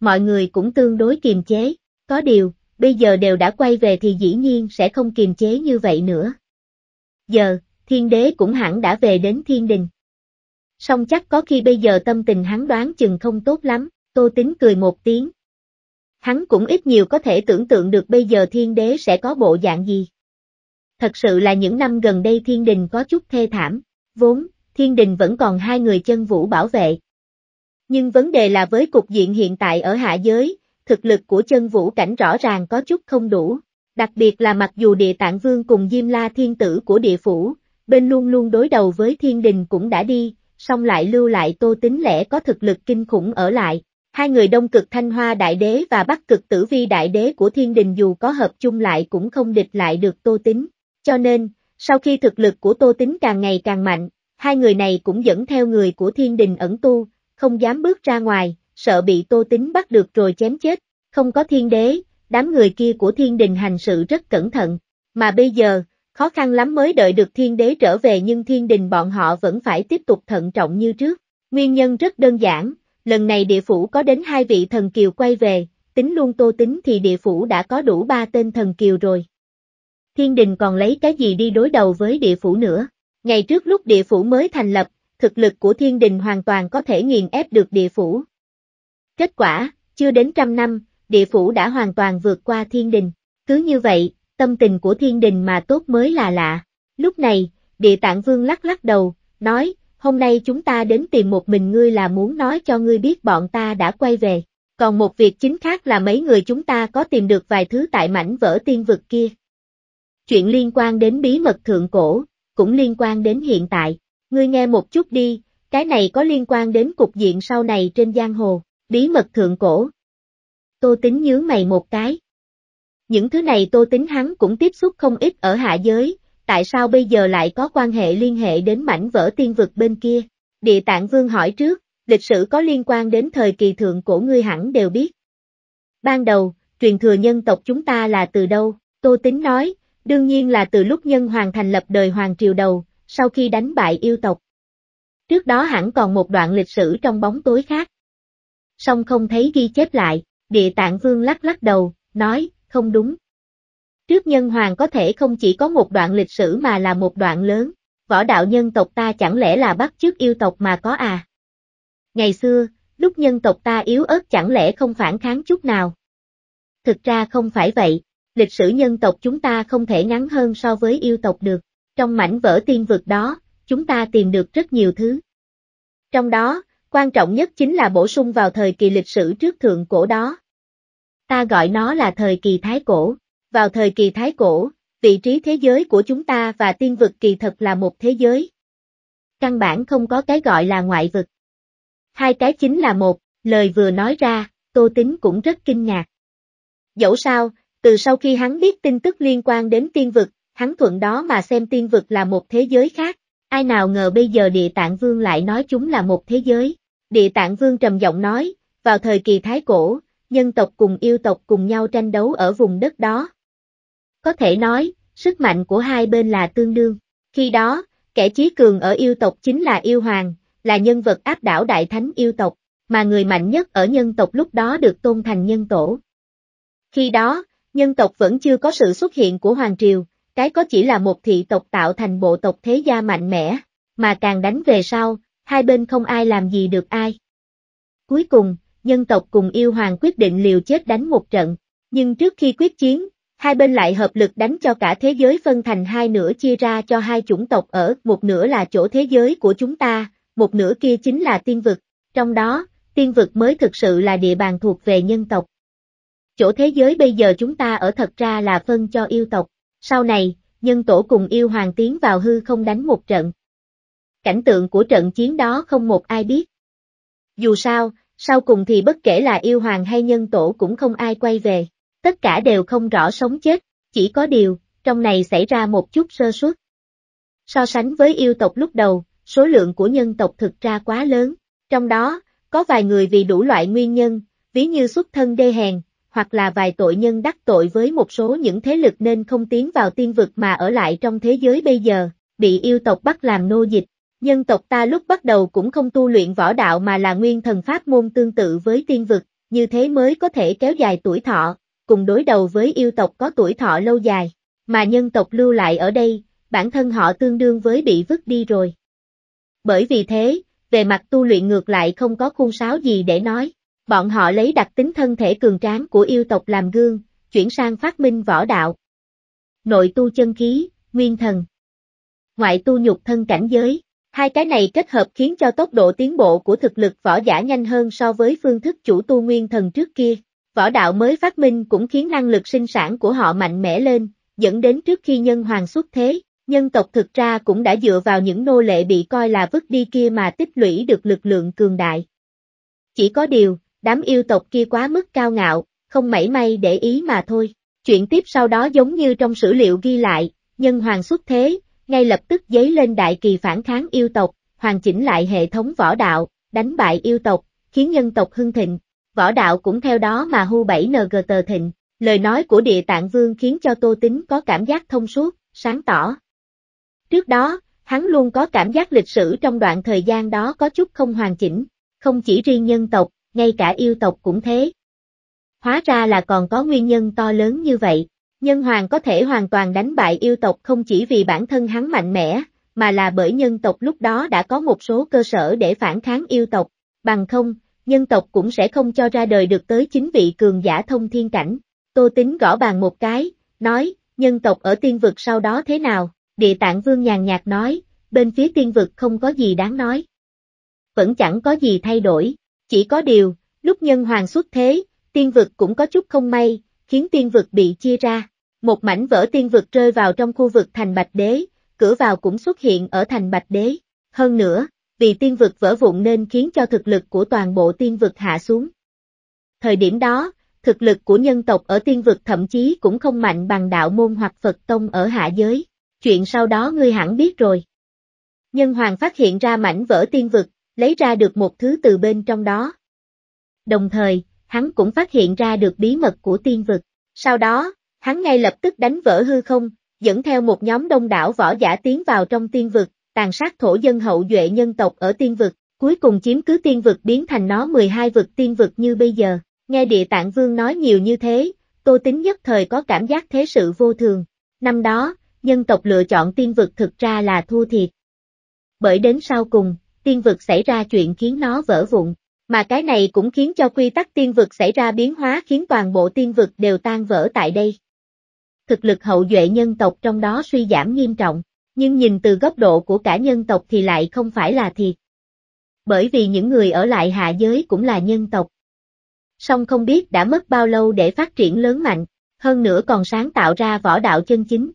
Mọi người cũng tương đối kiềm chế, có điều, bây giờ đều đã quay về thì dĩ nhiên sẽ không kiềm chế như vậy nữa. Giờ, thiên đế cũng hẳn đã về đến thiên đình. Song chắc có khi bây giờ tâm tình hắn đoán chừng không tốt lắm, tô tính cười một tiếng, hắn cũng ít nhiều có thể tưởng tượng được bây giờ thiên đế sẽ có bộ dạng gì. Thật sự là những năm gần đây thiên đình có chút thê thảm, vốn, thiên đình vẫn còn hai người chân vũ bảo vệ. Nhưng vấn đề là với cục diện hiện tại ở hạ giới, thực lực của chân vũ cảnh rõ ràng có chút không đủ, đặc biệt là mặc dù địa tạng vương cùng Diêm La thiên tử của địa phủ, bên luôn luôn đối đầu với thiên đình cũng đã đi, song lại lưu lại tô tính lẽ có thực lực kinh khủng ở lại, Hai người đông cực thanh hoa đại đế và bắc cực tử vi đại đế của thiên đình dù có hợp chung lại cũng không địch lại được tô tính. Cho nên, sau khi thực lực của tô tính càng ngày càng mạnh, hai người này cũng dẫn theo người của thiên đình ẩn tu, không dám bước ra ngoài, sợ bị tô tính bắt được rồi chém chết. Không có thiên đế, đám người kia của thiên đình hành sự rất cẩn thận, mà bây giờ, khó khăn lắm mới đợi được thiên đế trở về nhưng thiên đình bọn họ vẫn phải tiếp tục thận trọng như trước. Nguyên nhân rất đơn giản, lần này địa phủ có đến hai vị thần kiều quay về, tính luôn tô tính thì địa phủ đã có đủ ba tên thần kiều rồi. Thiên đình còn lấy cái gì đi đối đầu với địa phủ nữa? Ngày trước lúc địa phủ mới thành lập, thực lực của thiên đình hoàn toàn có thể nghiền ép được địa phủ. Kết quả, chưa đến trăm năm, địa phủ đã hoàn toàn vượt qua thiên đình. Cứ như vậy, tâm tình của thiên đình mà tốt mới là lạ. Lúc này, địa tạng vương lắc lắc đầu, nói, hôm nay chúng ta đến tìm một mình ngươi là muốn nói cho ngươi biết bọn ta đã quay về. Còn một việc chính khác là mấy người chúng ta có tìm được vài thứ tại mảnh vỡ tiên vực kia. Chuyện liên quan đến bí mật thượng cổ, cũng liên quan đến hiện tại. Ngươi nghe một chút đi, cái này có liên quan đến cục diện sau này trên giang hồ, bí mật thượng cổ. Tô tính nhớ mày một cái. Những thứ này tô tính hắn cũng tiếp xúc không ít ở hạ giới, tại sao bây giờ lại có quan hệ liên hệ đến mảnh vỡ tiên vực bên kia? Địa tạng vương hỏi trước, lịch sử có liên quan đến thời kỳ thượng cổ ngươi hẳn đều biết. Ban đầu, truyền thừa nhân tộc chúng ta là từ đâu? Tô Tính nói, đương nhiên là từ lúc nhân hoàng thành lập đời hoàng triều đầu, sau khi đánh bại yêu tộc. Trước đó hẳn còn một đoạn lịch sử trong bóng tối khác. Song không thấy ghi chép lại, địa tạng vương lắc lắc đầu, nói, không đúng, Trước nhân hoàng có thể không chỉ có một đoạn lịch sử mà là một đoạn lớn, võ đạo nhân tộc ta chẳng lẽ là bắt chước yêu tộc mà có à? Ngày xưa, lúc nhân tộc ta yếu ớt chẳng lẽ không phản kháng chút nào? Thực ra không phải vậy, lịch sử nhân tộc chúng ta không thể ngắn hơn so với yêu tộc được. Trong mảnh vỡ tiên vực đó, chúng ta tìm được rất nhiều thứ. Trong đó, quan trọng nhất chính là bổ sung vào thời kỳ lịch sử trước thượng cổ đó. Ta gọi nó là thời kỳ thái cổ vào thời kỳ Thái Cổ, vị trí thế giới của chúng ta và tiên vực kỳ thật là một thế giới. Căn bản không có cái gọi là ngoại vực. Hai cái chính là một, lời vừa nói ra, Tô Tính cũng rất kinh ngạc. Dẫu sao, từ sau khi hắn biết tin tức liên quan đến tiên vực, hắn thuận đó mà xem tiên vực là một thế giới khác, ai nào ngờ bây giờ địa tạng vương lại nói chúng là một thế giới. Địa tạng vương trầm giọng nói, vào thời kỳ Thái Cổ, nhân tộc cùng yêu tộc cùng nhau tranh đấu ở vùng đất đó, có thể nói, sức mạnh của hai bên là tương đương. Khi đó, kẻ chí cường ở yêu tộc chính là yêu hoàng, là nhân vật áp đảo đại thánh yêu tộc, mà người mạnh nhất ở nhân tộc lúc đó được tôn thành nhân tổ. Khi đó, nhân tộc vẫn chưa có sự xuất hiện của hoàng triều, cái có chỉ là một thị tộc tạo thành bộ tộc thế gia mạnh mẽ, mà càng đánh về sau, hai bên không ai làm gì được ai. Cuối cùng, nhân tộc cùng yêu hoàng quyết định liều chết đánh một trận, nhưng trước khi quyết chiến, hai bên lại hợp lực đánh cho cả thế giới phân thành hai nửa chia ra cho hai chủng tộc ở, một nửa là chỗ thế giới của chúng ta, một nửa kia chính là tiên vực, trong đó, tiên vực mới thực sự là địa bàn thuộc về nhân tộc. Chỗ thế giới bây giờ chúng ta ở thật ra là phân cho yêu tộc, sau này, nhân tổ cùng yêu hoàng tiến vào hư không đánh một trận. Cảnh tượng của trận chiến đó không một ai biết. Dù sao, sau cùng thì bất kể là yêu hoàng hay nhân tổ cũng không ai quay về tất cả đều không rõ sống chết, chỉ có điều, trong này xảy ra một chút sơ suất. So sánh với yêu tộc lúc đầu, số lượng của nhân tộc thực ra quá lớn, trong đó, có vài người vì đủ loại nguyên nhân, ví như xuất thân đê hèn, hoặc là vài tội nhân đắc tội với một số những thế lực nên không tiến vào tiên vực mà ở lại trong thế giới bây giờ, bị yêu tộc bắt làm nô dịch. Nhân tộc ta lúc bắt đầu cũng không tu luyện võ đạo mà là nguyên thần pháp môn tương tự với tiên vực, như thế mới có thể kéo dài tuổi thọ, cùng đối đầu với yêu tộc có tuổi thọ lâu dài, mà nhân tộc lưu lại ở đây, bản thân họ tương đương với bị vứt đi rồi. Bởi vì thế, về mặt tu luyện ngược lại không có khuôn sáo gì để nói, bọn họ lấy đặc tính thân thể cường tráng của yêu tộc làm gương, chuyển sang phát minh võ đạo. Nội tu chân khí, nguyên thần. Ngoại tu nhục thân cảnh giới, hai cái này kết hợp khiến cho tốc độ tiến bộ của thực lực võ giả nhanh hơn so với phương thức chủ tu nguyên thần trước kia. Võ đạo mới phát minh cũng khiến năng lực sinh sản của họ mạnh mẽ lên, dẫn đến trước khi nhân hoàng xuất thế, nhân tộc thực ra cũng đã dựa vào những nô lệ bị coi là vứt đi kia mà tích lũy được lực lượng cường đại. Chỉ có điều, đám yêu tộc kia quá mức cao ngạo, không mảy may để ý mà thôi. Chuyện tiếp sau đó giống như trong sử liệu ghi lại, nhân hoàng xuất thế, ngay lập tức giấy lên đại kỳ phản kháng yêu tộc, hoàn chỉnh lại hệ thống võ đạo, đánh bại yêu tộc, khiến nhân tộc hưng thịnh, võ đạo cũng theo đó mà hu 7ng tờ thịnh, lời nói của địa tạng vương khiến cho Tô Tính có cảm giác thông suốt, sáng tỏ. Trước đó, hắn luôn có cảm giác lịch sử trong đoạn thời gian đó có chút không hoàn chỉnh, không chỉ riêng nhân tộc, ngay cả yêu tộc cũng thế. Hóa ra là còn có nguyên nhân to lớn như vậy, nhân hoàng có thể hoàn toàn đánh bại yêu tộc không chỉ vì bản thân hắn mạnh mẽ, mà là bởi nhân tộc lúc đó đã có một số cơ sở để phản kháng yêu tộc, bằng không, nhân tộc cũng sẽ không cho ra đời được tới chính vị cường giả thông thiên cảnh. Tô Tính gõ bàn một cái, nói, nhân tộc ở tiên vực sau đó thế nào? Địa tạng vương nhàn nhạt nói, bên phía tiên vực không có gì đáng nói. Vẫn chẳng có gì thay đổi, chỉ có điều, lúc nhân hoàng xuất thế, tiên vực cũng có chút không may, khiến tiên vực bị chia ra. Một mảnh vỡ tiên vực rơi vào trong khu vực thành Bạch Đế, cửa vào cũng xuất hiện ở thành Bạch Đế. Hơn nữa, vì tiên vực vỡ vụn nên khiến cho thực lực của toàn bộ tiên vực hạ xuống. Thời điểm đó, thực lực của nhân tộc ở tiên vực thậm chí cũng không mạnh bằng đạo môn hoặc Phật Tông ở hạ giới. Chuyện sau đó ngươi hẳn biết rồi. Nhân hoàng phát hiện ra mảnh vỡ tiên vực, lấy ra được một thứ từ bên trong đó. Đồng thời, hắn cũng phát hiện ra được bí mật của tiên vực. Sau đó, hắn ngay lập tức đánh vỡ hư không, dẫn theo một nhóm đông đảo võ giả tiến vào trong tiên vực, tàn sát thổ dân hậu duệ nhân tộc ở tiên vực, cuối cùng chiếm cứ tiên vực biến thành nó 12 vực tiên vực như bây giờ. Nghe địa tạng vương nói nhiều như thế, tô tính nhất thời có cảm giác thế sự vô thường. Năm đó, nhân tộc lựa chọn tiên vực thực ra là thua thiệt. Bởi đến sau cùng, tiên vực xảy ra chuyện khiến nó vỡ vụn, mà cái này cũng khiến cho quy tắc tiên vực xảy ra biến hóa khiến toàn bộ tiên vực đều tan vỡ tại đây. Thực lực hậu duệ nhân tộc trong đó suy giảm nghiêm trọng, nhưng nhìn từ góc độ của cả nhân tộc thì lại không phải là thiệt. Bởi vì những người ở lại hạ giới cũng là nhân tộc. Song không biết đã mất bao lâu để phát triển lớn mạnh, hơn nữa còn sáng tạo ra võ đạo chân chính.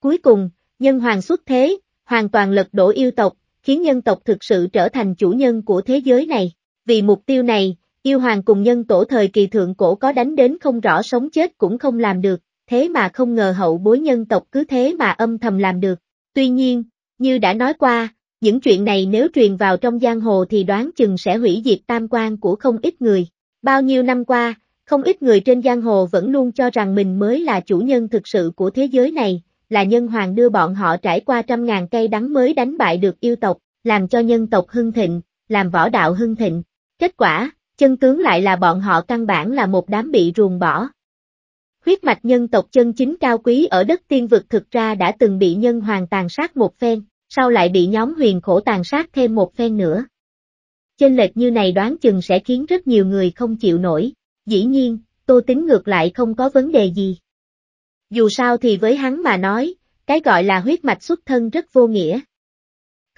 Cuối cùng, nhân hoàng xuất thế, hoàn toàn lật đổ yêu tộc, khiến nhân tộc thực sự trở thành chủ nhân của thế giới này. Vì mục tiêu này, yêu hoàng cùng nhân tổ thời kỳ thượng cổ có đánh đến không rõ sống chết cũng không làm được thế mà không ngờ hậu bối nhân tộc cứ thế mà âm thầm làm được. Tuy nhiên, như đã nói qua, những chuyện này nếu truyền vào trong giang hồ thì đoán chừng sẽ hủy diệt tam quan của không ít người. Bao nhiêu năm qua, không ít người trên giang hồ vẫn luôn cho rằng mình mới là chủ nhân thực sự của thế giới này, là nhân hoàng đưa bọn họ trải qua trăm ngàn cây đắng mới đánh bại được yêu tộc, làm cho nhân tộc hưng thịnh, làm võ đạo hưng thịnh. Kết quả, chân tướng lại là bọn họ căn bản là một đám bị ruồng bỏ, Huyết mạch nhân tộc chân chính cao quý ở đất tiên vực thực ra đã từng bị nhân hoàng tàn sát một phen, sau lại bị nhóm huyền khổ tàn sát thêm một phen nữa. Chênh lệch như này đoán chừng sẽ khiến rất nhiều người không chịu nổi, dĩ nhiên, tô tính ngược lại không có vấn đề gì. Dù sao thì với hắn mà nói, cái gọi là huyết mạch xuất thân rất vô nghĩa.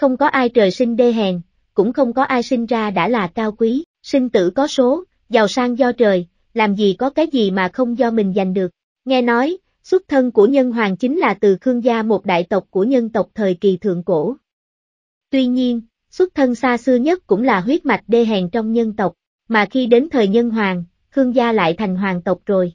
Không có ai trời sinh đê hèn, cũng không có ai sinh ra đã là cao quý, sinh tử có số, giàu sang do trời, làm gì có cái gì mà không do mình giành được. Nghe nói, xuất thân của nhân hoàng chính là từ Khương gia một đại tộc của nhân tộc thời kỳ thượng cổ. Tuy nhiên, xuất thân xa xưa nhất cũng là huyết mạch đê hèn trong nhân tộc, mà khi đến thời nhân hoàng, Khương gia lại thành hoàng tộc rồi.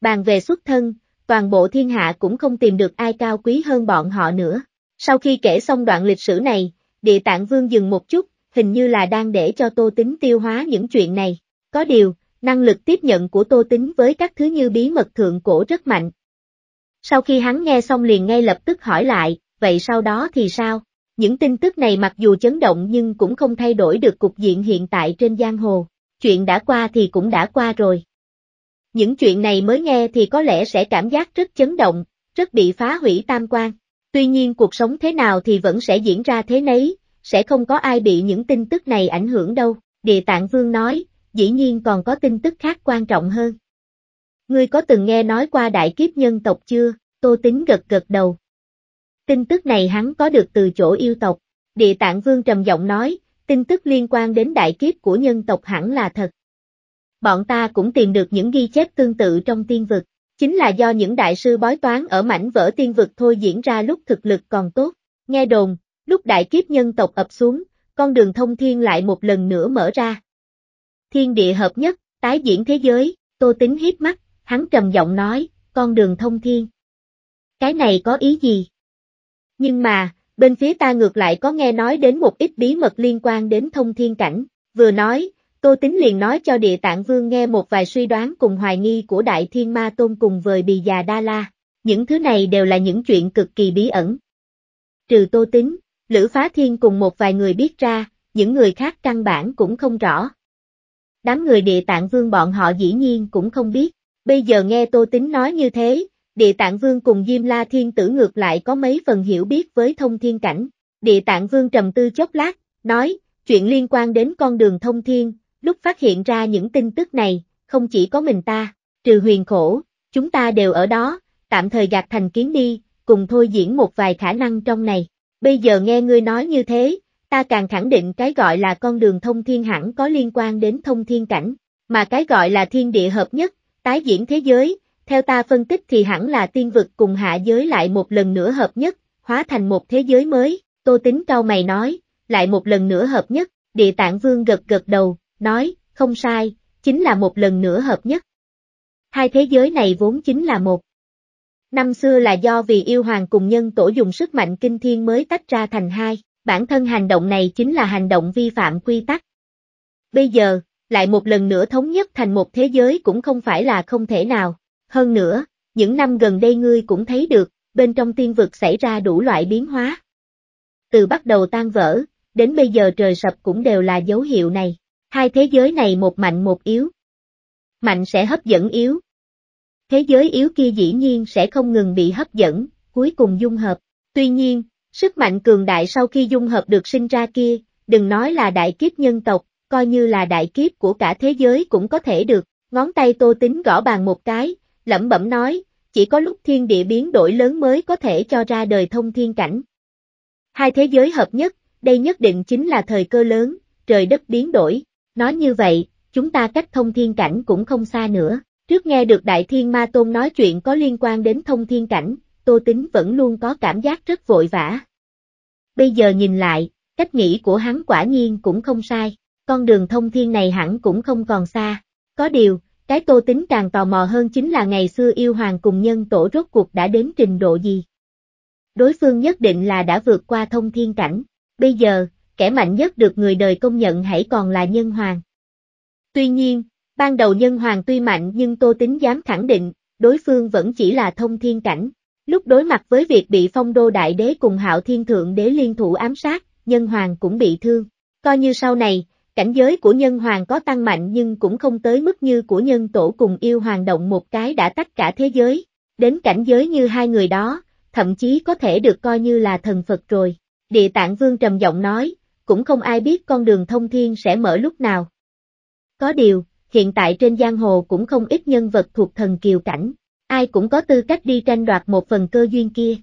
Bàn về xuất thân, toàn bộ thiên hạ cũng không tìm được ai cao quý hơn bọn họ nữa. Sau khi kể xong đoạn lịch sử này, địa tạng vương dừng một chút, hình như là đang để cho tô tính tiêu hóa những chuyện này. Có điều, năng lực tiếp nhận của Tô Tính với các thứ như bí mật thượng cổ rất mạnh. Sau khi hắn nghe xong liền ngay lập tức hỏi lại, vậy sau đó thì sao? Những tin tức này mặc dù chấn động nhưng cũng không thay đổi được cục diện hiện tại trên giang hồ, chuyện đã qua thì cũng đã qua rồi. Những chuyện này mới nghe thì có lẽ sẽ cảm giác rất chấn động, rất bị phá hủy tam quan. Tuy nhiên cuộc sống thế nào thì vẫn sẽ diễn ra thế nấy, sẽ không có ai bị những tin tức này ảnh hưởng đâu. Địa Tạng Vương nói, dĩ nhiên còn có tin tức khác quan trọng hơn. Ngươi có từng nghe nói qua đại kiếp nhân tộc chưa? Tô tính gật gật đầu. Tin tức này hắn có được từ chỗ yêu tộc, địa tạng vương trầm giọng nói, tin tức liên quan đến đại kiếp của nhân tộc hẳn là thật. Bọn ta cũng tìm được những ghi chép tương tự trong tiên vực, chính là do những đại sư bói toán ở mảnh vỡ tiên vực thôi diễn ra lúc thực lực còn tốt. Nghe đồn, lúc đại kiếp nhân tộc ập xuống, con đường thông thiên lại một lần nữa mở ra, thiên địa hợp nhất, tái diễn thế giới, Tô Tính hiếp mắt, hắn trầm giọng nói, con đường thông thiên. Cái này có ý gì? Nhưng mà, bên phía ta ngược lại có nghe nói đến một ít bí mật liên quan đến thông thiên cảnh, vừa nói, Tô Tính liền nói cho địa tạng vương nghe một vài suy đoán cùng hoài nghi của đại thiên ma tôn cùng Vời bì già Đa La, những thứ này đều là những chuyện cực kỳ bí ẩn. Trừ Tô Tính, Lữ Phá Thiên cùng một vài người biết ra, những người khác căn bản cũng không rõ đám người địa tạng vương bọn họ dĩ nhiên cũng không biết. Bây giờ nghe Tô Tính nói như thế, địa tạng vương cùng Diêm La Thiên tử ngược lại có mấy phần hiểu biết với thông thiên cảnh. Địa tạng vương trầm tư chốc lát, nói, chuyện liên quan đến con đường thông thiên, lúc phát hiện ra những tin tức này, không chỉ có mình ta, trừ huyền khổ, chúng ta đều ở đó, tạm thời gạt thành kiến đi, cùng thôi diễn một vài khả năng trong này. Bây giờ nghe ngươi nói như thế, ta càng khẳng định cái gọi là con đường thông thiên hẳn có liên quan đến thông thiên cảnh, mà cái gọi là thiên địa hợp nhất, tái diễn thế giới, theo ta phân tích thì hẳn là tiên vực cùng hạ giới lại một lần nữa hợp nhất, hóa thành một thế giới mới, tô tính cao mày nói, lại một lần nữa hợp nhất, địa tạng vương gật gật đầu, nói, không sai, chính là một lần nữa hợp nhất. Hai thế giới này vốn chính là một. Năm xưa là do vì yêu hoàng cùng nhân tổ dùng sức mạnh kinh thiên mới tách ra thành hai bản thân hành động này chính là hành động vi phạm quy tắc. Bây giờ, lại một lần nữa thống nhất thành một thế giới cũng không phải là không thể nào. Hơn nữa, những năm gần đây ngươi cũng thấy được, bên trong tiên vực xảy ra đủ loại biến hóa. Từ bắt đầu tan vỡ, đến bây giờ trời sập cũng đều là dấu hiệu này. Hai thế giới này một mạnh một yếu. Mạnh sẽ hấp dẫn yếu. Thế giới yếu kia dĩ nhiên sẽ không ngừng bị hấp dẫn, cuối cùng dung hợp. Tuy nhiên, Sức mạnh cường đại sau khi dung hợp được sinh ra kia, đừng nói là đại kiếp nhân tộc, coi như là đại kiếp của cả thế giới cũng có thể được, ngón tay tô tính gõ bàn một cái, lẩm bẩm nói, chỉ có lúc thiên địa biến đổi lớn mới có thể cho ra đời thông thiên cảnh. Hai thế giới hợp nhất, đây nhất định chính là thời cơ lớn, trời đất biến đổi, nói như vậy, chúng ta cách thông thiên cảnh cũng không xa nữa. Trước nghe được Đại Thiên Ma Tôn nói chuyện có liên quan đến thông thiên cảnh, Tô Tính vẫn luôn có cảm giác rất vội vã. Bây giờ nhìn lại, cách nghĩ của hắn quả nhiên cũng không sai, con đường thông thiên này hẳn cũng không còn xa. Có điều, cái Tô Tính càng tò mò hơn chính là ngày xưa yêu hoàng cùng nhân tổ rốt cuộc đã đến trình độ gì. Đối phương nhất định là đã vượt qua thông thiên cảnh, bây giờ, kẻ mạnh nhất được người đời công nhận hãy còn là nhân hoàng. Tuy nhiên, ban đầu nhân hoàng tuy mạnh nhưng Tô Tính dám khẳng định, đối phương vẫn chỉ là thông thiên cảnh, Lúc đối mặt với việc bị phong đô đại đế cùng hạo thiên thượng đế liên thủ ám sát, nhân hoàng cũng bị thương. Coi như sau này, cảnh giới của nhân hoàng có tăng mạnh nhưng cũng không tới mức như của nhân tổ cùng yêu hoàng động một cái đã tách cả thế giới. Đến cảnh giới như hai người đó, thậm chí có thể được coi như là thần Phật rồi. Địa tạng vương trầm giọng nói, cũng không ai biết con đường thông thiên sẽ mở lúc nào. Có điều, hiện tại trên giang hồ cũng không ít nhân vật thuộc thần kiều cảnh, ai cũng có tư cách đi tranh đoạt một phần cơ duyên kia.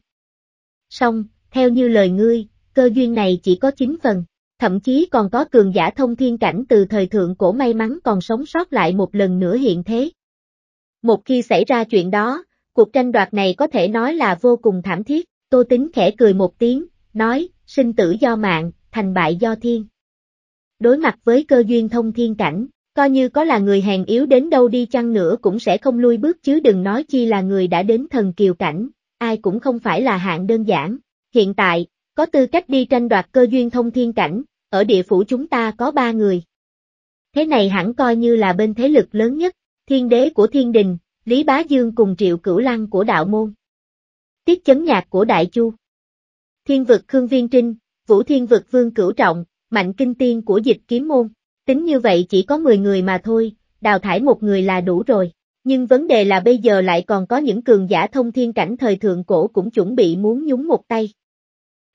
Song, theo như lời ngươi, cơ duyên này chỉ có 9 phần, thậm chí còn có cường giả thông thiên cảnh từ thời thượng cổ may mắn còn sống sót lại một lần nữa hiện thế. Một khi xảy ra chuyện đó, cuộc tranh đoạt này có thể nói là vô cùng thảm thiết, Tô Tính khẽ cười một tiếng, nói, sinh tử do mạng, thành bại do thiên. Đối mặt với cơ duyên thông thiên cảnh, coi như có là người hèn yếu đến đâu đi chăng nữa cũng sẽ không lui bước chứ đừng nói chi là người đã đến thần kiều cảnh, ai cũng không phải là hạng đơn giản. Hiện tại, có tư cách đi tranh đoạt cơ duyên thông thiên cảnh, ở địa phủ chúng ta có ba người. Thế này hẳn coi như là bên thế lực lớn nhất, thiên đế của thiên đình, Lý Bá Dương cùng triệu cửu lăng của đạo môn. Tiết chấn nhạc của đại chu. Thiên vực Khương Viên Trinh, Vũ Thiên vực Vương Cửu Trọng, Mạnh Kinh Tiên của dịch kiếm môn tính như vậy chỉ có 10 người mà thôi, đào thải một người là đủ rồi. Nhưng vấn đề là bây giờ lại còn có những cường giả thông thiên cảnh thời thượng cổ cũng chuẩn bị muốn nhúng một tay.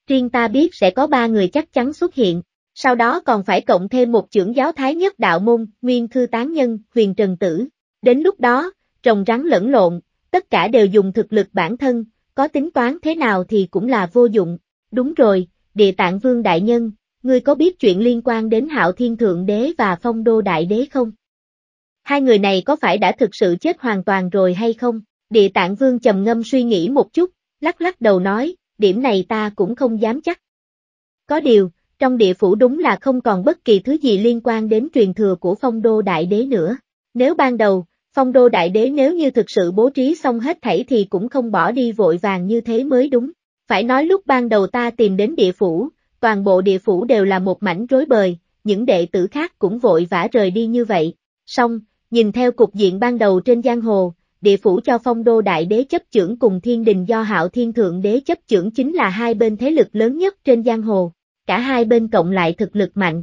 Riêng ta biết sẽ có ba người chắc chắn xuất hiện, sau đó còn phải cộng thêm một trưởng giáo thái nhất đạo môn, nguyên thư tán nhân, huyền trần tử. Đến lúc đó, trồng rắn lẫn lộn, tất cả đều dùng thực lực bản thân, có tính toán thế nào thì cũng là vô dụng. Đúng rồi, địa tạng vương đại nhân, ngươi có biết chuyện liên quan đến Hạo Thiên Thượng Đế và Phong Đô Đại Đế không? Hai người này có phải đã thực sự chết hoàn toàn rồi hay không? Địa Tạng Vương trầm ngâm suy nghĩ một chút, lắc lắc đầu nói, điểm này ta cũng không dám chắc. Có điều, trong địa phủ đúng là không còn bất kỳ thứ gì liên quan đến truyền thừa của Phong Đô Đại Đế nữa. Nếu ban đầu, Phong Đô Đại Đế nếu như thực sự bố trí xong hết thảy thì cũng không bỏ đi vội vàng như thế mới đúng. Phải nói lúc ban đầu ta tìm đến địa phủ, toàn bộ địa phủ đều là một mảnh rối bời, những đệ tử khác cũng vội vã rời đi như vậy. Xong, nhìn theo cục diện ban đầu trên giang hồ, địa phủ cho phong đô đại đế chấp trưởng cùng thiên đình do hạo thiên thượng đế chấp trưởng chính là hai bên thế lực lớn nhất trên giang hồ, cả hai bên cộng lại thực lực mạnh.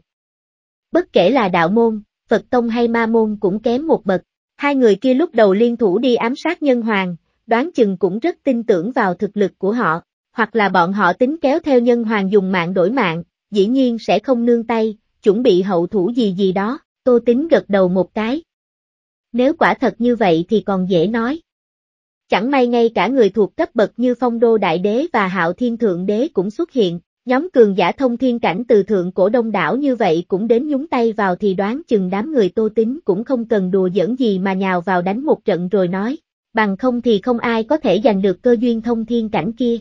Bất kể là đạo môn, Phật tông hay ma môn cũng kém một bậc, hai người kia lúc đầu liên thủ đi ám sát nhân hoàng, đoán chừng cũng rất tin tưởng vào thực lực của họ hoặc là bọn họ tính kéo theo nhân hoàng dùng mạng đổi mạng, dĩ nhiên sẽ không nương tay, chuẩn bị hậu thủ gì gì đó, tô tính gật đầu một cái. Nếu quả thật như vậy thì còn dễ nói. Chẳng may ngay cả người thuộc cấp bậc như phong đô đại đế và hạo thiên thượng đế cũng xuất hiện, nhóm cường giả thông thiên cảnh từ thượng cổ đông đảo như vậy cũng đến nhúng tay vào thì đoán chừng đám người tô tính cũng không cần đùa giỡn gì mà nhào vào đánh một trận rồi nói, bằng không thì không ai có thể giành được cơ duyên thông thiên cảnh kia.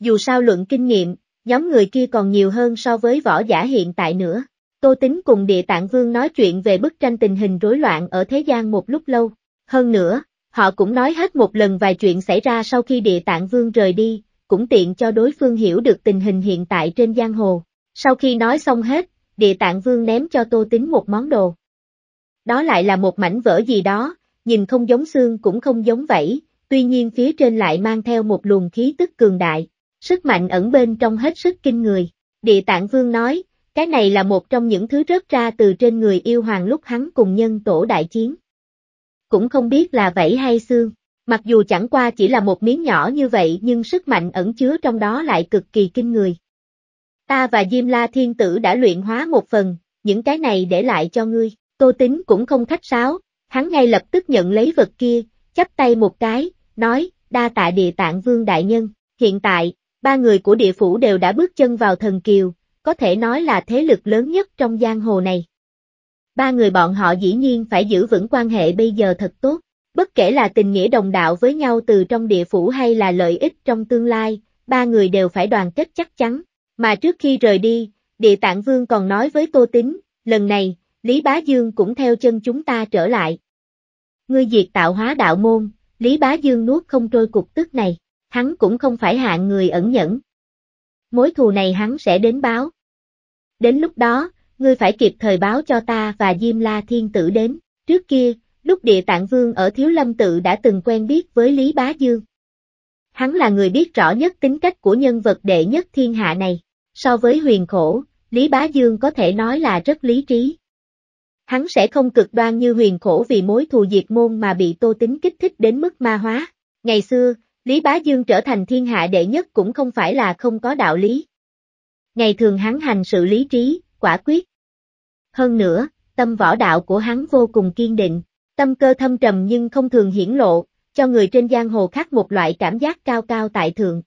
Dù sao luận kinh nghiệm, nhóm người kia còn nhiều hơn so với võ giả hiện tại nữa. Tô Tính cùng Địa Tạng Vương nói chuyện về bức tranh tình hình rối loạn ở thế gian một lúc lâu. Hơn nữa, họ cũng nói hết một lần vài chuyện xảy ra sau khi Địa Tạng Vương rời đi, cũng tiện cho đối phương hiểu được tình hình hiện tại trên giang hồ. Sau khi nói xong hết, Địa Tạng Vương ném cho Tô Tính một món đồ. Đó lại là một mảnh vỡ gì đó, nhìn không giống xương cũng không giống vảy, tuy nhiên phía trên lại mang theo một luồng khí tức cường đại sức mạnh ẩn bên trong hết sức kinh người. Địa tạng vương nói, cái này là một trong những thứ rớt ra từ trên người yêu hoàng lúc hắn cùng nhân tổ đại chiến. Cũng không biết là vẫy hay xương, mặc dù chẳng qua chỉ là một miếng nhỏ như vậy nhưng sức mạnh ẩn chứa trong đó lại cực kỳ kinh người. Ta và Diêm La Thiên Tử đã luyện hóa một phần, những cái này để lại cho ngươi, tô tính cũng không khách sáo, hắn ngay lập tức nhận lấy vật kia, chắp tay một cái, nói, đa tạ địa tạng vương đại nhân, hiện tại, ba người của địa phủ đều đã bước chân vào thần kiều, có thể nói là thế lực lớn nhất trong giang hồ này. Ba người bọn họ dĩ nhiên phải giữ vững quan hệ bây giờ thật tốt, bất kể là tình nghĩa đồng đạo với nhau từ trong địa phủ hay là lợi ích trong tương lai, ba người đều phải đoàn kết chắc chắn. Mà trước khi rời đi, địa tạng vương còn nói với Tô Tính, lần này, Lý Bá Dương cũng theo chân chúng ta trở lại. Ngươi diệt tạo hóa đạo môn, Lý Bá Dương nuốt không trôi cục tức này hắn cũng không phải hạng người ẩn nhẫn. Mối thù này hắn sẽ đến báo. Đến lúc đó, ngươi phải kịp thời báo cho ta và Diêm La Thiên Tử đến. Trước kia, lúc địa tạng vương ở Thiếu Lâm Tự đã từng quen biết với Lý Bá Dương. Hắn là người biết rõ nhất tính cách của nhân vật đệ nhất thiên hạ này. So với huyền khổ, Lý Bá Dương có thể nói là rất lý trí. Hắn sẽ không cực đoan như huyền khổ vì mối thù diệt môn mà bị tô tính kích thích đến mức ma hóa. Ngày xưa, Lý Bá Dương trở thành thiên hạ đệ nhất cũng không phải là không có đạo lý. Ngày thường hắn hành sự lý trí, quả quyết. Hơn nữa, tâm võ đạo của hắn vô cùng kiên định, tâm cơ thâm trầm nhưng không thường hiển lộ, cho người trên giang hồ khác một loại cảm giác cao cao tại thượng.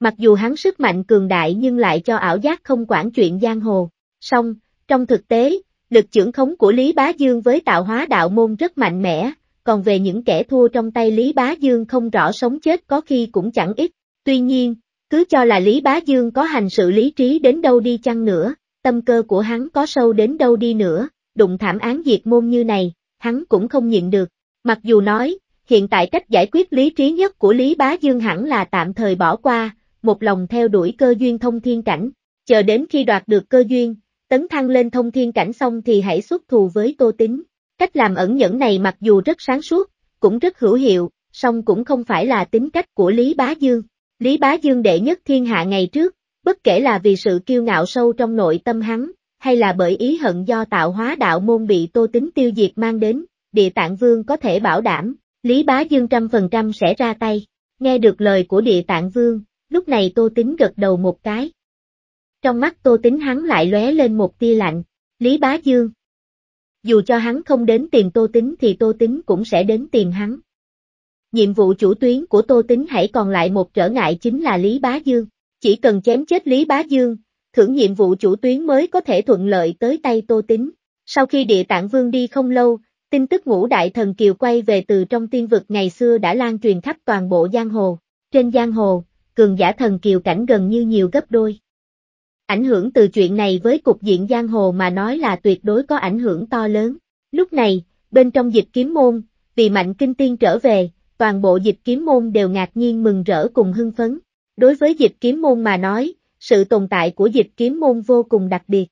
Mặc dù hắn sức mạnh cường đại nhưng lại cho ảo giác không quản chuyện giang hồ. Song, trong thực tế, lực trưởng khống của Lý Bá Dương với tạo hóa đạo môn rất mạnh mẽ, còn về những kẻ thua trong tay Lý Bá Dương không rõ sống chết có khi cũng chẳng ít. Tuy nhiên, cứ cho là Lý Bá Dương có hành sự lý trí đến đâu đi chăng nữa, tâm cơ của hắn có sâu đến đâu đi nữa, đụng thảm án diệt môn như này, hắn cũng không nhịn được. Mặc dù nói, hiện tại cách giải quyết lý trí nhất của Lý Bá Dương hẳn là tạm thời bỏ qua, một lòng theo đuổi cơ duyên thông thiên cảnh, chờ đến khi đoạt được cơ duyên, tấn thăng lên thông thiên cảnh xong thì hãy xuất thù với Tô Tính. Cách làm ẩn nhẫn này mặc dù rất sáng suốt, cũng rất hữu hiệu, song cũng không phải là tính cách của Lý Bá Dương. Lý Bá Dương đệ nhất thiên hạ ngày trước, bất kể là vì sự kiêu ngạo sâu trong nội tâm hắn, hay là bởi ý hận do tạo hóa đạo môn bị tô tính tiêu diệt mang đến, địa tạng vương có thể bảo đảm, Lý Bá Dương trăm phần trăm sẽ ra tay. Nghe được lời của địa tạng vương, lúc này tô tính gật đầu một cái. Trong mắt tô tính hắn lại lóe lên một tia lạnh, Lý Bá Dương, dù cho hắn không đến tìm Tô Tính thì Tô Tính cũng sẽ đến tìm hắn. Nhiệm vụ chủ tuyến của Tô Tính hãy còn lại một trở ngại chính là Lý Bá Dương, chỉ cần chém chết Lý Bá Dương, thưởng nhiệm vụ chủ tuyến mới có thể thuận lợi tới tay Tô Tính. Sau khi địa tạng vương đi không lâu, tin tức ngũ đại thần kiều quay về từ trong tiên vực ngày xưa đã lan truyền khắp toàn bộ giang hồ. Trên giang hồ, cường giả thần kiều cảnh gần như nhiều gấp đôi, Ảnh hưởng từ chuyện này với cục diện giang hồ mà nói là tuyệt đối có ảnh hưởng to lớn. Lúc này, bên trong dịch kiếm môn, vì mạnh kinh tiên trở về, toàn bộ dịch kiếm môn đều ngạc nhiên mừng rỡ cùng hưng phấn. Đối với dịch kiếm môn mà nói, sự tồn tại của dịch kiếm môn vô cùng đặc biệt.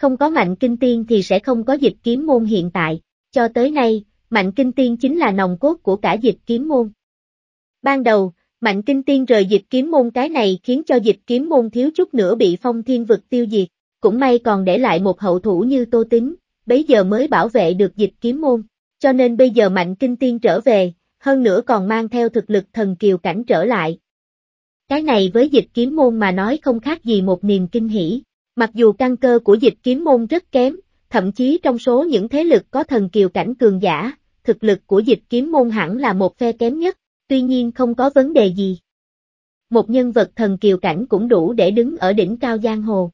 Không có mạnh kinh tiên thì sẽ không có dịch kiếm môn hiện tại, cho tới nay, mạnh kinh tiên chính là nòng cốt của cả dịch kiếm môn. Ban đầu, Mạnh Tinh Tiên rời dịch kiếm môn cái này khiến cho dịch kiếm môn thiếu chút nữa bị phong thiên vực tiêu diệt, cũng may còn để lại một hậu thủ như Tô Tính, bấy giờ mới bảo vệ được dịch kiếm môn, cho nên bây giờ Mạnh Kinh Tiên trở về, hơn nữa còn mang theo thực lực thần kiều cảnh trở lại. Cái này với dịch kiếm môn mà nói không khác gì một niềm kinh hỷ, mặc dù căn cơ của dịch kiếm môn rất kém, thậm chí trong số những thế lực có thần kiều cảnh cường giả, thực lực của dịch kiếm môn hẳn là một phe kém nhất, tuy nhiên không có vấn đề gì. Một nhân vật thần kiều cảnh cũng đủ để đứng ở đỉnh cao giang hồ.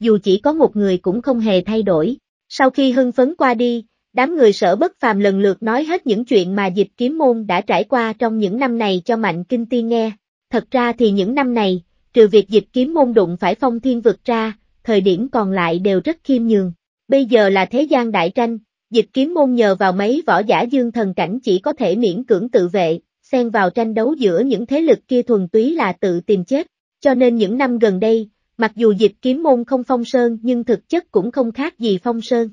Dù chỉ có một người cũng không hề thay đổi, sau khi hưng phấn qua đi, đám người sở bất phàm lần lượt nói hết những chuyện mà dịch kiếm môn đã trải qua trong những năm này cho Mạnh Kinh ti nghe. Thật ra thì những năm này, trừ việc dịch kiếm môn đụng phải phong thiên vực ra, thời điểm còn lại đều rất khiêm nhường. Bây giờ là thế gian đại tranh, dịch kiếm môn nhờ vào mấy võ giả dương thần cảnh chỉ có thể miễn cưỡng tự vệ, xen vào tranh đấu giữa những thế lực kia thuần túy là tự tìm chết, cho nên những năm gần đây, mặc dù dịch kiếm môn không phong sơn nhưng thực chất cũng không khác gì phong sơn.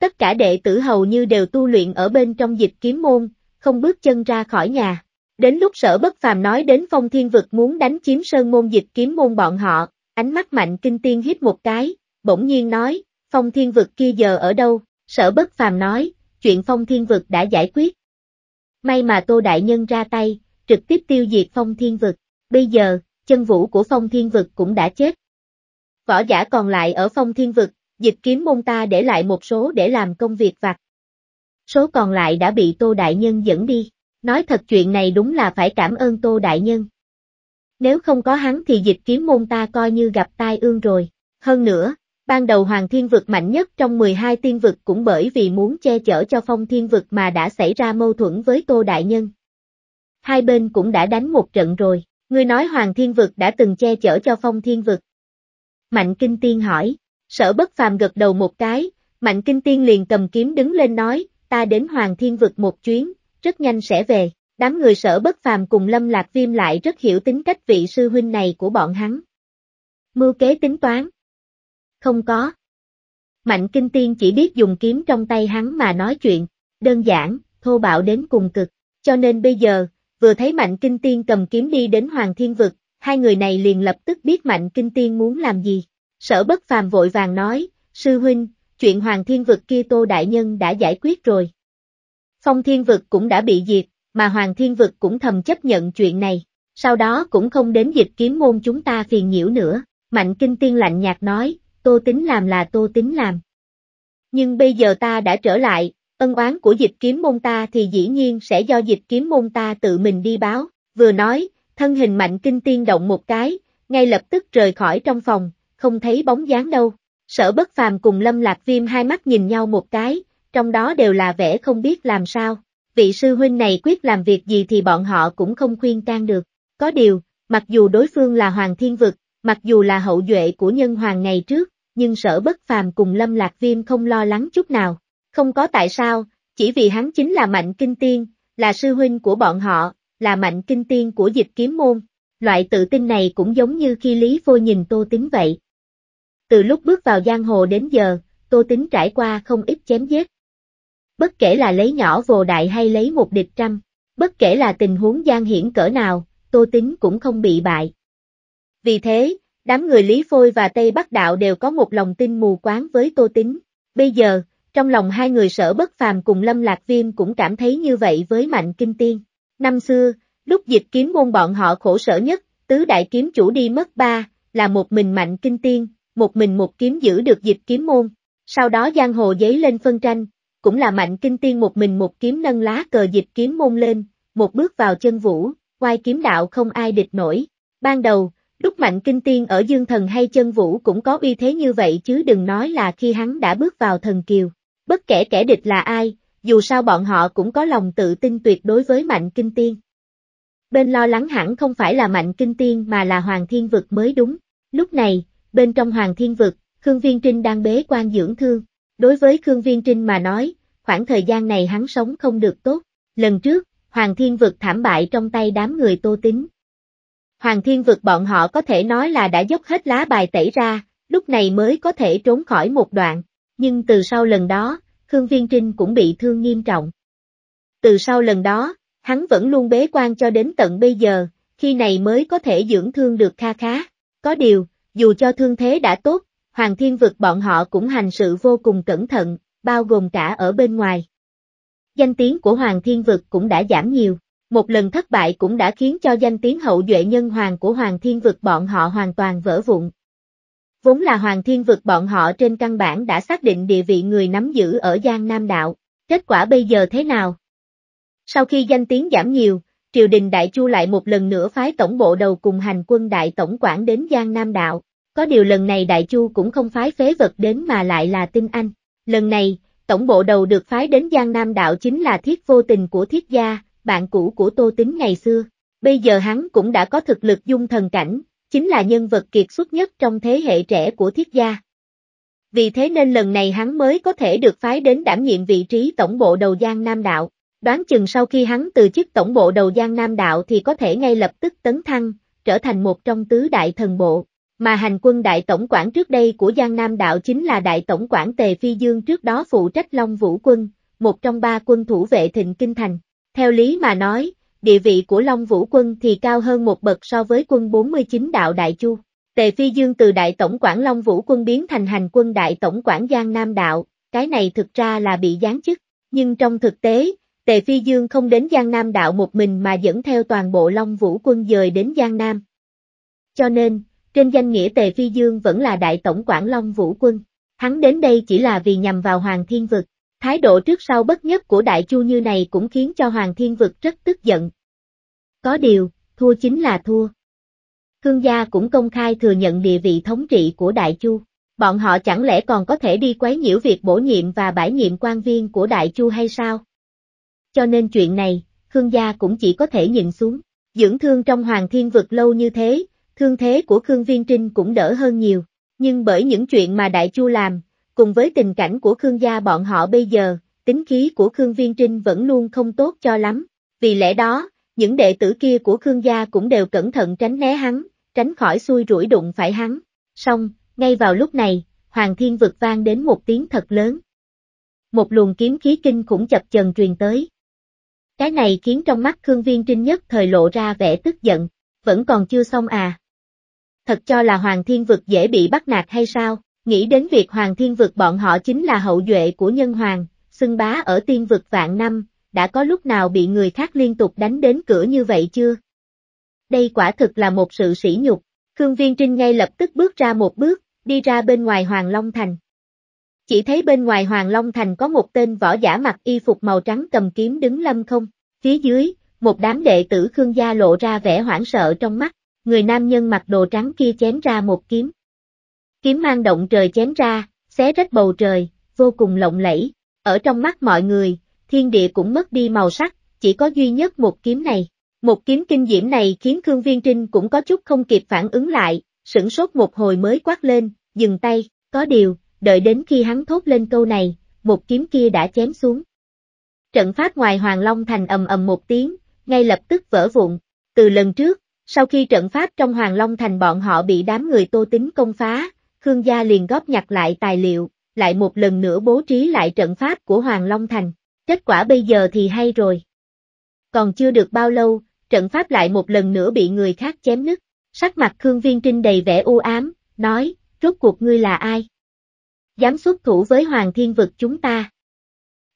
Tất cả đệ tử hầu như đều tu luyện ở bên trong dịch kiếm môn, không bước chân ra khỏi nhà. Đến lúc sở bất phàm nói đến phong thiên vực muốn đánh chiếm sơn môn dịch kiếm môn bọn họ, ánh mắt mạnh kinh tiên hít một cái, bỗng nhiên nói, phong thiên vực kia giờ ở đâu, sở bất phàm nói, chuyện phong thiên vực đã giải quyết, May mà Tô Đại Nhân ra tay, trực tiếp tiêu diệt phong thiên vực. Bây giờ, chân vũ của phong thiên vực cũng đã chết. Võ giả còn lại ở phong thiên vực, dịch kiếm môn ta để lại một số để làm công việc vặt. Số còn lại đã bị Tô Đại Nhân dẫn đi. Nói thật chuyện này đúng là phải cảm ơn Tô Đại Nhân. Nếu không có hắn thì dịch kiếm môn ta coi như gặp tai ương rồi. Hơn nữa, ban đầu Hoàng Thiên Vực mạnh nhất trong 12 tiên vực cũng bởi vì muốn che chở cho Phong Thiên Vực mà đã xảy ra mâu thuẫn với Tô Đại Nhân. Hai bên cũng đã đánh một trận rồi, Người nói Hoàng Thiên Vực đã từng che chở cho Phong Thiên Vực. Mạnh Kinh Tiên hỏi, sở bất phàm gật đầu một cái, Mạnh Kinh Tiên liền cầm kiếm đứng lên nói, ta đến Hoàng Thiên Vực một chuyến, rất nhanh sẽ về. Đám người sở bất phàm cùng Lâm Lạc Viêm lại rất hiểu tính cách vị sư huynh này của bọn hắn. Mưu kế tính toán, không có. Mạnh Kinh Tiên chỉ biết dùng kiếm trong tay hắn mà nói chuyện, đơn giản, thô bạo đến cùng cực, cho nên bây giờ, vừa thấy Mạnh Kinh Tiên cầm kiếm đi đến Hoàng Thiên Vực, hai người này liền lập tức biết Mạnh Kinh Tiên muốn làm gì. Sở bất phàm vội vàng nói, sư huynh, chuyện Hoàng Thiên Vực kia Tô Đại Nhân đã giải quyết rồi. Phong Thiên Vực cũng đã bị diệt, mà Hoàng Thiên Vực cũng thầm chấp nhận chuyện này, sau đó cũng không đến dịch kiếm môn chúng ta phiền nhiễu nữa. Mạnh Kinh Tiên lạnh nhạt nói, tô tính làm là tô tính làm. Nhưng bây giờ ta đã trở lại, ân oán của dịch kiếm môn ta thì dĩ nhiên sẽ do dịch kiếm môn ta tự mình đi báo, vừa nói, thân hình mạnh kinh tiên động một cái, ngay lập tức rời khỏi trong phòng, không thấy bóng dáng đâu. Sở bất phàm cùng lâm lạc viêm hai mắt nhìn nhau một cái, trong đó đều là vẻ không biết làm sao. Vị sư huynh này quyết làm việc gì thì bọn họ cũng không khuyên can được. Có điều, mặc dù đối phương là hoàng thiên vực, mặc dù là hậu duệ của nhân hoàng ngày trước, nhưng sở bất phàm cùng lâm lạc viêm không lo lắng chút nào. Không có tại sao, chỉ vì hắn chính là mạnh kinh tiên, là sư huynh của bọn họ, là mạnh kinh tiên của dịch kiếm môn. Loại tự tin này cũng giống như khi Lý Vô nhìn Tô Tính vậy. Từ lúc bước vào giang hồ đến giờ, Tô Tính trải qua không ít chém giết. Bất kể là lấy nhỏ vồ đại hay lấy một địch trăm, bất kể là tình huống gian hiển cỡ nào, Tô Tính cũng không bị bại. Vì thế, Đám người Lý Phôi và Tây Bắc Đạo đều có một lòng tin mù quáng với Tô tính. Bây giờ, trong lòng hai người sở bất phàm cùng Lâm Lạc Viêm cũng cảm thấy như vậy với Mạnh Kinh Tiên. Năm xưa, lúc dịch kiếm môn bọn họ khổ sở nhất, tứ đại kiếm chủ đi mất ba, là một mình Mạnh Kinh Tiên, một mình một kiếm giữ được dịch kiếm môn. Sau đó giang hồ giấy lên phân tranh, cũng là Mạnh Kinh Tiên một mình một kiếm nâng lá cờ dịch kiếm môn lên, một bước vào chân vũ, quay kiếm đạo không ai địch nổi. Ban đầu, Đúc mạnh kinh tiên ở dương thần hay chân vũ cũng có uy thế như vậy chứ đừng nói là khi hắn đã bước vào thần kiều. Bất kể kẻ địch là ai, dù sao bọn họ cũng có lòng tự tin tuyệt đối với mạnh kinh tiên. Bên lo lắng hẳn không phải là mạnh kinh tiên mà là hoàng thiên vực mới đúng. Lúc này, bên trong hoàng thiên vực, Khương Viên Trinh đang bế quan dưỡng thương. Đối với Khương Viên Trinh mà nói, khoảng thời gian này hắn sống không được tốt. Lần trước, Hoàng Thiên Vực thảm bại trong tay đám người tô tính, Hoàng thiên vực bọn họ có thể nói là đã dốc hết lá bài tẩy ra, lúc này mới có thể trốn khỏi một đoạn, nhưng từ sau lần đó, Khương Viên Trinh cũng bị thương nghiêm trọng. Từ sau lần đó, hắn vẫn luôn bế quan cho đến tận bây giờ, khi này mới có thể dưỡng thương được kha khá. Có điều, dù cho thương thế đã tốt, Hoàng Thiên Vực bọn họ cũng hành sự vô cùng cẩn thận, bao gồm cả ở bên ngoài. Danh tiếng của Hoàng Thiên Vực cũng đã giảm nhiều. Một lần thất bại cũng đã khiến cho danh tiếng hậu duệ nhân hoàng của Hoàng Thiên Vực bọn họ hoàn toàn vỡ vụn. Vốn là Hoàng Thiên Vực bọn họ trên căn bản đã xác định địa vị người nắm giữ ở Giang Nam Đạo, kết quả bây giờ thế nào? Sau khi danh tiếng giảm nhiều, triều đình Đại Chu lại một lần nữa phái tổng bộ đầu cùng hành quân Đại Tổng quản đến Giang Nam Đạo, có điều lần này Đại Chu cũng không phái phế vật đến mà lại là tinh anh. Lần này, tổng bộ đầu được phái đến Giang Nam Đạo chính là thiết vô tình của thiết gia, bạn cũ của Tô Tính ngày xưa. Bây giờ hắn cũng đã có thực lực dung thần cảnh, chính là nhân vật kiệt xuất nhất trong thế hệ trẻ của thiết gia. Vì thế nên lần này hắn mới có thể được phái đến đảm nhiệm vị trí tổng bộ đầu Giang Nam Đạo. Đoán chừng sau khi hắn từ chức tổng bộ đầu Giang Nam Đạo thì có thể ngay lập tức tấn thăng, trở thành một trong tứ đại thần bộ. Mà hành quân đại tổng quản trước đây của Giang Nam Đạo chính là đại tổng quản Tề Phi Dương trước đó phụ trách Long Vũ Quân, một trong ba quân thủ vệ Thịnh Kinh Thành. Theo lý mà nói, địa vị của Long Vũ quân thì cao hơn một bậc so với quân 49 đạo Đại Chu. Tề Phi Dương từ đại tổng quản Long Vũ quân biến thành hành quân đại tổng quản Giang Nam đạo, cái này thực ra là bị giáng chức, nhưng trong thực tế, Tề Phi Dương không đến Giang Nam đạo một mình mà dẫn theo toàn bộ Long Vũ quân dời đến Giang Nam. Cho nên, trên danh nghĩa Tề Phi Dương vẫn là đại tổng quản Long Vũ quân, hắn đến đây chỉ là vì nhằm vào Hoàng Thiên Vực. Thái độ trước sau bất nhất của đại chu như này cũng khiến cho Hoàng Thiên Vực rất tức giận. Có điều, thua chính là thua. Khương gia cũng công khai thừa nhận địa vị thống trị của đại chu. Bọn họ chẳng lẽ còn có thể đi quấy nhiễu việc bổ nhiệm và bãi nhiệm quan viên của đại chu hay sao? Cho nên chuyện này, Khương gia cũng chỉ có thể nhìn xuống. Dưỡng thương trong Hoàng Thiên Vực lâu như thế, thương thế của Khương Viên Trinh cũng đỡ hơn nhiều. Nhưng bởi những chuyện mà Đại Chu làm, cùng với tình cảnh của Khương gia bọn họ bây giờ, tính khí của Khương Viên Trinh vẫn luôn không tốt cho lắm, vì lẽ đó, những đệ tử kia của Khương gia cũng đều cẩn thận tránh né hắn, tránh khỏi xui rủi đụng phải hắn. Xong, ngay vào lúc này, Hoàng Thiên vực vang đến một tiếng thật lớn. Một luồng kiếm khí kinh khủng chập chần truyền tới. Cái này khiến trong mắt Khương Viên Trinh nhất thời lộ ra vẻ tức giận, vẫn còn chưa xong à. Thật cho là Hoàng Thiên Vực dễ bị bắt nạt hay sao? nghĩ đến việc Hoàng Thiên Vực bọn họ chính là hậu duệ của nhân hoàng, xưng bá ở tiên vực vạn năm, đã có lúc nào bị người khác liên tục đánh đến cửa như vậy chưa? Đây quả thực là một sự sỉ nhục, Khương Viên Trinh ngay lập tức bước ra một bước, đi ra bên ngoài Hoàng Long Thành. Chỉ thấy bên ngoài Hoàng Long Thành có một tên võ giả mặc y phục màu trắng cầm kiếm đứng lâm không, phía dưới, một đám đệ tử Khương gia lộ ra vẻ hoảng sợ trong mắt, người nam nhân mặc đồ trắng kia chém ra một kiếm kiếm mang động trời chém ra, xé rách bầu trời, vô cùng lộng lẫy. Ở trong mắt mọi người, thiên địa cũng mất đi màu sắc, chỉ có duy nhất một kiếm này. Một kiếm kinh diễm này khiến Khương Viên Trinh cũng có chút không kịp phản ứng lại, sửng sốt một hồi mới quát lên, dừng tay, có điều, đợi đến khi hắn thốt lên câu này, một kiếm kia đã chém xuống. Trận pháp ngoài Hoàng Long Thành ầm ầm một tiếng, ngay lập tức vỡ vụn. Từ lần trước, sau khi trận pháp trong Hoàng Long Thành bọn họ bị đám người tô tính công phá, Khương Gia liền góp nhặt lại tài liệu, lại một lần nữa bố trí lại trận pháp của Hoàng Long Thành. Kết quả bây giờ thì hay rồi. Còn chưa được bao lâu, trận pháp lại một lần nữa bị người khác chém nứt. Sắc mặt Khương Viên Trinh đầy vẻ u ám, nói, rốt cuộc ngươi là ai? Dám xuất thủ với Hoàng Thiên Vực chúng ta.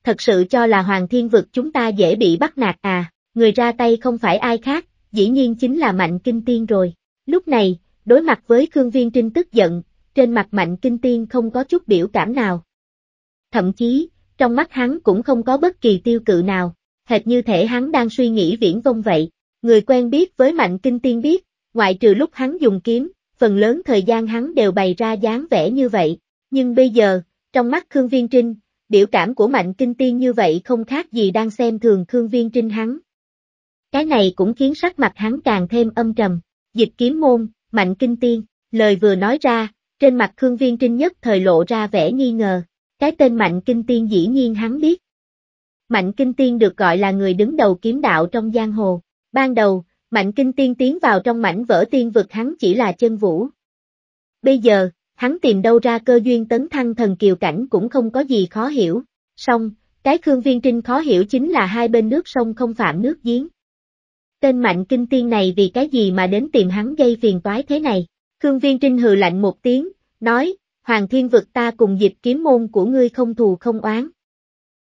Thật sự cho là Hoàng Thiên Vực chúng ta dễ bị bắt nạt à, người ra tay không phải ai khác, dĩ nhiên chính là Mạnh Kinh Tiên rồi. Lúc này, đối mặt với Khương Viên Trinh tức giận, trên mặt mạnh kinh tiên không có chút biểu cảm nào. Thậm chí, trong mắt hắn cũng không có bất kỳ tiêu cự nào, hệt như thể hắn đang suy nghĩ viễn vông vậy. Người quen biết với mạnh kinh tiên biết, ngoại trừ lúc hắn dùng kiếm, phần lớn thời gian hắn đều bày ra dáng vẻ như vậy. Nhưng bây giờ, trong mắt Khương Viên Trinh, biểu cảm của mạnh kinh tiên như vậy không khác gì đang xem thường Khương Viên Trinh hắn. Cái này cũng khiến sắc mặt hắn càng thêm âm trầm. Dịch kiếm môn, mạnh kinh tiên, lời vừa nói ra, trên mặt Khương Viên Trinh nhất thời lộ ra vẻ nghi ngờ. Cái tên Mạnh Kinh Tiên dĩ nhiên hắn biết. Mạnh Kinh Tiên được gọi là người đứng đầu kiếm đạo trong giang hồ. Ban đầu, Mạnh Kinh Tiên tiến vào trong mảnh vỡ tiên vực hắn chỉ là chân vũ. Bây giờ, hắn tìm đâu ra cơ duyên tấn thăng thần kiều cảnh cũng không có gì khó hiểu. Song, cái Khương Viên Trinh khó hiểu chính là hai bên nước sông không phạm nước giếng. Tên Mạnh Kinh Tiên này vì cái gì mà đến tìm hắn gây phiền toái thế này? Khương Viên Trinh hừ lạnh một tiếng, nói, Hoàng Thiên Vực ta cùng dịch kiếm môn của ngươi không thù không oán.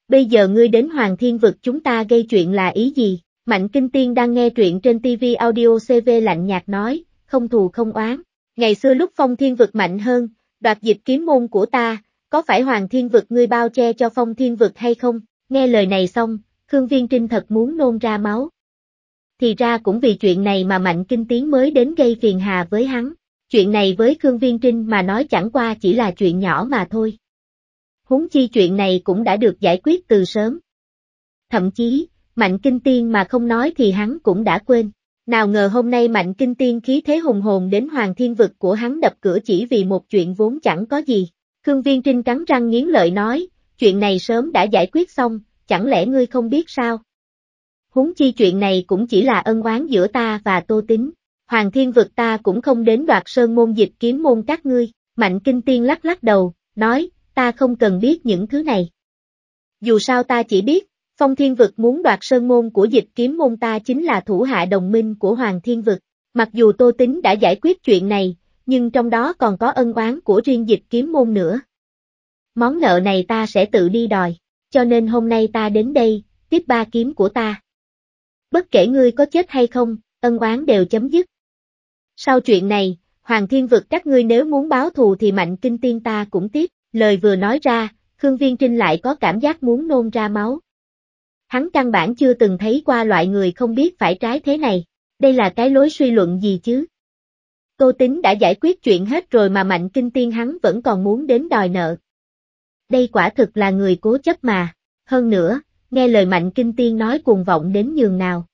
Bây giờ ngươi đến Hoàng Thiên Vực chúng ta gây chuyện là ý gì? Mạnh Kinh Tiên đang nghe truyện trên TV Audio CV lạnh nhạt nói, không thù không oán. Ngày xưa lúc phong thiên vực mạnh hơn, đoạt dịch kiếm môn của ta, có phải Hoàng Thiên Vực ngươi bao che cho phong thiên vực hay không? Nghe lời này xong, Khương Viên Trinh thật muốn nôn ra máu. Thì ra cũng vì chuyện này mà Mạnh Kinh Tiến mới đến gây phiền hà với hắn. Chuyện này với Khương Viên Trinh mà nói chẳng qua chỉ là chuyện nhỏ mà thôi. húng chi chuyện này cũng đã được giải quyết từ sớm. Thậm chí, Mạnh Kinh Tiên mà không nói thì hắn cũng đã quên. Nào ngờ hôm nay Mạnh Kinh Tiên khí thế hùng hồn đến Hoàng Thiên Vực của hắn đập cửa chỉ vì một chuyện vốn chẳng có gì. Khương Viên Trinh cắn răng nghiến lợi nói, chuyện này sớm đã giải quyết xong, chẳng lẽ ngươi không biết sao? húng chi chuyện này cũng chỉ là ân oán giữa ta và Tô Tính, hoàng thiên vực ta cũng không đến đoạt sơn môn dịch kiếm môn các ngươi, mạnh kinh tiên lắc lắc đầu, nói, ta không cần biết những thứ này. Dù sao ta chỉ biết, phong thiên vực muốn đoạt sơn môn của dịch kiếm môn ta chính là thủ hạ đồng minh của hoàng thiên vực, mặc dù tô tính đã giải quyết chuyện này, nhưng trong đó còn có ân oán của riêng dịch kiếm môn nữa. Món nợ này ta sẽ tự đi đòi, cho nên hôm nay ta đến đây, tiếp ba kiếm của ta. Bất kể ngươi có chết hay không, ân oán đều chấm dứt. Sau chuyện này, Hoàng Thiên Vực các ngươi nếu muốn báo thù thì Mạnh Kinh Tiên ta cũng tiếp, lời vừa nói ra, Khương Viên Trinh lại có cảm giác muốn nôn ra máu. Hắn căn bản chưa từng thấy qua loại người không biết phải trái thế này, đây là cái lối suy luận gì chứ? Cô Tính đã giải quyết chuyện hết rồi mà Mạnh Kinh Tiên hắn vẫn còn muốn đến đòi nợ. Đây quả thực là người cố chấp mà, hơn nữa, nghe lời Mạnh Kinh Tiên nói cuồng vọng đến nhường nào.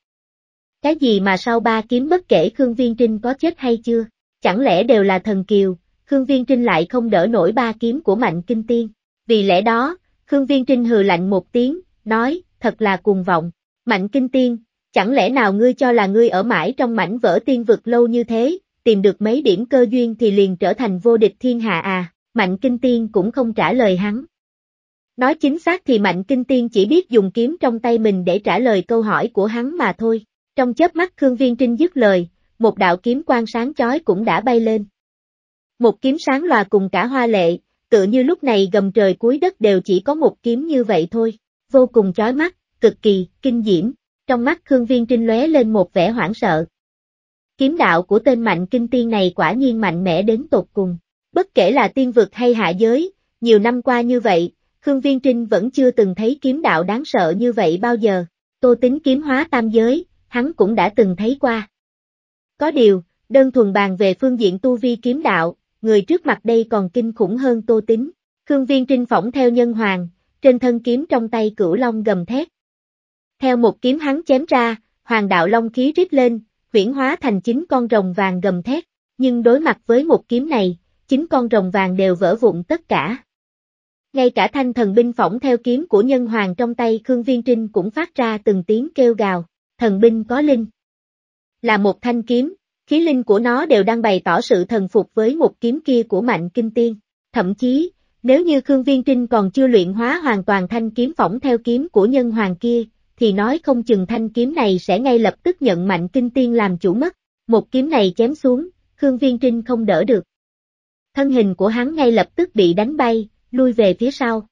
Cái gì mà sau ba kiếm bất kể Khương Viên Trinh có chết hay chưa? Chẳng lẽ đều là thần kiều, Khương Viên Trinh lại không đỡ nổi ba kiếm của Mạnh Kinh Tiên. Vì lẽ đó, Khương Viên Trinh hừ lạnh một tiếng, nói, thật là cuồng vọng. Mạnh Kinh Tiên, chẳng lẽ nào ngươi cho là ngươi ở mãi trong mảnh vỡ tiên vực lâu như thế, tìm được mấy điểm cơ duyên thì liền trở thành vô địch thiên hạ à? Mạnh Kinh Tiên cũng không trả lời hắn. Nói chính xác thì Mạnh Kinh Tiên chỉ biết dùng kiếm trong tay mình để trả lời câu hỏi của hắn mà thôi. Trong chớp mắt Khương Viên Trinh dứt lời, một đạo kiếm quang sáng chói cũng đã bay lên. Một kiếm sáng lòa cùng cả hoa lệ, tựa như lúc này gầm trời cuối đất đều chỉ có một kiếm như vậy thôi, vô cùng chói mắt, cực kỳ, kinh diễm, trong mắt Khương Viên Trinh lóe lên một vẻ hoảng sợ. Kiếm đạo của tên mạnh kinh tiên này quả nhiên mạnh mẽ đến tột cùng, bất kể là tiên vực hay hạ giới, nhiều năm qua như vậy, Khương Viên Trinh vẫn chưa từng thấy kiếm đạo đáng sợ như vậy bao giờ, tô tính kiếm hóa tam giới, hắn cũng đã từng thấy qua. Có điều, đơn thuần bàn về phương diện tu vi kiếm đạo, người trước mặt đây còn kinh khủng hơn Tô tính. Khương Viên Trinh phỏng theo nhân hoàng, trên thân kiếm trong tay cửu long gầm thét. Theo một kiếm hắn chém ra, hoàng đạo long khí rít lên, chuyển hóa thành chín con rồng vàng gầm thét, nhưng đối mặt với một kiếm này, chín con rồng vàng đều vỡ vụn tất cả. Ngay cả thanh thần binh phỏng theo kiếm của nhân hoàng trong tay Khương Viên Trinh cũng phát ra từng tiếng kêu gào thần binh có linh. Là một thanh kiếm, khí linh của nó đều đang bày tỏ sự thần phục với một kiếm kia của mạnh kinh tiên. Thậm chí, nếu như Khương Viên Trinh còn chưa luyện hóa hoàn toàn thanh kiếm phỏng theo kiếm của nhân hoàng kia, thì nói không chừng thanh kiếm này sẽ ngay lập tức nhận mạnh kinh tiên làm chủ mất. Một kiếm này chém xuống, Khương Viên Trinh không đỡ được. Thân hình của hắn ngay lập tức bị đánh bay, lui về phía sau.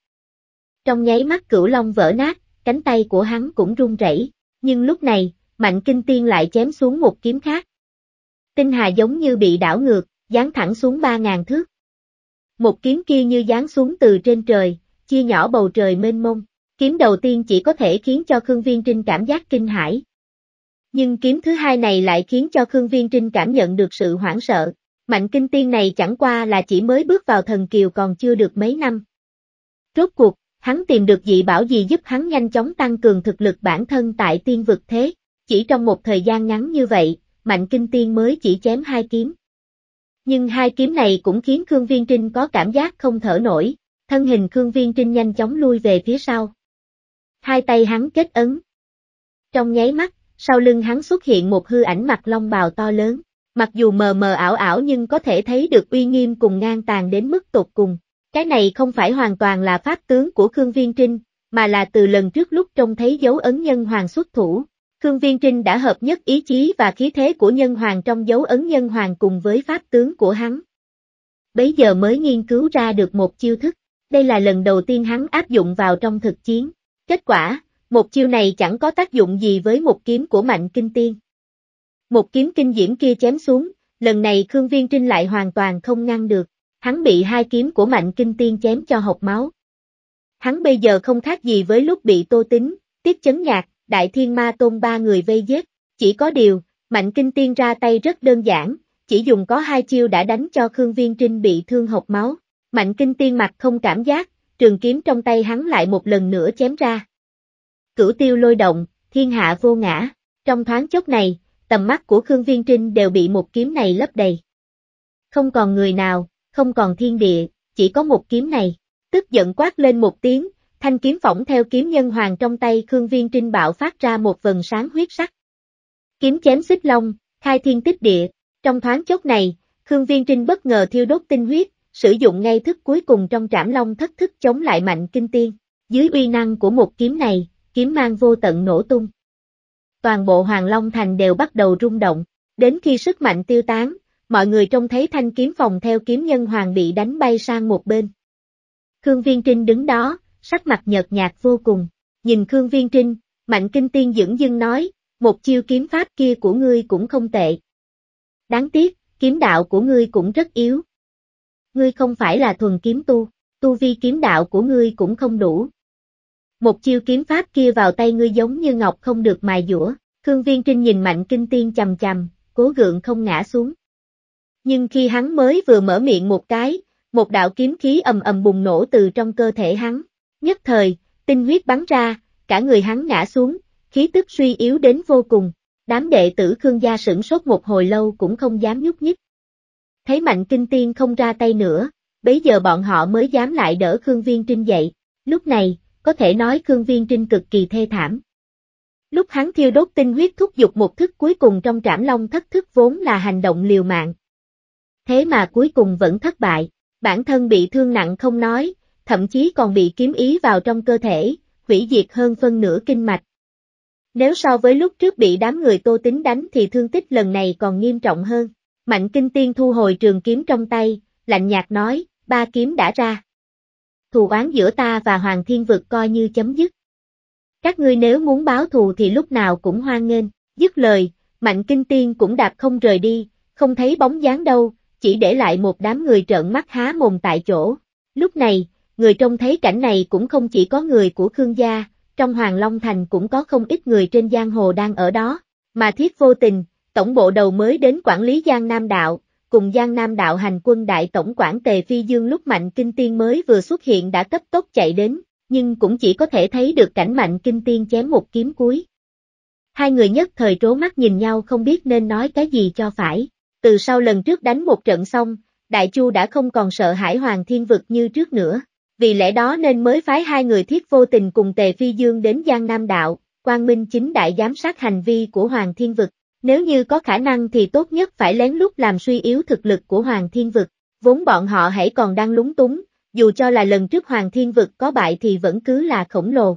Trong nháy mắt cửu long vỡ nát, cánh tay của hắn cũng run rẩy. Nhưng lúc này, Mạnh Kinh Tiên lại chém xuống một kiếm khác. Tinh Hà giống như bị đảo ngược, dán thẳng xuống ba ngàn thước. Một kiếm kia như dán xuống từ trên trời, chia nhỏ bầu trời mênh mông. Kiếm đầu tiên chỉ có thể khiến cho Khương Viên Trinh cảm giác kinh hãi. Nhưng kiếm thứ hai này lại khiến cho Khương Viên Trinh cảm nhận được sự hoảng sợ. Mạnh kinh tiên này chẳng qua là chỉ mới bước vào thần kiều còn chưa được mấy năm. Rốt cuộc, hắn tìm được dị bảo gì giúp hắn nhanh chóng tăng cường thực lực bản thân tại tiên vực thế. Chỉ trong một thời gian ngắn như vậy, Mạnh Kinh Tiên mới chỉ chém hai kiếm. Nhưng hai kiếm này cũng khiến Khương Viên Trinh có cảm giác không thở nổi, thân hình Khương Viên Trinh nhanh chóng lui về phía sau. Hai tay hắn kết ấn. Trong nháy mắt, sau lưng hắn xuất hiện một hư ảnh mặt long bào to lớn, mặc dù mờ mờ ảo ảo nhưng có thể thấy được uy nghiêm cùng ngang tàn đến mức tột cùng. Cái này không phải hoàn toàn là pháp tướng của Khương Viên Trinh, mà là từ lần trước lúc trông thấy dấu ấn nhân hoàng xuất thủ. Khương Viên Trinh đã hợp nhất ý chí và khí thế của nhân hoàng trong dấu ấn nhân hoàng cùng với pháp tướng của hắn. Bấy giờ mới nghiên cứu ra được một chiêu thức, đây là lần đầu tiên hắn áp dụng vào trong thực chiến. Kết quả, một chiêu này chẳng có tác dụng gì với một kiếm của mạnh kinh tiên. Một kiếm kinh diễm kia chém xuống, lần này Khương Viên Trinh lại hoàn toàn không ngăn được hắn bị hai kiếm của mạnh kinh tiên chém cho hộc máu. Hắn bây giờ không khác gì với lúc bị tô tính, tiết chấn nhạc, đại thiên ma tôn ba người vây giết, chỉ có điều, mạnh kinh tiên ra tay rất đơn giản, chỉ dùng có hai chiêu đã đánh cho Khương Viên Trinh bị thương hộc máu, mạnh kinh tiên mặt không cảm giác, trường kiếm trong tay hắn lại một lần nữa chém ra. Cửu tiêu lôi động, thiên hạ vô ngã, trong thoáng chốc này, tầm mắt của Khương Viên Trinh đều bị một kiếm này lấp đầy. Không còn người nào, không còn thiên địa, chỉ có một kiếm này. Tức giận quát lên một tiếng, thanh kiếm phỏng theo kiếm nhân hoàng trong tay Khương Viên Trinh bạo phát ra một vần sáng huyết sắc. Kiếm chém xích long, khai thiên tích địa, trong thoáng chốc này, Khương Viên Trinh bất ngờ thiêu đốt tinh huyết, sử dụng ngay thức cuối cùng trong trảm long thất thức chống lại mạnh kinh tiên. Dưới uy năng của một kiếm này, kiếm mang vô tận nổ tung. Toàn bộ Hoàng Long Thành đều bắt đầu rung động, đến khi sức mạnh tiêu tán, mọi người trông thấy thanh kiếm phòng theo kiếm nhân hoàng bị đánh bay sang một bên. Khương Viên Trinh đứng đó, sắc mặt nhợt nhạt vô cùng, nhìn Khương Viên Trinh, Mạnh Kinh Tiên dưỡng dưng nói, một chiêu kiếm pháp kia của ngươi cũng không tệ. Đáng tiếc, kiếm đạo của ngươi cũng rất yếu. Ngươi không phải là thuần kiếm tu, tu vi kiếm đạo của ngươi cũng không đủ. Một chiêu kiếm pháp kia vào tay ngươi giống như ngọc không được mài dũa, Khương Viên Trinh nhìn Mạnh Kinh Tiên chầm chầm, cố gượng không ngã xuống. Nhưng khi hắn mới vừa mở miệng một cái, một đạo kiếm khí ầm ầm bùng nổ từ trong cơ thể hắn. Nhất thời, tinh huyết bắn ra, cả người hắn ngã xuống, khí tức suy yếu đến vô cùng. Đám đệ tử Khương gia sửng sốt một hồi lâu cũng không dám nhúc nhích. Thấy mạnh kinh tiên không ra tay nữa, bấy giờ bọn họ mới dám lại đỡ Khương Viên Trinh dậy. Lúc này, có thể nói Khương Viên Trinh cực kỳ thê thảm. Lúc hắn thiêu đốt tinh huyết thúc giục một thức cuối cùng trong trảm long thất thức vốn là hành động liều mạng, thế mà cuối cùng vẫn thất bại, bản thân bị thương nặng không nói, thậm chí còn bị kiếm ý vào trong cơ thể, hủy diệt hơn phân nửa kinh mạch. Nếu so với lúc trước bị đám người tô tính đánh thì thương tích lần này còn nghiêm trọng hơn. Mạnh kinh tiên thu hồi trường kiếm trong tay, lạnh nhạt nói, ba kiếm đã ra. Thù oán giữa ta và Hoàng Thiên Vực coi như chấm dứt. Các ngươi nếu muốn báo thù thì lúc nào cũng hoan nghênh, dứt lời, Mạnh Kinh Tiên cũng đạp không rời đi, không thấy bóng dáng đâu, chỉ để lại một đám người trợn mắt há mồm tại chỗ. Lúc này, người trông thấy cảnh này cũng không chỉ có người của Khương gia, trong Hoàng Long Thành cũng có không ít người trên giang hồ đang ở đó, mà thiết vô tình, tổng bộ đầu mới đến quản lý Giang Nam Đạo, cùng Giang Nam Đạo hành quân đại tổng quản Tề Phi Dương lúc Mạnh Kinh Tiên mới vừa xuất hiện đã cấp tốc chạy đến, nhưng cũng chỉ có thể thấy được cảnh Mạnh Kinh Tiên chém một kiếm cuối. Hai người nhất thời trố mắt nhìn nhau không biết nên nói cái gì cho phải. Từ sau lần trước đánh một trận xong, Đại Chu đã không còn sợ hãi Hoàng Thiên Vực như trước nữa. Vì lẽ đó nên mới phái hai người thiết vô tình cùng Tề Phi Dương đến Giang Nam Đạo, Quang Minh chính đại giám sát hành vi của Hoàng Thiên Vực. Nếu như có khả năng thì tốt nhất phải lén lút làm suy yếu thực lực của Hoàng Thiên Vực. Vốn bọn họ hãy còn đang lúng túng, dù cho là lần trước Hoàng Thiên Vực có bại thì vẫn cứ là khổng lồ.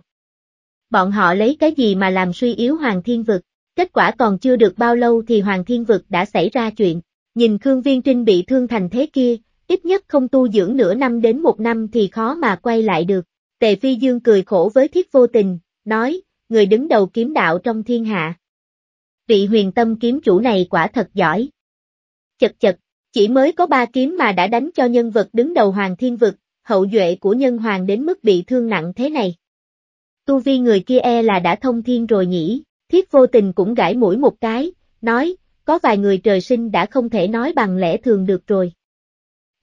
Bọn họ lấy cái gì mà làm suy yếu Hoàng Thiên Vực? Kết quả còn chưa được bao lâu thì Hoàng Thiên Vực đã xảy ra chuyện, nhìn Khương Viên Trinh bị thương thành thế kia, ít nhất không tu dưỡng nửa năm đến một năm thì khó mà quay lại được. Tề Phi Dương cười khổ với thiết vô tình, nói, người đứng đầu kiếm đạo trong thiên hạ. Vị huyền tâm kiếm chủ này quả thật giỏi. Chật chật, chỉ mới có ba kiếm mà đã đánh cho nhân vật đứng đầu hoàng thiên vực, hậu duệ của nhân hoàng đến mức bị thương nặng thế này. Tu vi người kia e là đã thông thiên rồi nhỉ. Thiết vô tình cũng gãi mũi một cái, nói, có vài người trời sinh đã không thể nói bằng lẽ thường được rồi.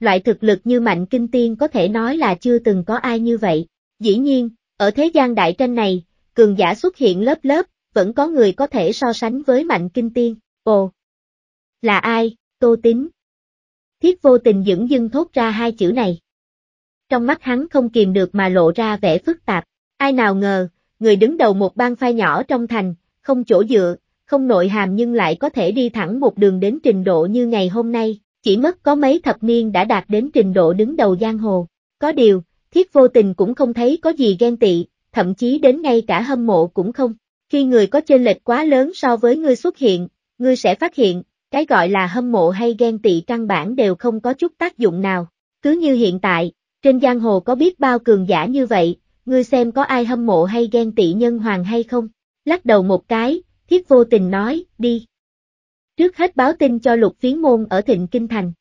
Loại thực lực như mạnh kinh tiên có thể nói là chưa từng có ai như vậy. Dĩ nhiên, ở thế gian đại tranh này, cường giả xuất hiện lớp lớp, vẫn có người có thể so sánh với mạnh kinh tiên. Ồ! Là ai? Tô tính. Thiết vô tình dững dưng thốt ra hai chữ này. Trong mắt hắn không kìm được mà lộ ra vẻ phức tạp. Ai nào ngờ, người đứng đầu một bang phai nhỏ trong thành, không chỗ dựa, không nội hàm nhưng lại có thể đi thẳng một đường đến trình độ như ngày hôm nay, chỉ mất có mấy thập niên đã đạt đến trình độ đứng đầu giang hồ. Có điều, thiết vô tình cũng không thấy có gì ghen tị, thậm chí đến ngay cả hâm mộ cũng không. Khi người có chênh lệch quá lớn so với ngươi xuất hiện, ngươi sẽ phát hiện, cái gọi là hâm mộ hay ghen tị căn bản đều không có chút tác dụng nào. Cứ như hiện tại, trên giang hồ có biết bao cường giả như vậy, ngươi xem có ai hâm mộ hay ghen tị nhân hoàng hay không? lắc đầu một cái, thiết vô tình nói, đi. Trước hết báo tin cho lục phiến môn ở Thịnh Kinh Thành.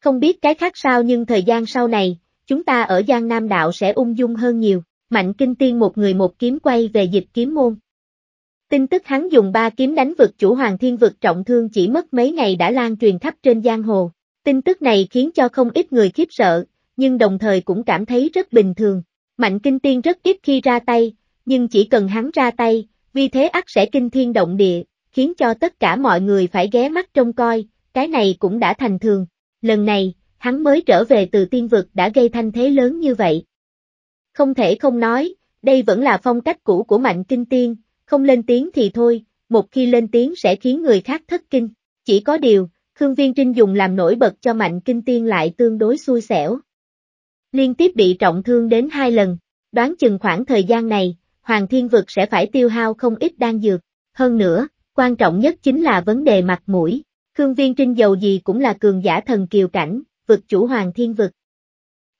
Không biết cái khác sao nhưng thời gian sau này, chúng ta ở Giang Nam Đạo sẽ ung dung hơn nhiều, mạnh kinh tiên một người một kiếm quay về dịch kiếm môn. Tin tức hắn dùng ba kiếm đánh vực chủ hoàng thiên vực trọng thương chỉ mất mấy ngày đã lan truyền khắp trên giang hồ. Tin tức này khiến cho không ít người khiếp sợ, nhưng đồng thời cũng cảm thấy rất bình thường. Mạnh kinh tiên rất ít khi ra tay, nhưng chỉ cần hắn ra tay, vì thế ắt sẽ kinh thiên động địa, khiến cho tất cả mọi người phải ghé mắt trông coi, cái này cũng đã thành thường. Lần này, hắn mới trở về từ tiên vực đã gây thanh thế lớn như vậy. Không thể không nói, đây vẫn là phong cách cũ của mạnh kinh tiên, không lên tiếng thì thôi, một khi lên tiếng sẽ khiến người khác thất kinh. Chỉ có điều, Khương Viên Trinh dùng làm nổi bật cho mạnh kinh tiên lại tương đối xui xẻo. Liên tiếp bị trọng thương đến hai lần, đoán chừng khoảng thời gian này, Hoàng Thiên Vực sẽ phải tiêu hao không ít đan dược. Hơn nữa, quan trọng nhất chính là vấn đề mặt mũi. Khương Viên Trinh dầu gì cũng là cường giả thần kiều cảnh, vực chủ Hoàng Thiên Vực.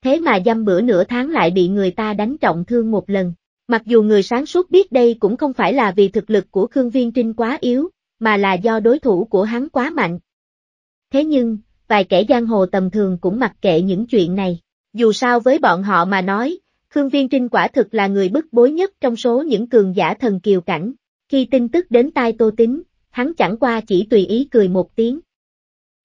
Thế mà dăm bữa nửa tháng lại bị người ta đánh trọng thương một lần. Mặc dù người sáng suốt biết đây cũng không phải là vì thực lực của Khương Viên Trinh quá yếu, mà là do đối thủ của hắn quá mạnh. Thế nhưng, vài kẻ giang hồ tầm thường cũng mặc kệ những chuyện này. Dù sao với bọn họ mà nói, Khương Viên Trinh quả thực là người bức bối nhất trong số những cường giả thần kiều cảnh. Khi tin tức đến tai Tô Tính, hắn chẳng qua chỉ tùy ý cười một tiếng.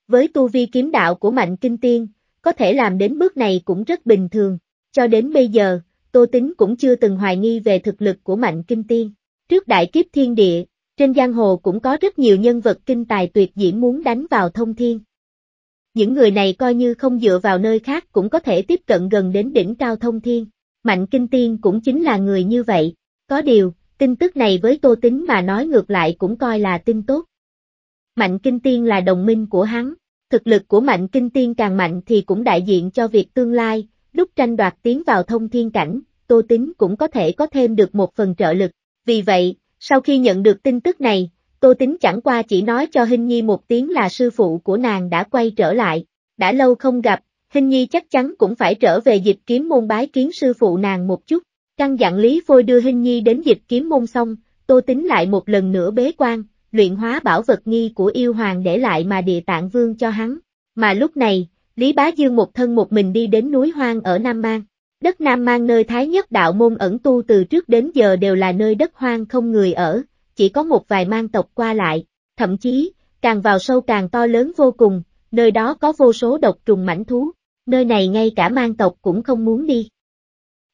Với tu vi kiếm đạo của Mạnh Kinh Tiên, có thể làm đến bước này cũng rất bình thường. Cho đến bây giờ, Tô Tính cũng chưa từng hoài nghi về thực lực của Mạnh Kinh Tiên. Trước đại kiếp thiên địa, trên giang hồ cũng có rất nhiều nhân vật kinh tài tuyệt diễm muốn đánh vào thông thiên. Những người này coi như không dựa vào nơi khác cũng có thể tiếp cận gần đến đỉnh cao thông thiên, Mạnh Kinh Tiên cũng chính là người như vậy, có điều, tin tức này với Tô Tính mà nói ngược lại cũng coi là tin tốt. Mạnh Kinh Tiên là đồng minh của hắn, thực lực của Mạnh Kinh Tiên càng mạnh thì cũng đại diện cho việc tương lai, lúc tranh đoạt tiến vào thông thiên cảnh, Tô Tính cũng có thể có thêm được một phần trợ lực. Vì vậy, sau khi nhận được tin tức này, Tô Tính chẳng qua chỉ nói cho Hinh Nhi một tiếng là sư phụ của nàng đã quay trở lại, đã lâu không gặp, Hình Nhi chắc chắn cũng phải trở về dịch kiếm môn bái kiến sư phụ nàng một chút. Căn dặn Lý Phôi đưa Hình Nhi đến dịch kiếm môn xong, Tô Tính lại một lần nữa bế quan, luyện hóa bảo vật nghi của yêu hoàng để lại mà địa tạng vương cho hắn. Mà lúc này, Lý Bá Dương một thân một mình đi đến núi hoang ở Nam Mang. Đất Nam Mang nơi Thái Nhất Đạo Môn ẩn tu từ trước đến giờ đều là nơi đất hoang không người ở, chỉ có một vài mang tộc qua lại, thậm chí, càng vào sâu càng to lớn vô cùng, nơi đó có vô số độc trùng mảnh thú nơi này ngay cả mang tộc cũng không muốn đi.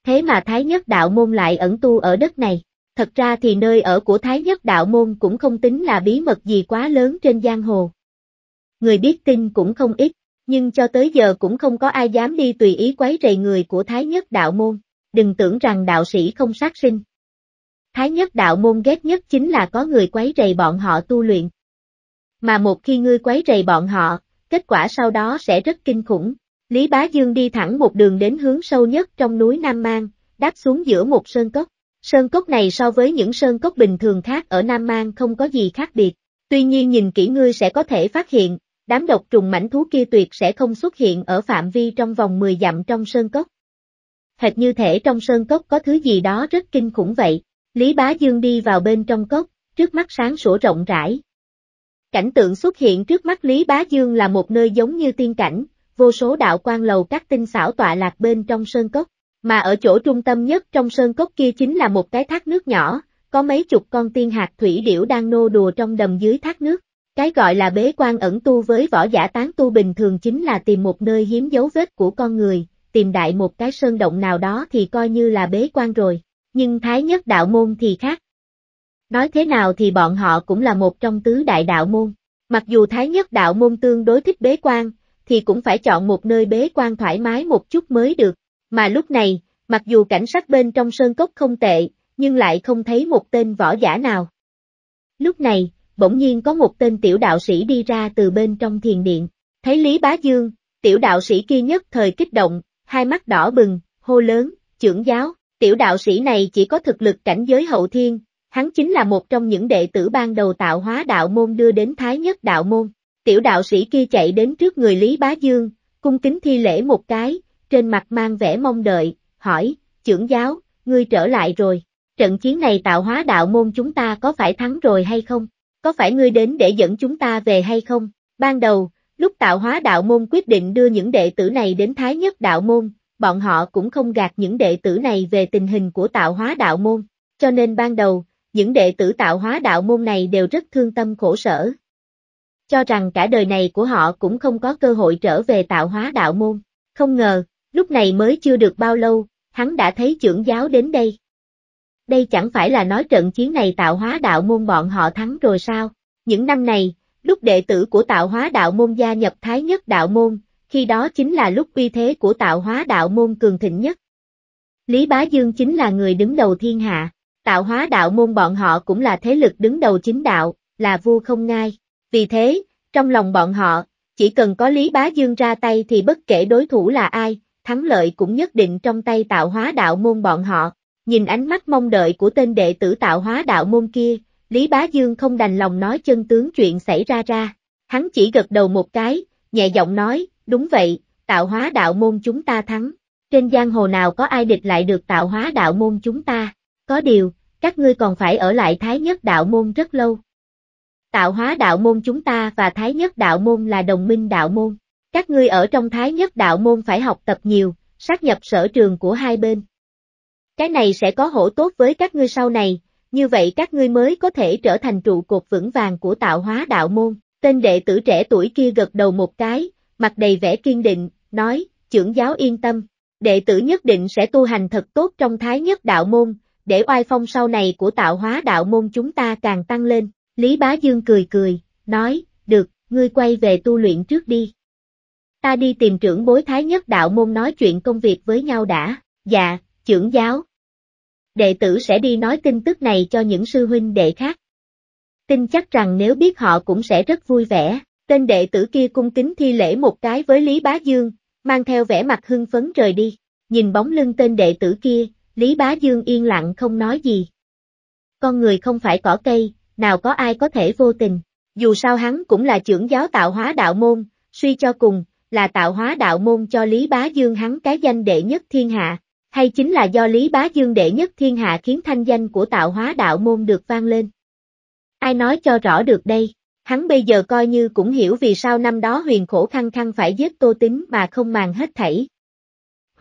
Thế mà Thái Nhất Đạo Môn lại ẩn tu ở đất này, thật ra thì nơi ở của Thái Nhất Đạo Môn cũng không tính là bí mật gì quá lớn trên giang hồ. Người biết tin cũng không ít, nhưng cho tới giờ cũng không có ai dám đi tùy ý quấy rầy người của Thái Nhất Đạo Môn, đừng tưởng rằng đạo sĩ không sát sinh. Thái Nhất Đạo Môn ghét nhất chính là có người quấy rầy bọn họ tu luyện. Mà một khi ngươi quấy rầy bọn họ, kết quả sau đó sẽ rất kinh khủng, Lý Bá Dương đi thẳng một đường đến hướng sâu nhất trong núi Nam Mang, đáp xuống giữa một sơn cốc. Sơn cốc này so với những sơn cốc bình thường khác ở Nam Mang không có gì khác biệt. Tuy nhiên nhìn kỹ ngươi sẽ có thể phát hiện, đám độc trùng mảnh thú kia tuyệt sẽ không xuất hiện ở phạm vi trong vòng 10 dặm trong sơn cốc. Hệt như thể trong sơn cốc có thứ gì đó rất kinh khủng vậy. Lý Bá Dương đi vào bên trong cốc, trước mắt sáng sủa rộng rãi. Cảnh tượng xuất hiện trước mắt Lý Bá Dương là một nơi giống như tiên cảnh, vô số đạo quan lầu các tinh xảo tọa lạc bên trong sơn cốc, mà ở chỗ trung tâm nhất trong sơn cốc kia chính là một cái thác nước nhỏ, có mấy chục con tiên hạt thủy điểu đang nô đùa trong đầm dưới thác nước. Cái gọi là bế quan ẩn tu với võ giả tán tu bình thường chính là tìm một nơi hiếm dấu vết của con người, tìm đại một cái sơn động nào đó thì coi như là bế quan rồi, nhưng thái nhất đạo môn thì khác. Nói thế nào thì bọn họ cũng là một trong tứ đại đạo môn. Mặc dù thái nhất đạo môn tương đối thích bế quan, thì cũng phải chọn một nơi bế quan thoải mái một chút mới được. Mà lúc này, mặc dù cảnh sát bên trong sơn cốc không tệ, nhưng lại không thấy một tên võ giả nào. Lúc này, bỗng nhiên có một tên tiểu đạo sĩ đi ra từ bên trong thiền điện, thấy Lý Bá Dương, tiểu đạo sĩ kia nhất thời kích động, hai mắt đỏ bừng, hô lớn, trưởng giáo, tiểu đạo sĩ này chỉ có thực lực cảnh giới hậu thiên, hắn chính là một trong những đệ tử ban đầu tạo hóa đạo môn đưa đến Thái Nhất đạo môn. Tiểu đạo sĩ kia chạy đến trước người Lý Bá Dương, cung kính thi lễ một cái, trên mặt mang vẻ mong đợi, hỏi, trưởng giáo, ngươi trở lại rồi, trận chiến này tạo hóa đạo môn chúng ta có phải thắng rồi hay không? Có phải ngươi đến để dẫn chúng ta về hay không? Ban đầu, lúc tạo hóa đạo môn quyết định đưa những đệ tử này đến Thái Nhất đạo môn, bọn họ cũng không gạt những đệ tử này về tình hình của tạo hóa đạo môn, cho nên ban đầu, những đệ tử tạo hóa đạo môn này đều rất thương tâm khổ sở, cho rằng cả đời này của họ cũng không có cơ hội trở về tạo hóa đạo môn. Không ngờ, lúc này mới chưa được bao lâu, hắn đã thấy trưởng giáo đến đây. Đây chẳng phải là nói trận chiến này tạo hóa đạo môn bọn họ thắng rồi sao? Những năm này, lúc đệ tử của tạo hóa đạo môn gia nhập thái nhất đạo môn, khi đó chính là lúc uy thế của tạo hóa đạo môn cường thịnh nhất. Lý Bá Dương chính là người đứng đầu thiên hạ, tạo hóa đạo môn bọn họ cũng là thế lực đứng đầu chính đạo, là vua không ngai. Vì thế, trong lòng bọn họ, chỉ cần có Lý Bá Dương ra tay thì bất kể đối thủ là ai, thắng lợi cũng nhất định trong tay tạo hóa đạo môn bọn họ. Nhìn ánh mắt mong đợi của tên đệ tử tạo hóa đạo môn kia, Lý Bá Dương không đành lòng nói chân tướng chuyện xảy ra ra. Hắn chỉ gật đầu một cái, nhẹ giọng nói, đúng vậy, tạo hóa đạo môn chúng ta thắng. Trên giang hồ nào có ai địch lại được tạo hóa đạo môn chúng ta? Có điều, các ngươi còn phải ở lại thái nhất đạo môn rất lâu tạo hóa đạo môn chúng ta và thái nhất đạo môn là đồng minh đạo môn. Các ngươi ở trong thái nhất đạo môn phải học tập nhiều, sát nhập sở trường của hai bên. Cái này sẽ có hổ tốt với các ngươi sau này, như vậy các ngươi mới có thể trở thành trụ cột vững vàng của tạo hóa đạo môn. Tên đệ tử trẻ tuổi kia gật đầu một cái, mặt đầy vẻ kiên định, nói, trưởng giáo yên tâm, đệ tử nhất định sẽ tu hành thật tốt trong thái nhất đạo môn, để oai phong sau này của tạo hóa đạo môn chúng ta càng tăng lên. Lý Bá Dương cười cười, nói, được, ngươi quay về tu luyện trước đi. Ta đi tìm trưởng bối thái nhất đạo môn nói chuyện công việc với nhau đã, dạ, trưởng giáo. Đệ tử sẽ đi nói tin tức này cho những sư huynh đệ khác. Tin chắc rằng nếu biết họ cũng sẽ rất vui vẻ, tên đệ tử kia cung kính thi lễ một cái với Lý Bá Dương, mang theo vẻ mặt hưng phấn rời đi, nhìn bóng lưng tên đệ tử kia, Lý Bá Dương yên lặng không nói gì. Con người không phải cỏ cây, nào có ai có thể vô tình. Dù sao hắn cũng là trưởng giáo tạo hóa đạo môn, suy cho cùng, là tạo hóa đạo môn cho Lý Bá Dương hắn cái danh đệ nhất thiên hạ, hay chính là do Lý Bá Dương đệ nhất thiên hạ khiến thanh danh của tạo hóa đạo môn được vang lên. Ai nói cho rõ được đây, hắn bây giờ coi như cũng hiểu vì sao năm đó huyền khổ khăng khăng phải giết tô tính mà không màng hết thảy.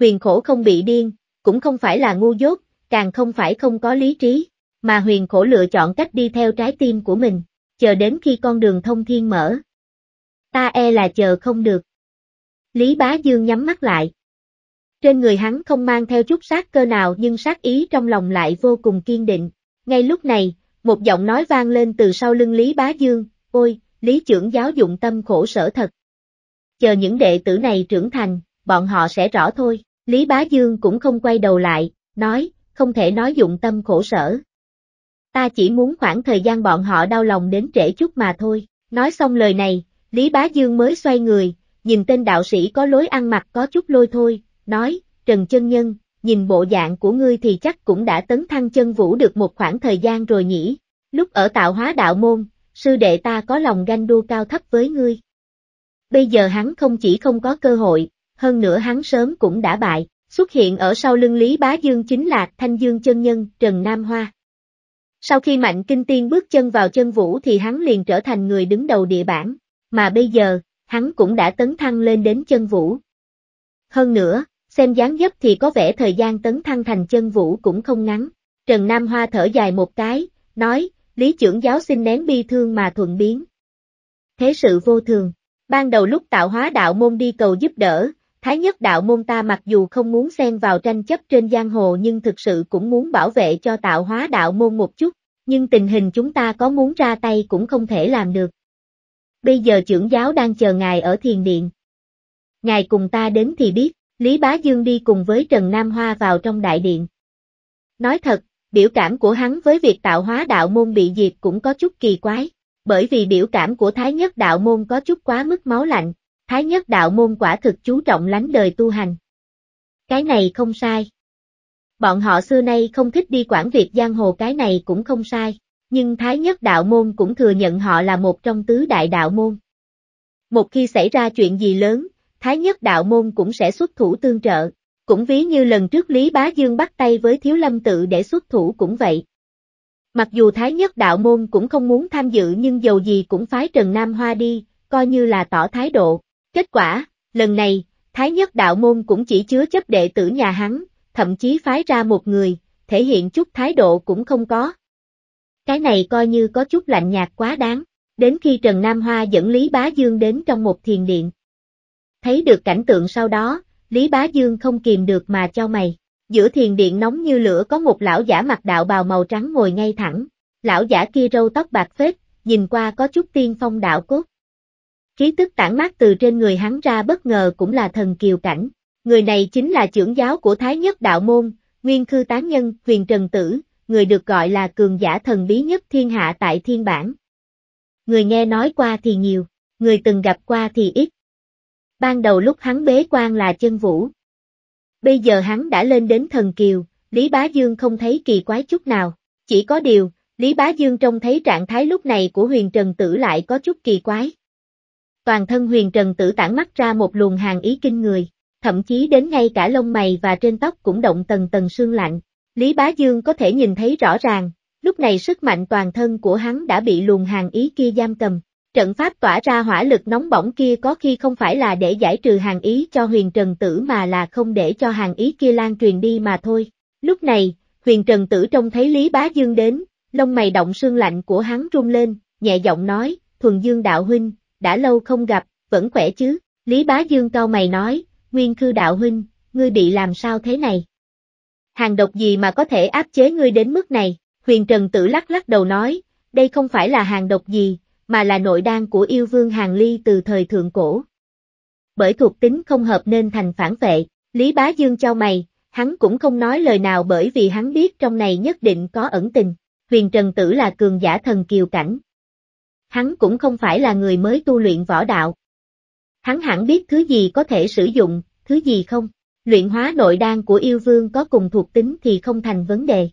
Huyền khổ không bị điên, cũng không phải là ngu dốt, càng không phải không có lý trí mà huyền khổ lựa chọn cách đi theo trái tim của mình, chờ đến khi con đường thông thiên mở. Ta e là chờ không được. Lý Bá Dương nhắm mắt lại. Trên người hắn không mang theo chút sát cơ nào nhưng sát ý trong lòng lại vô cùng kiên định. Ngay lúc này, một giọng nói vang lên từ sau lưng Lý Bá Dương, ôi, Lý trưởng giáo dụng tâm khổ sở thật. Chờ những đệ tử này trưởng thành, bọn họ sẽ rõ thôi. Lý Bá Dương cũng không quay đầu lại, nói, không thể nói dụng tâm khổ sở ta chỉ muốn khoảng thời gian bọn họ đau lòng đến trễ chút mà thôi. Nói xong lời này, Lý Bá Dương mới xoay người, nhìn tên đạo sĩ có lối ăn mặc có chút lôi thôi, nói, Trần Chân Nhân, nhìn bộ dạng của ngươi thì chắc cũng đã tấn thăng chân vũ được một khoảng thời gian rồi nhỉ. Lúc ở tạo hóa đạo môn, sư đệ ta có lòng ganh đua cao thấp với ngươi. Bây giờ hắn không chỉ không có cơ hội, hơn nữa hắn sớm cũng đã bại, xuất hiện ở sau lưng Lý Bá Dương chính là Thanh Dương Chân Nhân Trần Nam Hoa. Sau khi Mạnh Kinh Tiên bước chân vào chân vũ thì hắn liền trở thành người đứng đầu địa bản, mà bây giờ, hắn cũng đã tấn thăng lên đến chân vũ. Hơn nữa, xem dáng dấp thì có vẻ thời gian tấn thăng thành chân vũ cũng không ngắn. Trần Nam Hoa thở dài một cái, nói, Lý trưởng giáo xin nén bi thương mà thuận biến. Thế sự vô thường. Ban đầu lúc tạo hóa đạo môn đi cầu giúp đỡ, Thái nhất đạo môn ta mặc dù không muốn xen vào tranh chấp trên giang hồ nhưng thực sự cũng muốn bảo vệ cho tạo hóa đạo môn một chút, nhưng tình hình chúng ta có muốn ra tay cũng không thể làm được. Bây giờ trưởng giáo đang chờ ngài ở thiền điện. Ngài cùng ta đến thì biết, Lý Bá Dương đi cùng với Trần Nam Hoa vào trong đại điện. Nói thật, biểu cảm của hắn với việc tạo hóa đạo môn bị diệt cũng có chút kỳ quái, bởi vì biểu cảm của Thái Nhất đạo môn có chút quá mức máu lạnh, Thái nhất đạo môn quả thực chú trọng lánh đời tu hành. Cái này không sai. Bọn họ xưa nay không thích đi quản việc giang hồ cái này cũng không sai, nhưng Thái nhất đạo môn cũng thừa nhận họ là một trong tứ đại đạo môn. Một khi xảy ra chuyện gì lớn, Thái nhất đạo môn cũng sẽ xuất thủ tương trợ, cũng ví như lần trước Lý Bá Dương bắt tay với Thiếu Lâm tự để xuất thủ cũng vậy. Mặc dù Thái nhất đạo môn cũng không muốn tham dự nhưng dầu gì cũng phái Trần Nam Hoa đi, coi như là tỏ thái độ, Kết quả, lần này, Thái nhất đạo môn cũng chỉ chứa chấp đệ tử nhà hắn, thậm chí phái ra một người, thể hiện chút thái độ cũng không có. Cái này coi như có chút lạnh nhạt quá đáng, đến khi Trần Nam Hoa dẫn Lý Bá Dương đến trong một thiền điện. Thấy được cảnh tượng sau đó, Lý Bá Dương không kìm được mà cho mày. Giữa thiền điện nóng như lửa có một lão giả mặc đạo bào màu trắng ngồi ngay thẳng. Lão giả kia râu tóc bạc phết, nhìn qua có chút tiên phong đạo cốt khí tức tản mát từ trên người hắn ra bất ngờ cũng là thần kiều cảnh. Người này chính là trưởng giáo của Thái Nhất Đạo Môn, Nguyên Khư Tán Nhân, Huyền Trần Tử, người được gọi là cường giả thần bí nhất thiên hạ tại thiên bản. Người nghe nói qua thì nhiều, người từng gặp qua thì ít. Ban đầu lúc hắn bế quan là chân vũ. Bây giờ hắn đã lên đến thần kiều, Lý Bá Dương không thấy kỳ quái chút nào, chỉ có điều, Lý Bá Dương trông thấy trạng thái lúc này của huyền trần tử lại có chút kỳ quái toàn thân huyền trần tử tản mắt ra một luồng hàng ý kinh người, thậm chí đến ngay cả lông mày và trên tóc cũng động tầng tầng sương lạnh. Lý Bá Dương có thể nhìn thấy rõ ràng, lúc này sức mạnh toàn thân của hắn đã bị luồng hàng ý kia giam cầm. Trận pháp tỏa ra hỏa lực nóng bỏng kia có khi không phải là để giải trừ hàng ý cho huyền trần tử mà là không để cho hàng ý kia lan truyền đi mà thôi. Lúc này, huyền trần tử trông thấy Lý Bá Dương đến, lông mày động sương lạnh của hắn rung lên, nhẹ giọng nói, thuần dương đạo huynh, đã lâu không gặp, vẫn khỏe chứ, Lý Bá Dương cau mày nói, Nguyên Khư Đạo Huynh, ngươi bị làm sao thế này? Hàng độc gì mà có thể áp chế ngươi đến mức này? Huyền Trần Tử lắc lắc đầu nói, đây không phải là hàng độc gì, mà là nội đan của yêu vương Hàng Ly từ thời thượng cổ. Bởi thuộc tính không hợp nên thành phản vệ, Lý Bá Dương cho mày, hắn cũng không nói lời nào bởi vì hắn biết trong này nhất định có ẩn tình. Huyền Trần Tử là cường giả thần kiều cảnh, hắn cũng không phải là người mới tu luyện võ đạo. Hắn hẳn biết thứ gì có thể sử dụng, thứ gì không. Luyện hóa nội đan của yêu vương có cùng thuộc tính thì không thành vấn đề.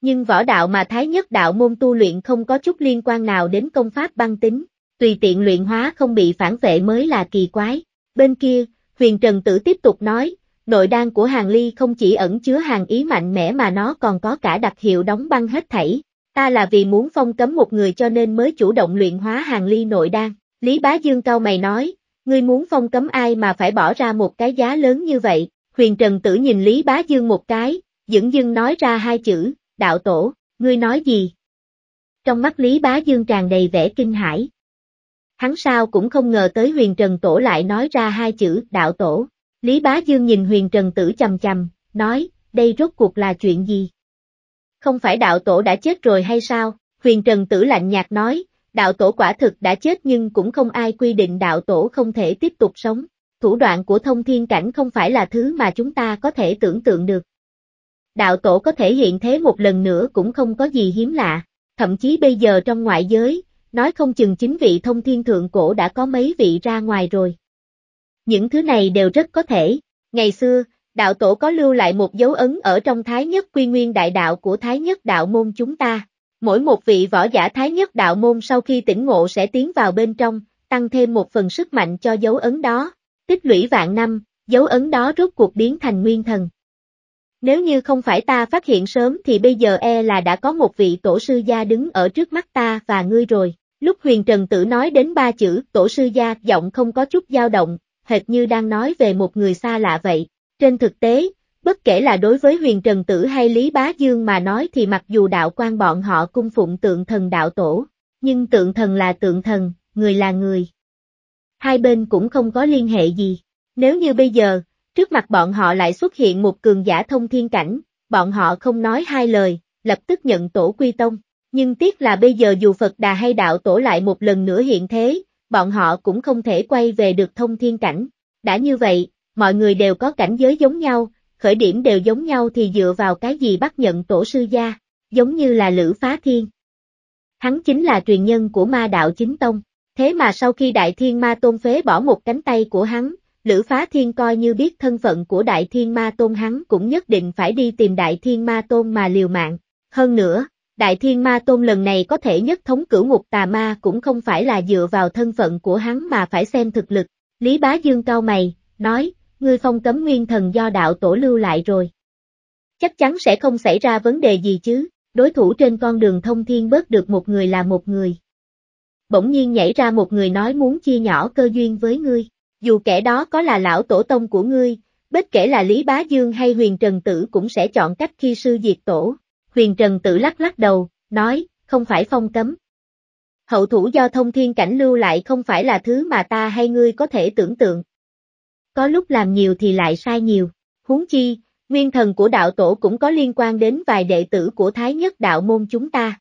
Nhưng võ đạo mà thái nhất đạo môn tu luyện không có chút liên quan nào đến công pháp băng tính, tùy tiện luyện hóa không bị phản vệ mới là kỳ quái. Bên kia, huyền trần tử tiếp tục nói, nội đan của hàng ly không chỉ ẩn chứa hàng ý mạnh mẽ mà nó còn có cả đặc hiệu đóng băng hết thảy, Ta là vì muốn phong cấm một người cho nên mới chủ động luyện hóa hàng ly nội đan. Lý Bá Dương cao mày nói, ngươi muốn phong cấm ai mà phải bỏ ra một cái giá lớn như vậy. Huyền Trần Tử nhìn Lý Bá Dương một cái, dững dưng nói ra hai chữ, đạo tổ, ngươi nói gì? Trong mắt Lý Bá Dương tràn đầy vẻ kinh hãi. Hắn sao cũng không ngờ tới Huyền Trần Tổ lại nói ra hai chữ, đạo tổ. Lý Bá Dương nhìn Huyền Trần Tử chầm chầm, nói, đây rốt cuộc là chuyện gì? không phải đạo tổ đã chết rồi hay sao? Huyền Trần Tử lạnh nhạt nói, đạo tổ quả thực đã chết nhưng cũng không ai quy định đạo tổ không thể tiếp tục sống. Thủ đoạn của thông thiên cảnh không phải là thứ mà chúng ta có thể tưởng tượng được. Đạo tổ có thể hiện thế một lần nữa cũng không có gì hiếm lạ, thậm chí bây giờ trong ngoại giới, nói không chừng chính vị thông thiên thượng cổ đã có mấy vị ra ngoài rồi. Những thứ này đều rất có thể, ngày xưa, đạo tổ có lưu lại một dấu ấn ở trong Thái Nhất Quy Nguyên Đại Đạo của Thái Nhất Đạo Môn chúng ta. Mỗi một vị võ giả Thái Nhất Đạo Môn sau khi tỉnh ngộ sẽ tiến vào bên trong, tăng thêm một phần sức mạnh cho dấu ấn đó. Tích lũy vạn năm, dấu ấn đó rốt cuộc biến thành nguyên thần. Nếu như không phải ta phát hiện sớm thì bây giờ e là đã có một vị tổ sư gia đứng ở trước mắt ta và ngươi rồi. Lúc huyền trần tử nói đến ba chữ tổ sư gia giọng không có chút dao động, hệt như đang nói về một người xa lạ vậy. Trên thực tế, bất kể là đối với huyền trần tử hay Lý Bá Dương mà nói thì mặc dù đạo quan bọn họ cung phụng tượng thần đạo tổ, nhưng tượng thần là tượng thần, người là người. Hai bên cũng không có liên hệ gì. Nếu như bây giờ, trước mặt bọn họ lại xuất hiện một cường giả thông thiên cảnh, bọn họ không nói hai lời, lập tức nhận tổ quy tông. Nhưng tiếc là bây giờ dù Phật Đà hay Đạo Tổ lại một lần nữa hiện thế, bọn họ cũng không thể quay về được thông thiên cảnh. Đã như vậy, mọi người đều có cảnh giới giống nhau, khởi điểm đều giống nhau thì dựa vào cái gì bắt nhận tổ sư gia, giống như là Lữ Phá Thiên. Hắn chính là truyền nhân của ma đạo chính tông, thế mà sau khi Đại Thiên Ma Tôn phế bỏ một cánh tay của hắn, Lữ Phá Thiên coi như biết thân phận của Đại Thiên Ma Tôn hắn cũng nhất định phải đi tìm Đại Thiên Ma Tôn mà liều mạng. Hơn nữa, Đại Thiên Ma Tôn lần này có thể nhất thống cửu ngục tà ma cũng không phải là dựa vào thân phận của hắn mà phải xem thực lực. Lý Bá Dương cao mày, nói, ngươi phong cấm nguyên thần do đạo tổ lưu lại rồi. Chắc chắn sẽ không xảy ra vấn đề gì chứ, đối thủ trên con đường thông thiên bớt được một người là một người. Bỗng nhiên nhảy ra một người nói muốn chia nhỏ cơ duyên với ngươi, dù kẻ đó có là lão tổ tông của ngươi, bất kể là Lý Bá Dương hay Huyền Trần Tử cũng sẽ chọn cách khi sư diệt tổ. Huyền Trần Tử lắc lắc đầu, nói, không phải phong cấm. Hậu thủ do thông thiên cảnh lưu lại không phải là thứ mà ta hay ngươi có thể tưởng tượng có lúc làm nhiều thì lại sai nhiều. Huống chi, nguyên thần của đạo tổ cũng có liên quan đến vài đệ tử của Thái Nhất đạo môn chúng ta.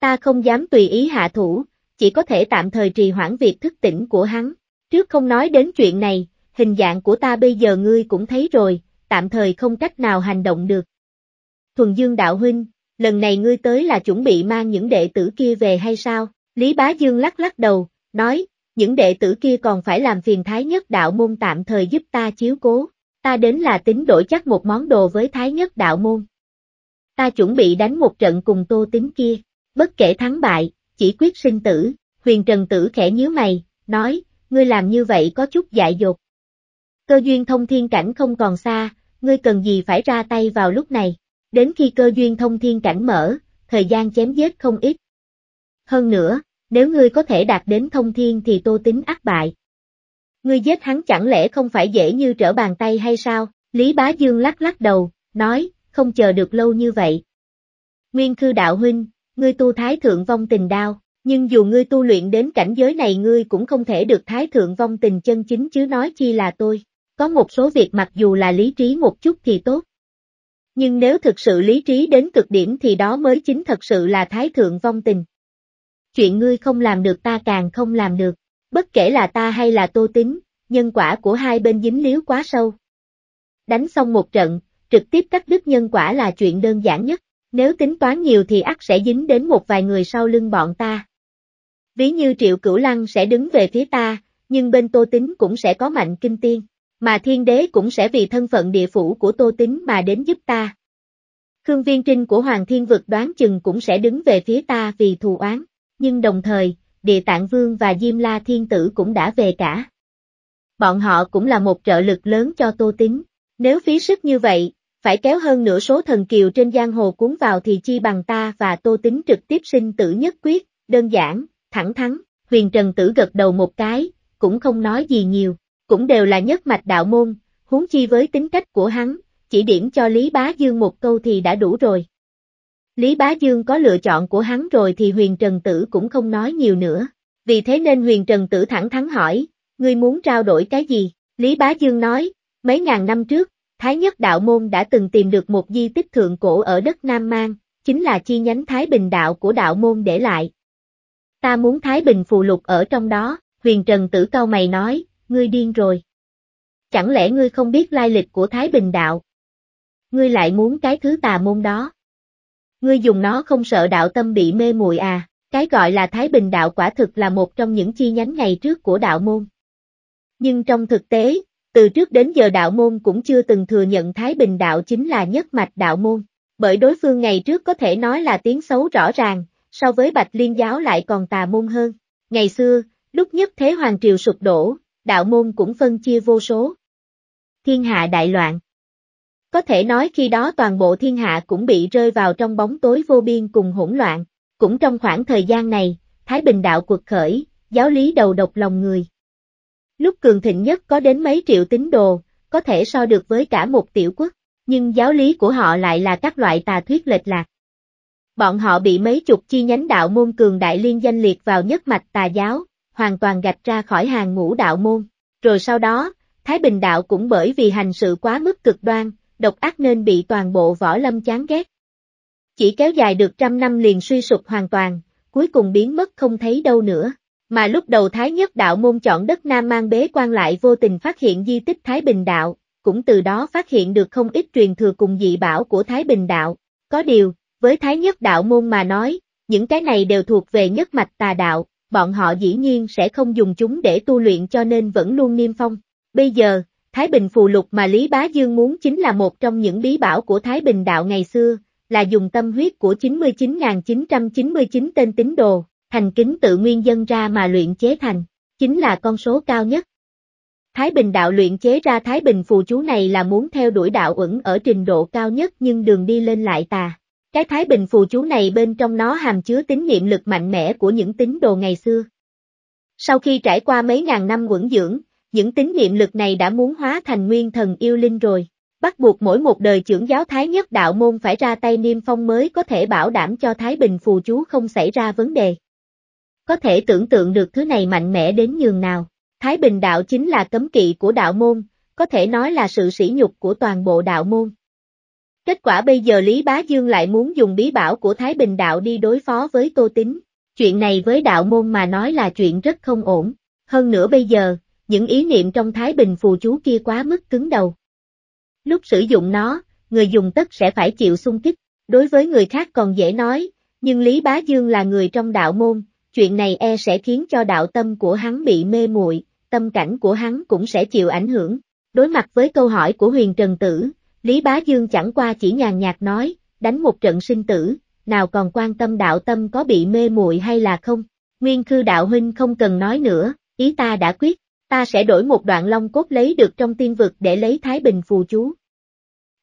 Ta không dám tùy ý hạ thủ, chỉ có thể tạm thời trì hoãn việc thức tỉnh của hắn. Trước không nói đến chuyện này, hình dạng của ta bây giờ ngươi cũng thấy rồi, tạm thời không cách nào hành động được. Thuần Dương đạo huynh, lần này ngươi tới là chuẩn bị mang những đệ tử kia về hay sao? Lý Bá Dương lắc lắc đầu, nói, những đệ tử kia còn phải làm phiền Thái Nhất Đạo Môn tạm thời giúp ta chiếu cố, ta đến là tính đổi chắc một món đồ với Thái Nhất Đạo Môn. Ta chuẩn bị đánh một trận cùng tô tính kia, bất kể thắng bại, chỉ quyết sinh tử, huyền trần tử khẽ nhíu mày, nói, ngươi làm như vậy có chút dại dột. Cơ duyên thông thiên cảnh không còn xa, ngươi cần gì phải ra tay vào lúc này, đến khi cơ duyên thông thiên cảnh mở, thời gian chém giết không ít. Hơn nữa, nếu ngươi có thể đạt đến thông thiên thì tô tính ác bại. Ngươi giết hắn chẳng lẽ không phải dễ như trở bàn tay hay sao? Lý Bá Dương lắc lắc đầu, nói, không chờ được lâu như vậy. Nguyên Khư Đạo Huynh, ngươi tu thái thượng vong tình đao, nhưng dù ngươi tu luyện đến cảnh giới này ngươi cũng không thể được thái thượng vong tình chân chính chứ nói chi là tôi. Có một số việc mặc dù là lý trí một chút thì tốt. Nhưng nếu thực sự lý trí đến cực điểm thì đó mới chính thật sự là thái thượng vong tình chuyện ngươi không làm được ta càng không làm được, bất kể là ta hay là tô tính, nhân quả của hai bên dính líu quá sâu. Đánh xong một trận, trực tiếp cắt đứt nhân quả là chuyện đơn giản nhất, nếu tính toán nhiều thì ắt sẽ dính đến một vài người sau lưng bọn ta. Ví như Triệu Cửu Lăng sẽ đứng về phía ta, nhưng bên Tô Tính cũng sẽ có mạnh kinh tiên, mà thiên đế cũng sẽ vì thân phận địa phủ của Tô Tính mà đến giúp ta. Khương Viên Trinh của Hoàng Thiên Vực đoán chừng cũng sẽ đứng về phía ta vì thù oán nhưng đồng thời, Địa Tạng Vương và Diêm La Thiên Tử cũng đã về cả. Bọn họ cũng là một trợ lực lớn cho Tô tính. nếu phí sức như vậy, phải kéo hơn nửa số thần kiều trên giang hồ cuốn vào thì chi bằng ta và Tô tính trực tiếp sinh tử nhất quyết, đơn giản, thẳng thắn, huyền trần tử gật đầu một cái, cũng không nói gì nhiều, cũng đều là nhất mạch đạo môn, huống chi với tính cách của hắn, chỉ điểm cho Lý Bá Dương một câu thì đã đủ rồi. Lý Bá Dương có lựa chọn của hắn rồi thì huyền trần tử cũng không nói nhiều nữa. Vì thế nên huyền trần tử thẳng thắn hỏi, ngươi muốn trao đổi cái gì? Lý Bá Dương nói, mấy ngàn năm trước, Thái Nhất Đạo Môn đã từng tìm được một di tích thượng cổ ở đất Nam Mang, chính là chi nhánh Thái Bình Đạo của Đạo Môn để lại. Ta muốn Thái Bình phù lục ở trong đó, huyền trần tử cao mày nói, ngươi điên rồi. Chẳng lẽ ngươi không biết lai lịch của Thái Bình Đạo? Ngươi lại muốn cái thứ tà môn đó? ngươi dùng nó không sợ đạo tâm bị mê muội à, cái gọi là Thái Bình đạo quả thực là một trong những chi nhánh ngày trước của đạo môn. Nhưng trong thực tế, từ trước đến giờ đạo môn cũng chưa từng thừa nhận Thái Bình đạo chính là nhất mạch đạo môn, bởi đối phương ngày trước có thể nói là tiếng xấu rõ ràng, so với Bạch Liên giáo lại còn tà môn hơn. Ngày xưa, lúc nhất thế hoàng triều sụp đổ, đạo môn cũng phân chia vô số. Thiên hạ đại loạn, có thể nói khi đó toàn bộ thiên hạ cũng bị rơi vào trong bóng tối vô biên cùng hỗn loạn, cũng trong khoảng thời gian này, Thái Bình đạo cuộc khởi, giáo lý đầu độc lòng người. Lúc cường thịnh nhất có đến mấy triệu tín đồ, có thể so được với cả một tiểu quốc, nhưng giáo lý của họ lại là các loại tà thuyết lệch lạc. Bọn họ bị mấy chục chi nhánh đạo môn cường đại liên danh liệt vào nhất mạch tà giáo, hoàn toàn gạch ra khỏi hàng ngũ đạo môn. Rồi sau đó, Thái Bình đạo cũng bởi vì hành sự quá mức cực đoan, độc ác nên bị toàn bộ võ lâm chán ghét. Chỉ kéo dài được trăm năm liền suy sụp hoàn toàn, cuối cùng biến mất không thấy đâu nữa. Mà lúc đầu Thái Nhất Đạo môn chọn đất Nam mang bế quan lại vô tình phát hiện di tích Thái Bình Đạo, cũng từ đó phát hiện được không ít truyền thừa cùng dị bảo của Thái Bình Đạo. Có điều, với Thái Nhất Đạo môn mà nói, những cái này đều thuộc về nhất mạch tà đạo, bọn họ dĩ nhiên sẽ không dùng chúng để tu luyện cho nên vẫn luôn niêm phong. Bây giờ, Thái Bình Phù Lục mà Lý Bá Dương muốn chính là một trong những bí bảo của Thái Bình Đạo ngày xưa, là dùng tâm huyết của 99.999 tên tín đồ, thành kính tự nguyên dân ra mà luyện chế thành, chính là con số cao nhất. Thái Bình Đạo luyện chế ra Thái Bình Phù chú này là muốn theo đuổi đạo ẩn ở trình độ cao nhất nhưng đường đi lên lại tà. Cái Thái Bình Phù chú này bên trong nó hàm chứa tín niệm lực mạnh mẽ của những tín đồ ngày xưa. Sau khi trải qua mấy ngàn năm quẩn dưỡng, những tín niệm lực này đã muốn hóa thành nguyên thần yêu linh rồi. Bắt buộc mỗi một đời trưởng giáo Thái nhất đạo môn phải ra tay niêm phong mới có thể bảo đảm cho Thái Bình phù chú không xảy ra vấn đề. Có thể tưởng tượng được thứ này mạnh mẽ đến nhường nào. Thái Bình đạo chính là cấm kỵ của đạo môn, có thể nói là sự sỉ nhục của toàn bộ đạo môn. Kết quả bây giờ Lý Bá Dương lại muốn dùng bí bảo của Thái Bình đạo đi đối phó với Tô tính, Chuyện này với đạo môn mà nói là chuyện rất không ổn. Hơn nữa bây giờ, những ý niệm trong Thái Bình phù chú kia quá mức cứng đầu. Lúc sử dụng nó, người dùng tất sẽ phải chịu xung kích, đối với người khác còn dễ nói, nhưng Lý Bá Dương là người trong đạo môn, chuyện này e sẽ khiến cho đạo tâm của hắn bị mê muội, tâm cảnh của hắn cũng sẽ chịu ảnh hưởng. Đối mặt với câu hỏi của huyền trần tử, Lý Bá Dương chẳng qua chỉ nhàn nhạt nói, đánh một trận sinh tử, nào còn quan tâm đạo tâm có bị mê muội hay là không. Nguyên Khư Đạo Huynh không cần nói nữa, ý ta đã quyết, ta sẽ đổi một đoạn long cốt lấy được trong tiên vực để lấy Thái Bình phù chú.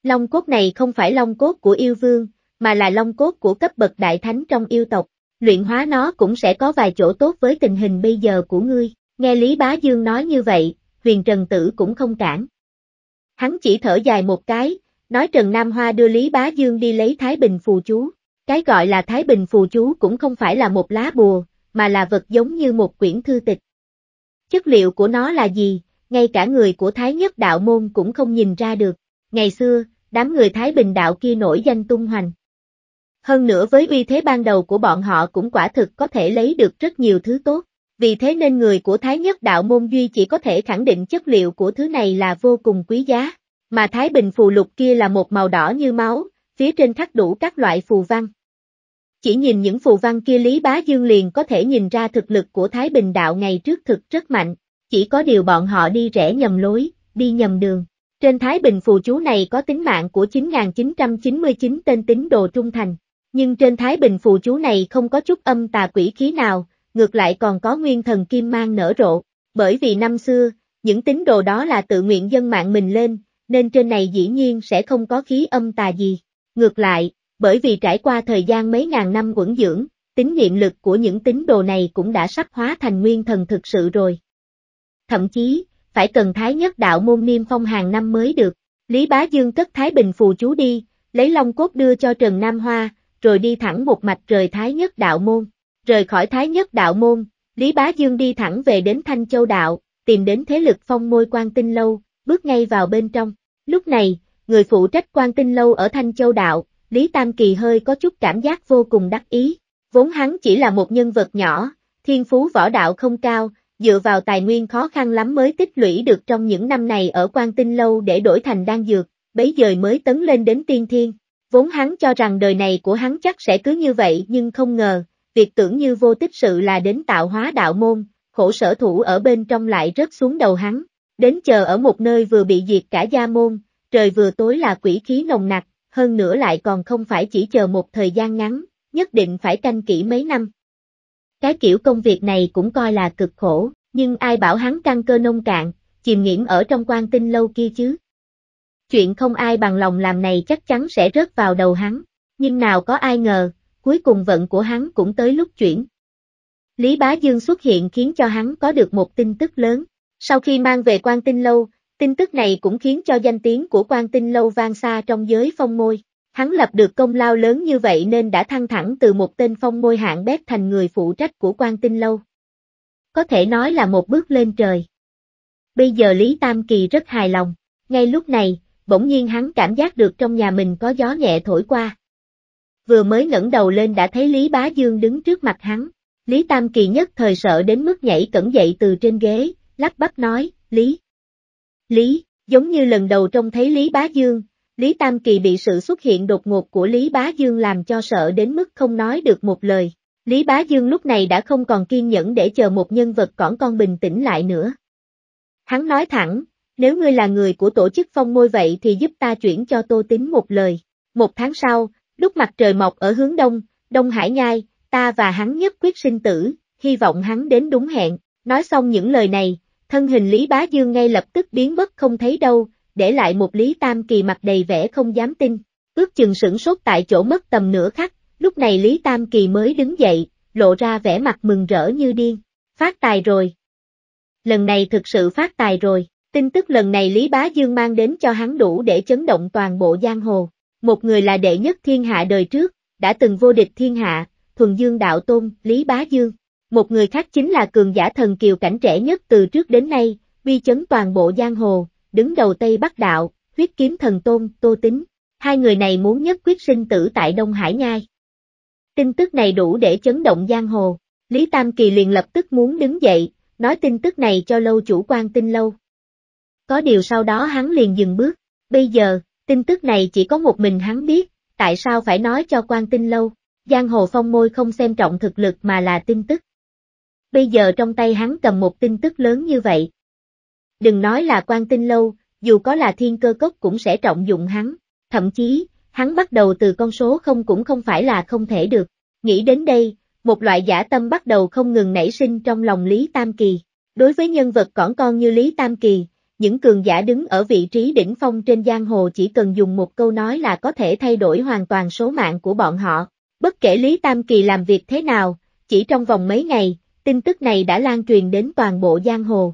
Long cốt này không phải long cốt của yêu vương, mà là long cốt của cấp bậc đại thánh trong yêu tộc, luyện hóa nó cũng sẽ có vài chỗ tốt với tình hình bây giờ của ngươi, nghe Lý Bá Dương nói như vậy, huyền trần tử cũng không cản. Hắn chỉ thở dài một cái, nói Trần Nam Hoa đưa Lý Bá Dương đi lấy Thái Bình phù chú, cái gọi là Thái Bình phù chú cũng không phải là một lá bùa, mà là vật giống như một quyển thư tịch, Chất liệu của nó là gì, ngay cả người của Thái Nhất Đạo Môn cũng không nhìn ra được. Ngày xưa, đám người Thái Bình Đạo kia nổi danh tung hoành. Hơn nữa với uy thế ban đầu của bọn họ cũng quả thực có thể lấy được rất nhiều thứ tốt. Vì thế nên người của Thái Nhất Đạo Môn Duy chỉ có thể khẳng định chất liệu của thứ này là vô cùng quý giá, mà Thái Bình Phù Lục kia là một màu đỏ như máu, phía trên khắc đủ các loại phù văn. Chỉ nhìn những phù văn kia Lý Bá Dương liền có thể nhìn ra thực lực của Thái Bình Đạo ngày trước thực rất mạnh, chỉ có điều bọn họ đi rẽ nhầm lối, đi nhầm đường. Trên Thái Bình phù chú này có tính mạng của 9.999 tên tín đồ trung thành, nhưng trên Thái Bình phù chú này không có chút âm tà quỷ khí nào, ngược lại còn có nguyên thần kim mang nở rộ, bởi vì năm xưa, những tín đồ đó là tự nguyện dân mạng mình lên, nên trên này dĩ nhiên sẽ không có khí âm tà gì. Ngược lại, bởi vì trải qua thời gian mấy ngàn năm quẩn dưỡng, tính niệm lực của những tín đồ này cũng đã sắp hóa thành nguyên thần thực sự rồi. Thậm chí, phải cần thái nhất đạo môn niêm phong hàng năm mới được. Lý Bá Dương cất Thái Bình phù chú đi, lấy long cốt đưa cho Trần Nam Hoa, rồi đi thẳng một mạch rời Thái Nhất Đạo Môn. Rời khỏi Thái Nhất Đạo Môn, Lý Bá Dương đi thẳng về đến Thanh Châu Đạo, tìm đến thế lực phong môi quan tinh lâu, bước ngay vào bên trong. Lúc này, người phụ trách quan tinh lâu ở Thanh Châu Đạo, Lý Tam Kỳ hơi có chút cảm giác vô cùng đắc ý. Vốn hắn chỉ là một nhân vật nhỏ, thiên phú võ đạo không cao, dựa vào tài nguyên khó khăn lắm mới tích lũy được trong những năm này ở quan tinh lâu để đổi thành đan dược, bấy giờ mới tấn lên đến tiên thiên. Vốn hắn cho rằng đời này của hắn chắc sẽ cứ như vậy nhưng không ngờ, việc tưởng như vô tích sự là đến tạo hóa đạo môn, khổ sở thủ ở bên trong lại rớt xuống đầu hắn, đến chờ ở một nơi vừa bị diệt cả gia môn, trời vừa tối là quỷ khí nồng nặc, hơn nữa lại còn không phải chỉ chờ một thời gian ngắn, nhất định phải canh kỹ mấy năm. Cái kiểu công việc này cũng coi là cực khổ, nhưng ai bảo hắn căng cơ nông cạn, chìm nghiễm ở trong quan tinh lâu kia chứ. Chuyện không ai bằng lòng làm này chắc chắn sẽ rớt vào đầu hắn, nhưng nào có ai ngờ, cuối cùng vận của hắn cũng tới lúc chuyển. Lý Bá Dương xuất hiện khiến cho hắn có được một tin tức lớn. Sau khi mang về quan tinh lâu, Tin tức này cũng khiến cho danh tiếng của quan tinh lâu vang xa trong giới phong môi. Hắn lập được công lao lớn như vậy nên đã thăng thẳng từ một tên phong môi hạng bét thành người phụ trách của quan tinh lâu. Có thể nói là một bước lên trời. Bây giờ Lý Tam Kỳ rất hài lòng. Ngay lúc này, bỗng nhiên hắn cảm giác được trong nhà mình có gió nhẹ thổi qua. Vừa mới ngẩng đầu lên đã thấy Lý Bá Dương đứng trước mặt hắn. Lý Tam Kỳ nhất thời sợ đến mức nhảy cẩn dậy từ trên ghế, lắp bắp nói, Lý. Lý, giống như lần đầu trông thấy Lý Bá Dương, Lý Tam Kỳ bị sự xuất hiện đột ngột của Lý Bá Dương làm cho sợ đến mức không nói được một lời. Lý Bá Dương lúc này đã không còn kiên nhẫn để chờ một nhân vật cỏn con bình tĩnh lại nữa. Hắn nói thẳng, nếu ngươi là người của tổ chức phong môi vậy thì giúp ta chuyển cho Tô Tín một lời. Một tháng sau, lúc mặt trời mọc ở hướng đông, Đông Hải Nhai, ta và hắn nhất quyết sinh tử, hy vọng hắn đến đúng hẹn. Nói xong những lời này, Thân hình Lý Bá Dương ngay lập tức biến mất không thấy đâu, để lại một Lý Tam Kỳ mặt đầy vẻ không dám tin, ước chừng sửng sốt tại chỗ mất tầm nửa khắc, lúc này Lý Tam Kỳ mới đứng dậy, lộ ra vẻ mặt mừng rỡ như điên, phát tài rồi. Lần này thực sự phát tài rồi, tin tức lần này Lý Bá Dương mang đến cho hắn đủ để chấn động toàn bộ giang hồ, một người là đệ nhất thiên hạ đời trước, đã từng vô địch thiên hạ, thuần dương đạo tôn, Lý Bá Dương, một người khác chính là cường giả thần kiều cảnh trẻ nhất từ trước đến nay, vi chấn toàn bộ giang hồ, đứng đầu Tây Bắc Đạo, huyết kiếm thần tôn, tô tính. Hai người này muốn nhất quyết sinh tử tại Đông Hải Nhai. Tin tức này đủ để chấn động giang hồ. Lý Tam Kỳ liền lập tức muốn đứng dậy, nói tin tức này cho lâu chủ quan tin lâu. Có điều sau đó hắn liền dừng bước, bây giờ, tin tức này chỉ có một mình hắn biết, tại sao phải nói cho quan tin lâu, giang hồ phong môi không xem trọng thực lực mà là tin tức bây giờ trong tay hắn cầm một tin tức lớn như vậy. Đừng nói là quan tin lâu, dù có là thiên cơ cốc cũng sẽ trọng dụng hắn, thậm chí, hắn bắt đầu từ con số không cũng không phải là không thể được. Nghĩ đến đây, một loại giả tâm bắt đầu không ngừng nảy sinh trong lòng Lý Tam Kỳ. Đối với nhân vật cỏn con như Lý Tam Kỳ, những cường giả đứng ở vị trí đỉnh phong trên giang hồ chỉ cần dùng một câu nói là có thể thay đổi hoàn toàn số mạng của bọn họ. Bất kể Lý Tam Kỳ làm việc thế nào, chỉ trong vòng mấy ngày, Tin tức này đã lan truyền đến toàn bộ giang hồ.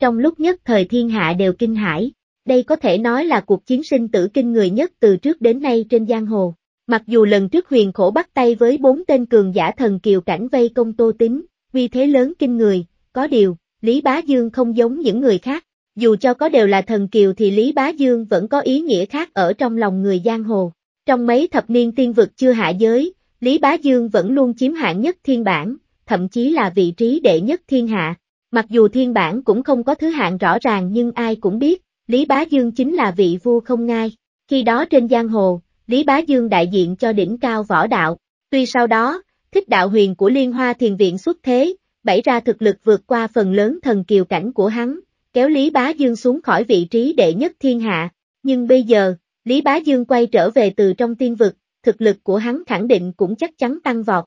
Trong lúc nhất thời thiên hạ đều kinh hãi, đây có thể nói là cuộc chiến sinh tử kinh người nhất từ trước đến nay trên giang hồ. Mặc dù lần trước huyền khổ bắt tay với bốn tên cường giả thần kiều cảnh vây công tô tính, vì thế lớn kinh người, có điều, Lý Bá Dương không giống những người khác, dù cho có đều là thần kiều thì Lý Bá Dương vẫn có ý nghĩa khác ở trong lòng người giang hồ. Trong mấy thập niên tiên vực chưa hạ giới, Lý Bá Dương vẫn luôn chiếm hạng nhất thiên bản, thậm chí là vị trí đệ nhất thiên hạ. Mặc dù thiên bản cũng không có thứ hạng rõ ràng nhưng ai cũng biết, Lý Bá Dương chính là vị vua không ngai. Khi đó trên giang hồ, Lý Bá Dương đại diện cho đỉnh cao võ đạo. Tuy sau đó, thích đạo huyền của Liên Hoa Thiền Viện xuất thế, bảy ra thực lực vượt qua phần lớn thần kiều cảnh của hắn, kéo Lý Bá Dương xuống khỏi vị trí đệ nhất thiên hạ. Nhưng bây giờ, Lý Bá Dương quay trở về từ trong tiên vực, thực lực của hắn khẳng định cũng chắc chắn tăng vọt.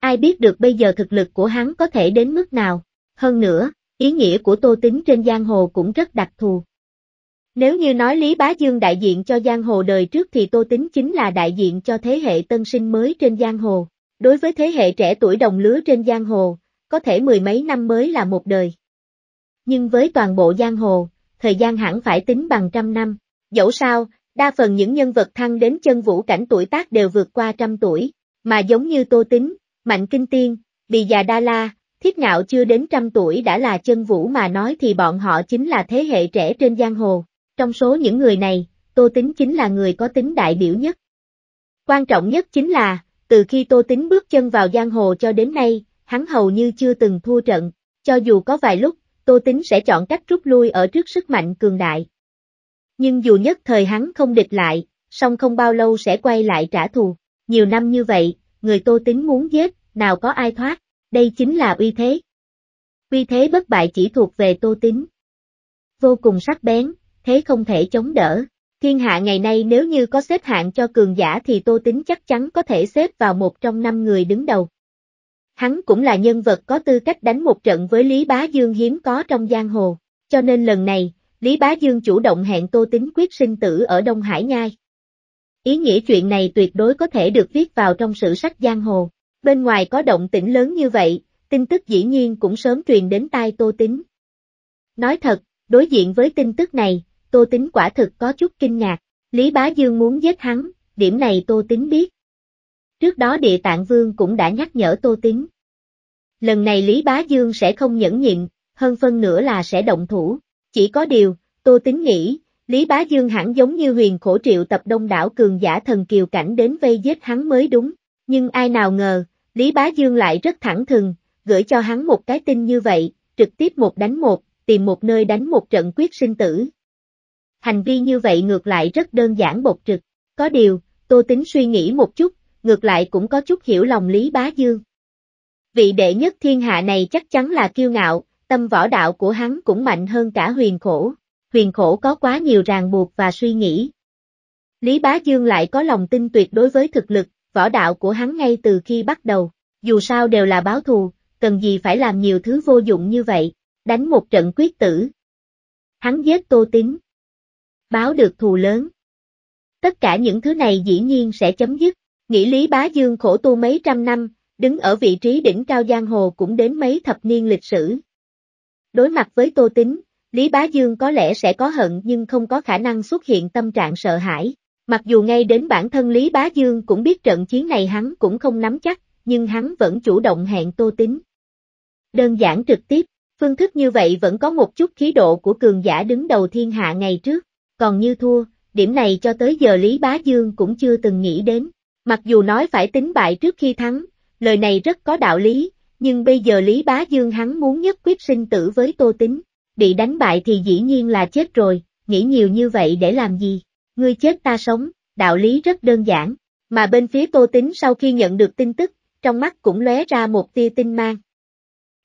Ai biết được bây giờ thực lực của hắn có thể đến mức nào. Hơn nữa, ý nghĩa của Tô Tính trên giang hồ cũng rất đặc thù. Nếu như nói Lý Bá Dương đại diện cho giang hồ đời trước thì Tô Tính chính là đại diện cho thế hệ tân sinh mới trên giang hồ. Đối với thế hệ trẻ tuổi đồng lứa trên giang hồ, có thể mười mấy năm mới là một đời. Nhưng với toàn bộ giang hồ, thời gian hẳn phải tính bằng trăm năm. Dẫu sao, đa phần những nhân vật thăng đến chân vũ cảnh tuổi tác đều vượt qua trăm tuổi, mà giống như Tô Tính, Mạnh Kinh Tiên, Bì Già Đa La, Thiết Ngạo chưa đến trăm tuổi đã là chân vũ mà nói thì bọn họ chính là thế hệ trẻ trên giang hồ. Trong số những người này, Tô Tính chính là người có tính đại biểu nhất. Quan trọng nhất chính là, từ khi Tô Tính bước chân vào giang hồ cho đến nay, hắn hầu như chưa từng thua trận, cho dù có vài lúc, Tô Tính sẽ chọn cách rút lui ở trước sức mạnh cường đại. Nhưng dù nhất thời hắn không địch lại, song không bao lâu sẽ quay lại trả thù. Nhiều năm như vậy, người Tô Tính muốn giết, nào có ai thoát, đây chính là uy thế. Uy thế bất bại chỉ thuộc về Tô Tính. Vô cùng sắc bén, thế không thể chống đỡ. Thiên hạ ngày nay nếu như có xếp hạng cho cường giả thì Tô Tính chắc chắn có thể xếp vào một trong năm người đứng đầu. Hắn cũng là nhân vật có tư cách đánh một trận với Lý Bá Dương hiếm có trong giang hồ, cho nên lần này, Lý Bá Dương chủ động hẹn Tô Tính quyết sinh tử ở Đông Hải Nhai. Ý nghĩa chuyện này tuyệt đối có thể được viết vào trong sử sách giang hồ. Bên ngoài có động tĩnh lớn như vậy, tin tức dĩ nhiên cũng sớm truyền đến tai Tô tính. Nói thật, đối diện với tin tức này, Tô tính quả thực có chút kinh ngạc. Lý Bá Dương muốn giết hắn, điểm này Tô tính biết. Trước đó địa tạng vương cũng đã nhắc nhở Tô tính. Lần này Lý Bá Dương sẽ không nhẫn nhịn, hơn phân nữa là sẽ động thủ. Chỉ có điều, Tô tính nghĩ, Lý Bá Dương hẳn giống như huyền khổ triệu tập đông đảo cường giả thần kiều cảnh đến vây giết hắn mới đúng, nhưng ai nào ngờ, Lý Bá Dương lại rất thẳng thừng, gửi cho hắn một cái tin như vậy, trực tiếp một đánh một, tìm một nơi đánh một trận quyết sinh tử. Hành vi như vậy ngược lại rất đơn giản bột trực, có điều, Tô Tính suy nghĩ một chút, ngược lại cũng có chút hiểu lòng Lý Bá Dương. Vị đệ nhất thiên hạ này chắc chắn là kiêu ngạo, tâm võ đạo của hắn cũng mạnh hơn cả huyền khổ huyền khổ có quá nhiều ràng buộc và suy nghĩ. Lý Bá Dương lại có lòng tin tuyệt đối với thực lực, võ đạo của hắn ngay từ khi bắt đầu, dù sao đều là báo thù, cần gì phải làm nhiều thứ vô dụng như vậy, đánh một trận quyết tử. Hắn giết Tô tính, Báo được thù lớn. Tất cả những thứ này dĩ nhiên sẽ chấm dứt, nghĩ Lý Bá Dương khổ tu mấy trăm năm, đứng ở vị trí đỉnh cao giang hồ cũng đến mấy thập niên lịch sử. Đối mặt với Tô tính. Lý Bá Dương có lẽ sẽ có hận nhưng không có khả năng xuất hiện tâm trạng sợ hãi. Mặc dù ngay đến bản thân Lý Bá Dương cũng biết trận chiến này hắn cũng không nắm chắc, nhưng hắn vẫn chủ động hẹn Tô Tính. Đơn giản trực tiếp, phương thức như vậy vẫn có một chút khí độ của cường giả đứng đầu thiên hạ ngày trước, còn như thua, điểm này cho tới giờ Lý Bá Dương cũng chưa từng nghĩ đến. Mặc dù nói phải tính bại trước khi thắng, lời này rất có đạo lý, nhưng bây giờ Lý Bá Dương hắn muốn nhất quyết sinh tử với Tô Tính bị đánh bại thì dĩ nhiên là chết rồi, nghĩ nhiều như vậy để làm gì, ngươi chết ta sống, đạo lý rất đơn giản, mà bên phía Tô tính sau khi nhận được tin tức, trong mắt cũng lóe ra một tia tinh mang.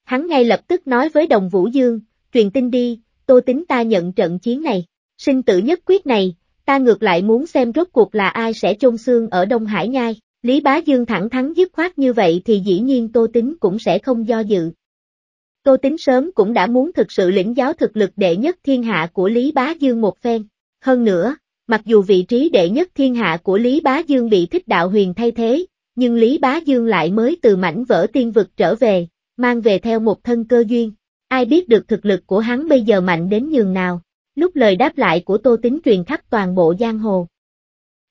Hắn ngay lập tức nói với đồng Vũ Dương, truyền tin đi, Tô tính ta nhận trận chiến này, sinh tử nhất quyết này, ta ngược lại muốn xem rốt cuộc là ai sẽ chôn xương ở Đông Hải Nhai, Lý Bá Dương thẳng thắn dứt khoát như vậy thì dĩ nhiên Tô tính cũng sẽ không do dự, Tô Tính sớm cũng đã muốn thực sự lĩnh giáo thực lực đệ nhất thiên hạ của Lý Bá Dương một phen. Hơn nữa, mặc dù vị trí đệ nhất thiên hạ của Lý Bá Dương bị thích đạo huyền thay thế, nhưng Lý Bá Dương lại mới từ mảnh vỡ tiên vực trở về, mang về theo một thân cơ duyên. Ai biết được thực lực của hắn bây giờ mạnh đến nhường nào? Lúc lời đáp lại của Tô Tính truyền khắp toàn bộ giang hồ.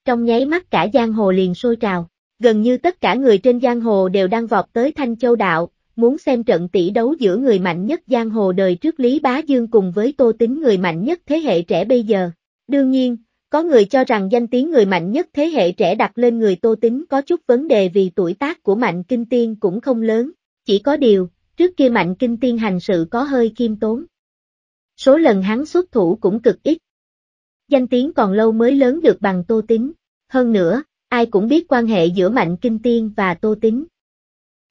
Trong nháy mắt cả giang hồ liền sôi trào, gần như tất cả người trên giang hồ đều đang vọt tới Thanh Châu Đạo, muốn xem trận tỷ đấu giữa người mạnh nhất giang hồ đời trước Lý Bá Dương cùng với tô tính người mạnh nhất thế hệ trẻ bây giờ. Đương nhiên, có người cho rằng danh tiếng người mạnh nhất thế hệ trẻ đặt lên người tô tính có chút vấn đề vì tuổi tác của Mạnh Kinh Tiên cũng không lớn, chỉ có điều, trước kia Mạnh Kinh Tiên hành sự có hơi khiêm tốn. Số lần hắn xuất thủ cũng cực ít. Danh tiếng còn lâu mới lớn được bằng tô tính, hơn nữa, ai cũng biết quan hệ giữa Mạnh Kinh Tiên và tô tính,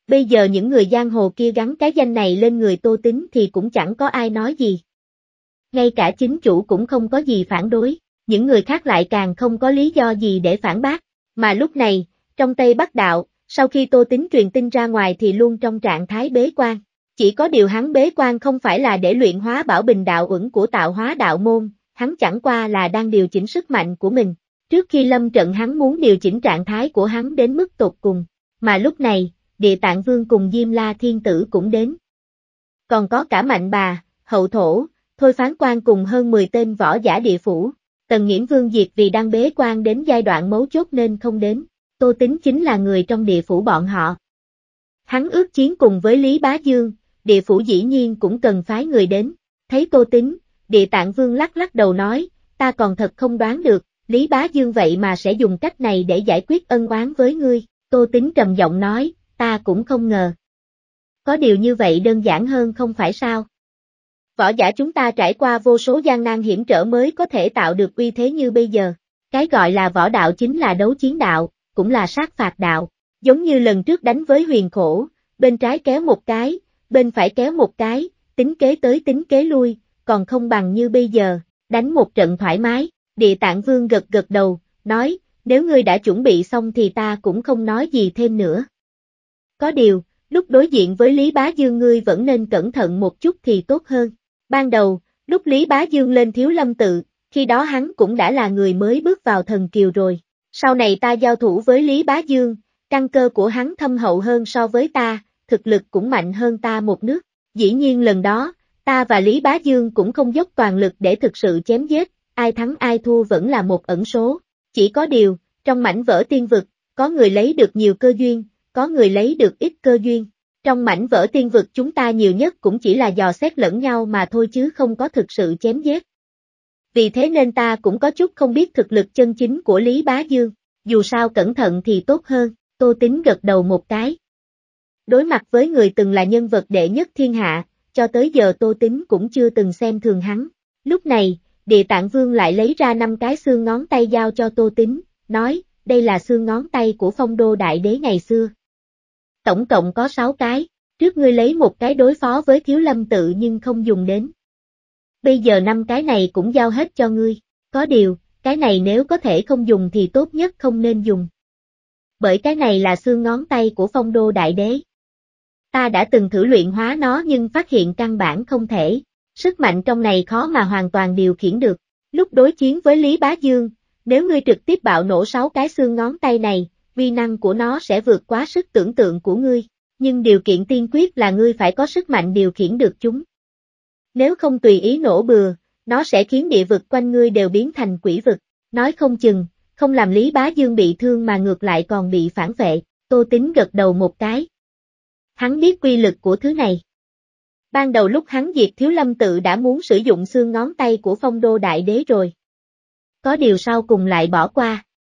Bây giờ những người giang hồ kia gắn cái danh này lên người Tô Tính thì cũng chẳng có ai nói gì. Ngay cả chính chủ cũng không có gì phản đối, những người khác lại càng không có lý do gì để phản bác. Mà lúc này, trong Tây Bắc Đạo, sau khi Tô Tính truyền tin ra ngoài thì luôn trong trạng thái bế quan. Chỉ có điều hắn bế quan không phải là để luyện hóa bảo bình đạo ẩn của tạo hóa đạo môn, hắn chẳng qua là đang điều chỉnh sức mạnh của mình. Trước khi lâm trận hắn muốn điều chỉnh trạng thái của hắn đến mức tột cùng, mà lúc này, địa tạng vương cùng Diêm La Thiên Tử cũng đến. Còn có cả mạnh bà, hậu thổ, thôi phán quan cùng hơn 10 tên võ giả địa phủ. Tần Nghiễn Vương Diệt vì đang bế quan đến giai đoạn mấu chốt nên không đến, Tô Tính chính là người trong địa phủ bọn họ. Hắn ước chiến cùng với Lý Bá Dương, địa phủ dĩ nhiên cũng cần phái người đến, thấy Tô Tính, địa tạng vương lắc lắc đầu nói, ta còn thật không đoán được, Lý Bá Dương vậy mà sẽ dùng cách này để giải quyết ân oán với ngươi, Tô Tính trầm giọng nói, ta cũng không ngờ. Có điều như vậy đơn giản hơn không phải sao? Võ giả chúng ta trải qua vô số gian nan hiểm trở mới có thể tạo được uy thế như bây giờ. Cái gọi là võ đạo chính là đấu chiến đạo, cũng là sát phạt đạo. Giống như lần trước đánh với huyền khổ, bên trái kéo một cái, bên phải kéo một cái, tính kế tới tính kế lui, còn không bằng như bây giờ, đánh một trận thoải mái. Địa tạng vương gật gật đầu, nói, nếu ngươi đã chuẩn bị xong thì ta cũng không nói gì thêm nữa. Có điều, lúc đối diện với Lý Bá Dương ngươi vẫn nên cẩn thận một chút thì tốt hơn. Ban đầu, lúc Lý Bá Dương lên thiếu lâm tự, khi đó hắn cũng đã là người mới bước vào thần kiều rồi. Sau này ta giao thủ với Lý Bá Dương, căn cơ của hắn thâm hậu hơn so với ta, thực lực cũng mạnh hơn ta một nước. Dĩ nhiên lần đó, ta và Lý Bá Dương cũng không dốc toàn lực để thực sự chém giết, ai thắng ai thua vẫn là một ẩn số. Chỉ có điều, trong mảnh vỡ tiên vực, có người lấy được nhiều cơ duyên, có người lấy được ít cơ duyên. Trong mảnh vỡ tiên vực chúng ta nhiều nhất cũng chỉ là dò xét lẫn nhau mà thôi chứ không có thực sự chém giết. Vì thế nên ta cũng có chút không biết thực lực chân chính của Lý Bá Dương, dù sao cẩn thận thì tốt hơn, Tô Tính gật đầu một cái. Đối mặt với người từng là nhân vật đệ nhất thiên hạ, cho tới giờ Tô Tính cũng chưa từng xem thường hắn. Lúc này, địa tạng vương lại lấy ra năm cái xương ngón tay giao cho Tô Tính, nói, đây là xương ngón tay của phong đô đại đế ngày xưa, tổng cộng có 6 cái, trước ngươi lấy một cái đối phó với thiếu lâm tự nhưng không dùng đến. Bây giờ năm cái này cũng giao hết cho ngươi, có điều, cái này nếu có thể không dùng thì tốt nhất không nên dùng. Bởi cái này là xương ngón tay của phong đô đại đế. Ta đã từng thử luyện hóa nó nhưng phát hiện căn bản không thể, sức mạnh trong này khó mà hoàn toàn điều khiển được. Lúc đối chiến với Lý Bá Dương, nếu ngươi trực tiếp bạo nổ sáu cái xương ngón tay này, vi năng của nó sẽ vượt quá sức tưởng tượng của ngươi, nhưng điều kiện tiên quyết là ngươi phải có sức mạnh điều khiển được chúng. Nếu không tùy ý nổ bừa, nó sẽ khiến địa vực quanh ngươi đều biến thành quỷ vực, nói không chừng, không làm Lý Bá Dương bị thương mà ngược lại còn bị phản vệ, Tô Tính gật đầu một cái. Hắn biết quy lực của thứ này. Ban đầu lúc hắn diệt Thiếu Lâm tự đã muốn sử dụng xương ngón tay của phong đô đại đế rồi. Có điều sau cùng lại bỏ qua.